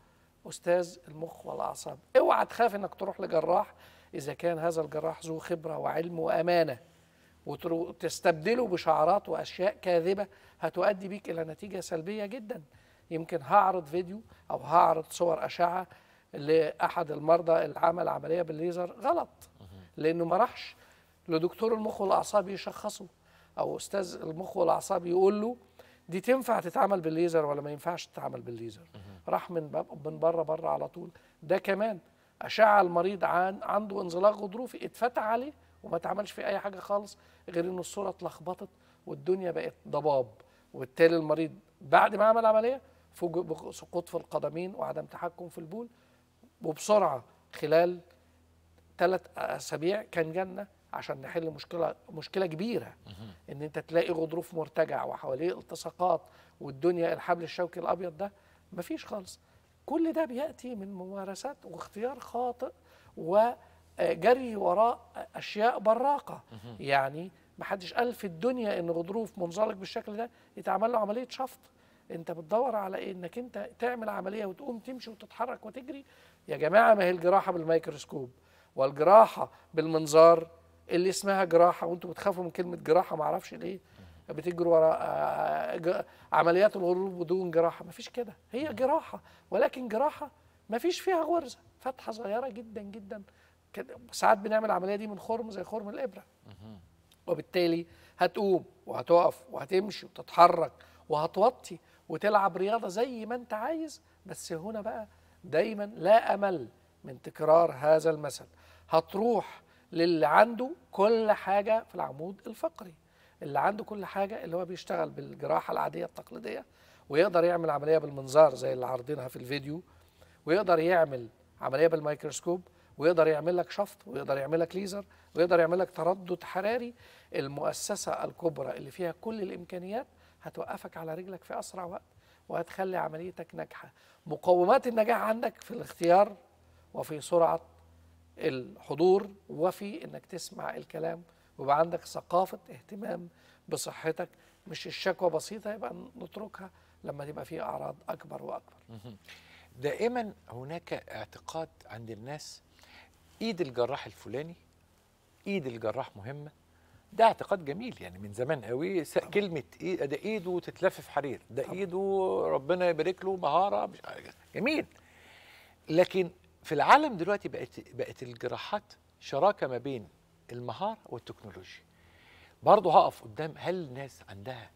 استاذ المخ والاعصاب اوعى تخاف انك تروح لجراح اذا كان هذا الجراح ذو خبره وعلم وامانه وتستبدله بشعارات واشياء كاذبه هتؤدي بيك الى نتيجه سلبيه جدا يمكن هعرض فيديو او هعرض صور اشعه لاحد المرضى اللي عمل عمليه بالليزر غلط لانه ما راحش لدكتور المخ والاعصاب يشخصه او استاذ المخ والاعصاب يقول له دي تنفع تتعمل بالليزر ولا ما ينفعش تتعمل بالليزر راح من من بره بره على طول ده كمان اشعه المريض عن عنده انزلاق غضروفي اتفتح عليه وما اتعملش فيه اي حاجه خالص غير ان الصوره اتلخبطت والدنيا بقت ضباب وبالتالي المريض بعد ما عمل عمليه فوجئ بسقوط في القدمين وعدم تحكم في البول وبسرعه خلال ثلاث اسابيع كان جنه عشان نحل مشكله مشكله كبيره ان انت تلاقي غضروف مرتجع وحواليه التصاقات والدنيا الحبل الشوكي الابيض ده مفيش خالص كل ده بياتي من ممارسات واختيار خاطئ وجري وراء اشياء براقه يعني محدش قال في الدنيا ان غضروف منزلق بالشكل ده يتعمل له عمليه شفط انت بتدور على ايه انك انت تعمل عمليه وتقوم تمشي وتتحرك وتجري يا جماعه ما هي الجراحه بالميكروسكوب والجراحه بالمنظار اللي اسمها جراحه وانتوا بتخافوا من كلمه جراحه ما اعرفش ليه بتجروا وراء آه، آه، عمليات الغروب بدون جراحه ما فيش كده هي جراحه ولكن جراحه ما فيش فيها غرزه فتحه صغيره جدا جدا ساعات بنعمل العمليه دي من خرم زي خرم الابره وبالتالي هتقوم وهتقف وهتمشي وتتحرك وهتوطي وتلعب رياضه زي ما انت عايز بس هنا بقى دايما لا امل من تكرار هذا المثل هتروح للي عنده كل حاجه في العمود الفقري اللي عنده كل حاجه اللي هو بيشتغل بالجراحه العاديه التقليديه ويقدر يعمل عمليه بالمنظار زي اللي عارضينها في الفيديو ويقدر يعمل عمليه بالمايكروسكوب ويقدر يعمل لك شفط ويقدر يعمل لك ليزر ويقدر يعمل لك تردد حراري المؤسسه الكبرى اللي فيها كل الامكانيات هتوقفك على رجلك في أسرع وقت وهتخلي عمليتك ناجحة مقومات النجاح عندك في الاختيار وفي سرعة الحضور وفي انك تسمع الكلام ويبقى عندك ثقافة اهتمام بصحتك مش الشكوى بسيطة يبقى نتركها لما تبقى في أعراض أكبر وأكبر دائما هناك اعتقاد عند الناس ايد الجراح الفلاني ايد الجراح مهمة ده اعتقاد جميل يعني من زمان قوي كلمه ايه ده ايده تتلف في حرير ده طبعا. ايده ربنا يبارك له مهاره مش جميل لكن في العالم دلوقتي بقت بقت الجراحات شراكه ما بين المهاره والتكنولوجيا برضه هقف قدام هل الناس عندها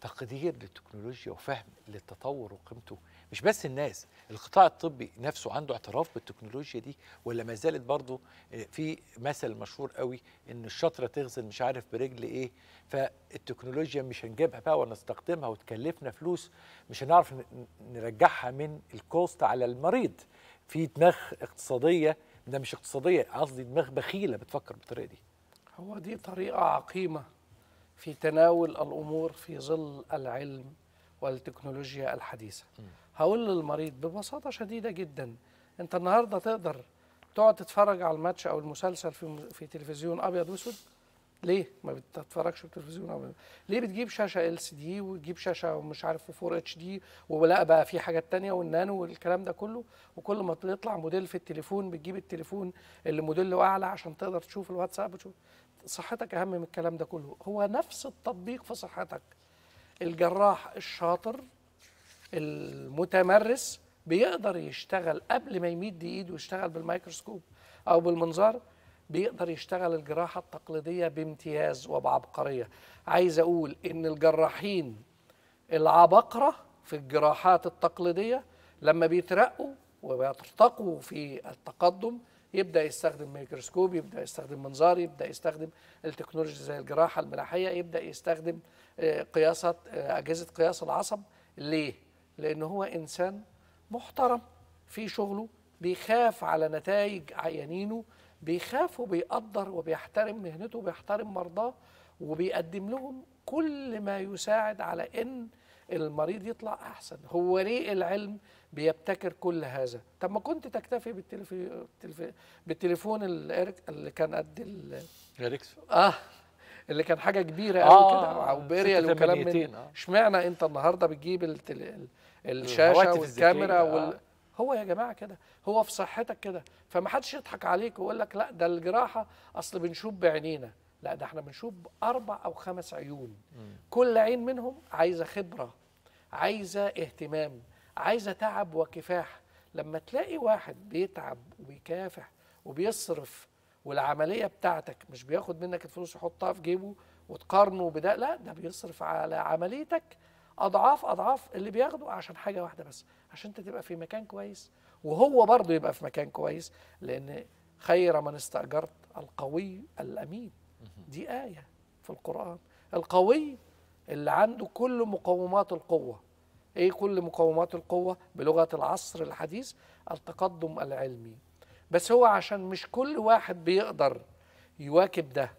تقدير للتكنولوجيا وفهم للتطور وقيمته مش بس الناس القطاع الطبي نفسه عنده اعتراف بالتكنولوجيا دي ولا ما زالت برضه آه، في مثل مشهور قوي ان الشطره تغزل مش عارف برجل ايه فالتكنولوجيا مش هنجيبها بقى ونستخدمها وتكلفنا فلوس مش هنعرف نرجعها من الكوست على المريض في دماغ اقتصاديه ده مش اقتصاديه قصدي دماغ بخيله بتفكر بالطريقه دي هو دي طريقه عقيمه في تناول الامور في ظل العلم والتكنولوجيا الحديثه م. هقول للمريض ببساطه شديده جدا انت النهارده تقدر تقعد تتفرج على الماتش او المسلسل في في تلفزيون ابيض واسود ليه ما بتتفرجش في تلفزيون ابيض ليه بتجيب شاشه ال سي دي وتجيب شاشه مش عارف 4 اتش دي ولا بقى في حاجات تانية والنانو والكلام ده كله وكل ما يطلع موديل في التليفون بتجيب التليفون اللي موديله اعلى عشان تقدر تشوف الواتساب وتشوف صحتك اهم من الكلام ده كله هو نفس التطبيق في صحتك الجراح الشاطر المتمرس بيقدر يشتغل قبل ما يمد ايده ويشتغل بالميكروسكوب او بالمنظار بيقدر يشتغل الجراحه التقليديه بامتياز وبعبقريه عايز اقول ان الجراحين العبقره في الجراحات التقليديه لما بيترقوا وبيرتقوا في التقدم يبدا يستخدم ميكروسكوب يبدا يستخدم منظار يبدا يستخدم التكنولوجيا زي الجراحه الملاحيه يبدا يستخدم آه، قياسات آه، اجهزه قياس العصب ليه لأنه هو إنسان محترم في شغله بيخاف على نتائج عيانينه بيخاف وبيقدر وبيحترم مهنته وبيحترم مرضاه وبيقدم لهم كل ما يساعد على ان المريض يطلع احسن هو ليه العلم بيبتكر كل هذا طب ما كنت تكتفي بالتليفون بالتلفي... بالتليفون اللي كان قد ال... اه اللي كان حاجه كبيره قوي آه كده او باريال وكلام من آه. اشمعنى انت النهارده بتجيب التل... الشاشه والكاميرا آه. وال... هو يا جماعه كده هو في صحتك كده فما حدش يضحك عليك ويقول لك لا ده الجراحه اصل بنشوف بعينينا لا ده احنا بنشوف اربع او خمس عيون م. كل عين منهم عايزه خبره عايزه اهتمام عايزه تعب وكفاح لما تلاقي واحد بيتعب وبيكافح وبيصرف والعمليه بتاعتك مش بياخد منك الفلوس يحطها في جيبه وتقارنه بده لا ده بيصرف على عمليتك اضعاف اضعاف اللي بياخدوا عشان حاجه واحده بس عشان انت تبقى في مكان كويس وهو برضه يبقى في مكان كويس لان خير من استاجرت القوي الامين دي ايه في القران القوي اللي عنده كل مقومات القوه ايه كل مقومات القوه بلغه العصر الحديث التقدم العلمي بس هو عشان مش كل واحد بيقدر يواكب ده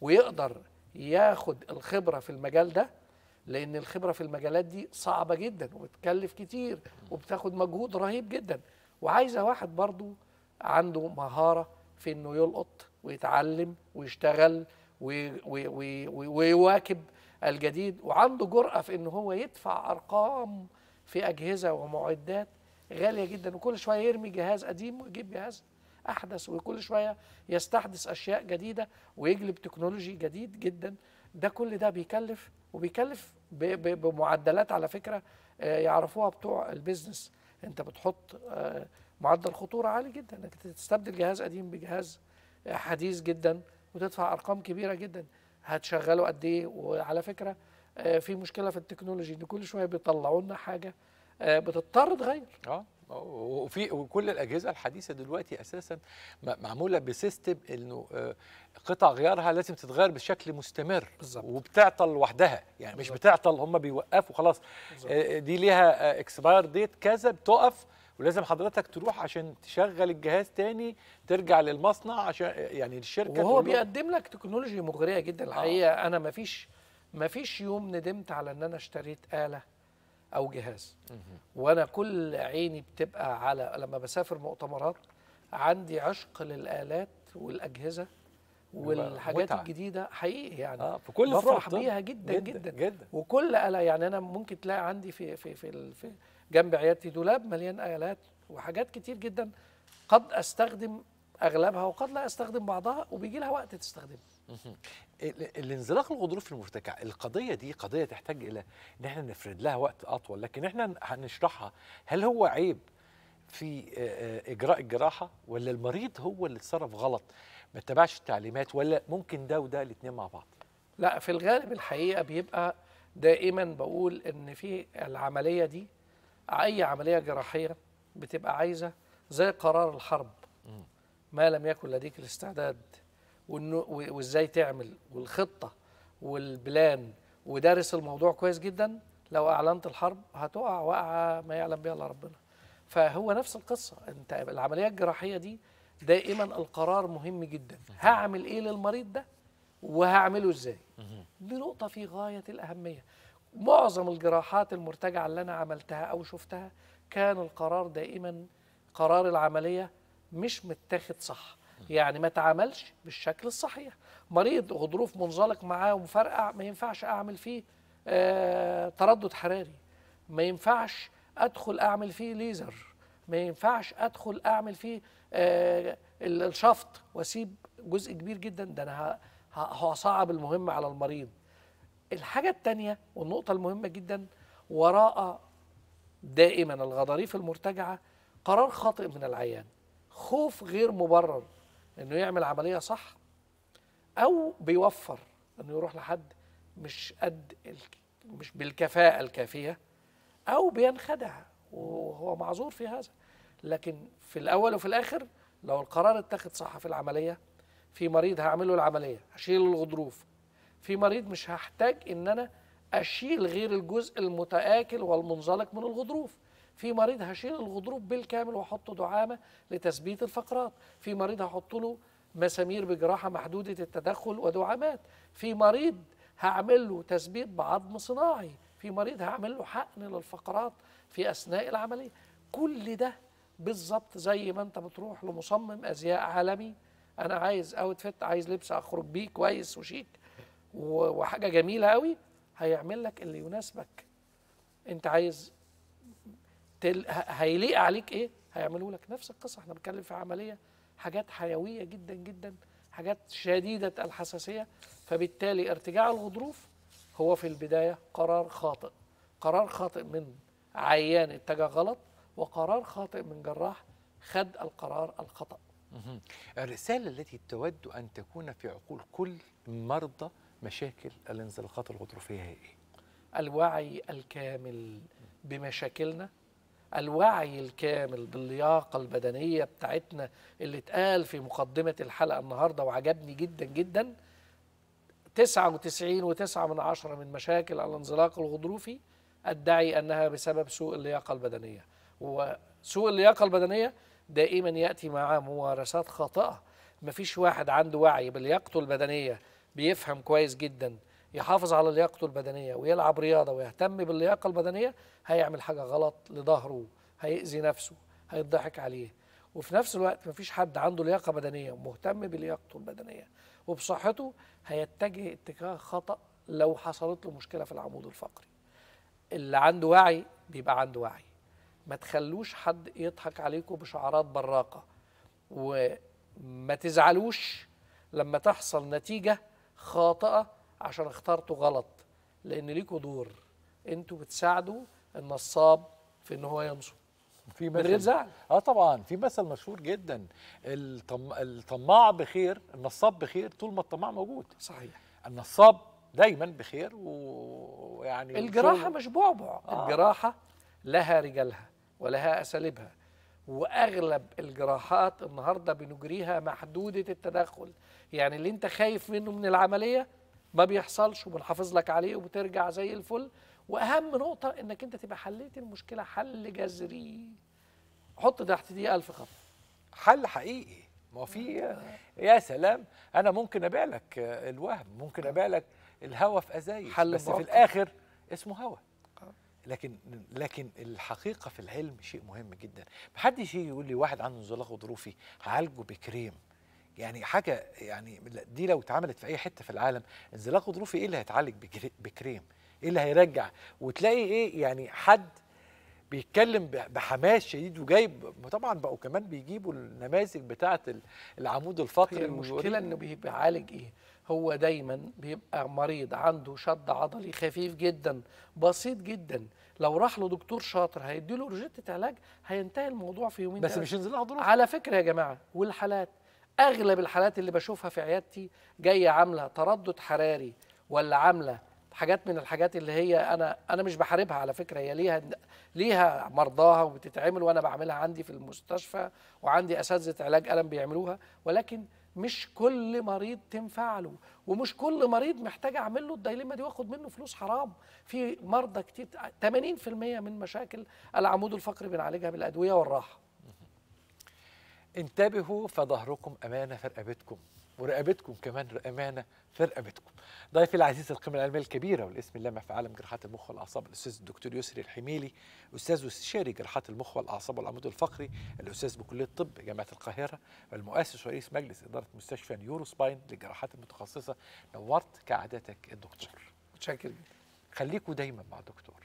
ويقدر ياخد الخبره في المجال ده لان الخبره في المجالات دي صعبه جدا وبتكلف كتير وبتاخد مجهود رهيب جدا وعايزه واحد برضو عنده مهاره في انه يلقط ويتعلم ويشتغل ويواكب الجديد وعنده جرأة في ان هو يدفع ارقام في اجهزه ومعدات غاليه جدا وكل شويه يرمي جهاز قديم ويجيب جهاز احدث وكل شويه يستحدث اشياء جديده ويجلب تكنولوجي جديد جدا ده كل ده بيكلف وبيكلف بمعدلات على فكره آه، يعرفوها بتوع البيزنس انت بتحط آه، معدل خطوره عالي جدا انك تستبدل جهاز قديم بجهاز حديث جدا وتدفع ارقام كبيره جدا هتشغله قد ايه وعلى فكره آه، في مشكله في التكنولوجي ان كل شويه بيطلعوا لنا حاجه بتضطر تغير اه وفي وكل الاجهزه الحديثه دلوقتي اساسا معموله بسيستم انه آه، قطع غيارها لازم تتغير بشكل مستمر بالزبط. وبتعطل لوحدها يعني بالزبط. مش بتعطل هم بيوقفوا خلاص بالزبط. آه، آه، دي ليها اكسباير ديت كذا بتقف ولازم حضرتك تروح عشان تشغل الجهاز تاني ترجع للمصنع عشان يعني الشركه وهو بيقدم لك تكنولوجي مغريه جدا الحقيقه آه. انا ما فيش ما فيش يوم ندمت على ان انا اشتريت اله او جهاز وانا كل عيني بتبقى على لما بسافر مؤتمرات عندي عشق للالات والاجهزه والحاجات متعة. الجديده حقيقي يعني آه في كل بفرح بيها جدا جدا, جدا جدا وكل آلة يعني انا ممكن تلاقي عندي في في في, في جنب عيادتي دولاب مليان آلات وحاجات كتير جدا قد استخدم اغلبها وقد لا استخدم بعضها وبيجي لها وقت تستخدمها الانزلاق الغضروف المرتكع القضيه دي قضيه تحتاج الى ان احنا نفرد لها وقت اطول لكن احنا هنشرحها هل هو عيب في اجراء الجراحه ولا المريض هو اللي اتصرف غلط ما اتبعش التعليمات ولا ممكن ده وده الاثنين مع بعض لا في الغالب الحقيقه بيبقى دائما بقول ان في العمليه دي اي عمليه جراحيه بتبقى عايزه زي قرار الحرب ما لم يكن لديك الاستعداد وازاي تعمل والخطه والبلان ودارس الموضوع كويس جدا لو اعلنت الحرب هتقع وقعه ما يعلم بها الا ربنا فهو نفس القصه انت العمليه الجراحيه دي دائما القرار مهم جدا هعمل ايه للمريض ده وهعمله ازاي دي نقطه في غايه الاهميه معظم الجراحات المرتجعه اللي انا عملتها او شفتها كان القرار دائما قرار العمليه مش متاخد صح يعني ما تعاملش بالشكل الصحيح مريض غضروف منزلق معاه ومفرقع ما ينفعش اعمل فيه آه تردد حراري ما ينفعش ادخل اعمل فيه ليزر ما ينفعش ادخل اعمل فيه آه الشفط واسيب جزء كبير جدا ده انا هصعب المهمه على المريض الحاجه الثانيه والنقطه المهمه جدا وراء دائما الغضاريف المرتجعه قرار خاطئ من العيان خوف غير مبرر انه يعمل عمليه صح او بيوفر انه يروح لحد مش قد مش بالكفاءه الكافيه او بينخدع وهو معذور في هذا لكن في الاول وفي الاخر لو القرار اتخذ صح في العمليه في مريض هعمله العمليه هشيل الغضروف في مريض مش هحتاج ان انا اشيل غير الجزء المتاكل والمنزلق من الغضروف في مريض هشيل الغضروف بالكامل واحطه دعامه لتثبيت الفقرات في مريض هحط له مسامير بجراحه محدوده التدخل ودعامات في مريض هعمل له تثبيت بعظم صناعي في مريض هعمل له حقن للفقرات في اثناء العمليه كل ده بالظبط زي ما انت بتروح لمصمم ازياء عالمي انا عايز اوتفيت عايز لبس اخرج بيه كويس وشيك وحاجه جميله قوي هيعمل لك اللي يناسبك انت عايز تل... هيليق عليك ايه هيعملوا لك نفس القصه احنا بنتكلم في عمليه حاجات حيويه جدا جدا حاجات شديده الحساسيه فبالتالي ارتجاع الغضروف هو في البدايه قرار خاطئ قرار خاطئ من عيان اتجه غلط وقرار خاطئ من جراح خد القرار الخطأ الرسالة التي تود أن تكون في عقول كل مرضى مشاكل الانزلاقات الغضروفية هي إيه؟ الوعي الكامل بمشاكلنا الوعي الكامل باللياقه البدنيه بتاعتنا اللي اتقال في مقدمه الحلقه النهارده وعجبني جدا جدا 99 و من عشرة من مشاكل الانزلاق الغضروفي ادعي انها بسبب سوء اللياقه البدنيه وسوء اللياقه البدنيه دائما ياتي معاه ممارسات خاطئه مفيش واحد عنده وعي بلياقته البدنيه بيفهم كويس جدا يحافظ على لياقته البدنيه ويلعب رياضه ويهتم باللياقه البدنيه هيعمل حاجه غلط لظهره هيأذي نفسه هيضحك عليه وفي نفس الوقت مفيش حد عنده لياقه بدنيه ومهتم بلياقته البدنيه وبصحته هيتجه اتجاه خطأ لو حصلت له مشكله في العمود الفقري اللي عنده وعي بيبقى عنده وعي ما تخلوش حد يضحك عليكم بشعارات براقه وما تزعلوش لما تحصل نتيجه خاطئه عشان اخترته غلط لان ليكوا دور انتوا بتساعدوا النصاب في ان هو ينصب في مثل من غير زعل اه طبعا في مثل مشهور جدا الطم... الطماع بخير النصاب بخير طول ما الطماع موجود صحيح النصاب دايما بخير ويعني الجراحه مش بعبع آه. الجراحه لها رجالها ولها اساليبها واغلب الجراحات النهارده بنجريها محدوده التدخل يعني اللي انت خايف منه من العمليه ما بيحصلش وبنحافظ لك عليه وبترجع زي الفل واهم نقطه انك انت تبقى حليت المشكله حل جذري حط تحت دي ألف خط حل حقيقي ما هو في آه. يا سلام انا ممكن ابيع لك الوهم ممكن ابيع لك الهوى في ازايز بس في الاخر اسمه هوى آه. لكن لكن الحقيقه في العلم شيء مهم جدا محدش يجي يقول لي واحد عنده انزلاق غضروفي هعالجه بكريم يعني حاجه يعني دي لو اتعملت في اي حته في العالم انزلاق غضروفي ايه اللي هيتعالج بكريم؟ ايه اللي هيرجع؟ وتلاقي ايه يعني حد بيتكلم بحماس شديد وجايب طبعا بقوا كمان بيجيبوا النماذج بتاعه العمود الفقري المشكله انه بيعالج ايه؟ هو دايما بيبقى مريض عنده شد عضلي خفيف جدا بسيط جدا لو راح له دكتور شاطر هيديله روجيتة علاج هينتهي الموضوع في يومين بس مش انزلاق غضروفي على فكره يا جماعه والحالات اغلب الحالات اللي بشوفها في عيادتي جايه عامله تردد حراري ولا عامله حاجات من الحاجات اللي هي انا انا مش بحاربها على فكره هي ليها ليها مرضاها وبتتعمل وانا بعملها عندي في المستشفى وعندي اساتذه علاج الم بيعملوها ولكن مش كل مريض تنفع له ومش كل مريض محتاج اعمل له الدايليما دي واخد منه فلوس حرام في مرضى كتير 80% من مشاكل العمود الفقري بنعالجها بالادويه والراحه انتبهوا فظهركم امانه في رقبتكم ورقبتكم كمان امانه في رقبتكم. ضيفي العزيز القيمه العلميه الكبيره والاسم اللامع في عالم جراحات المخ والاعصاب الاستاذ الدكتور يسري الحميلي استاذ واستشاري جراحات المخ والاعصاب والعمود الفقري الاستاذ بكليه الطب جامعه القاهره والمؤسس ورئيس مجلس اداره مستشفى نيورو سباين للجراحات المتخصصه نورت كعادتك الدكتور. متشكر جدا. خليكوا دايما مع الدكتور.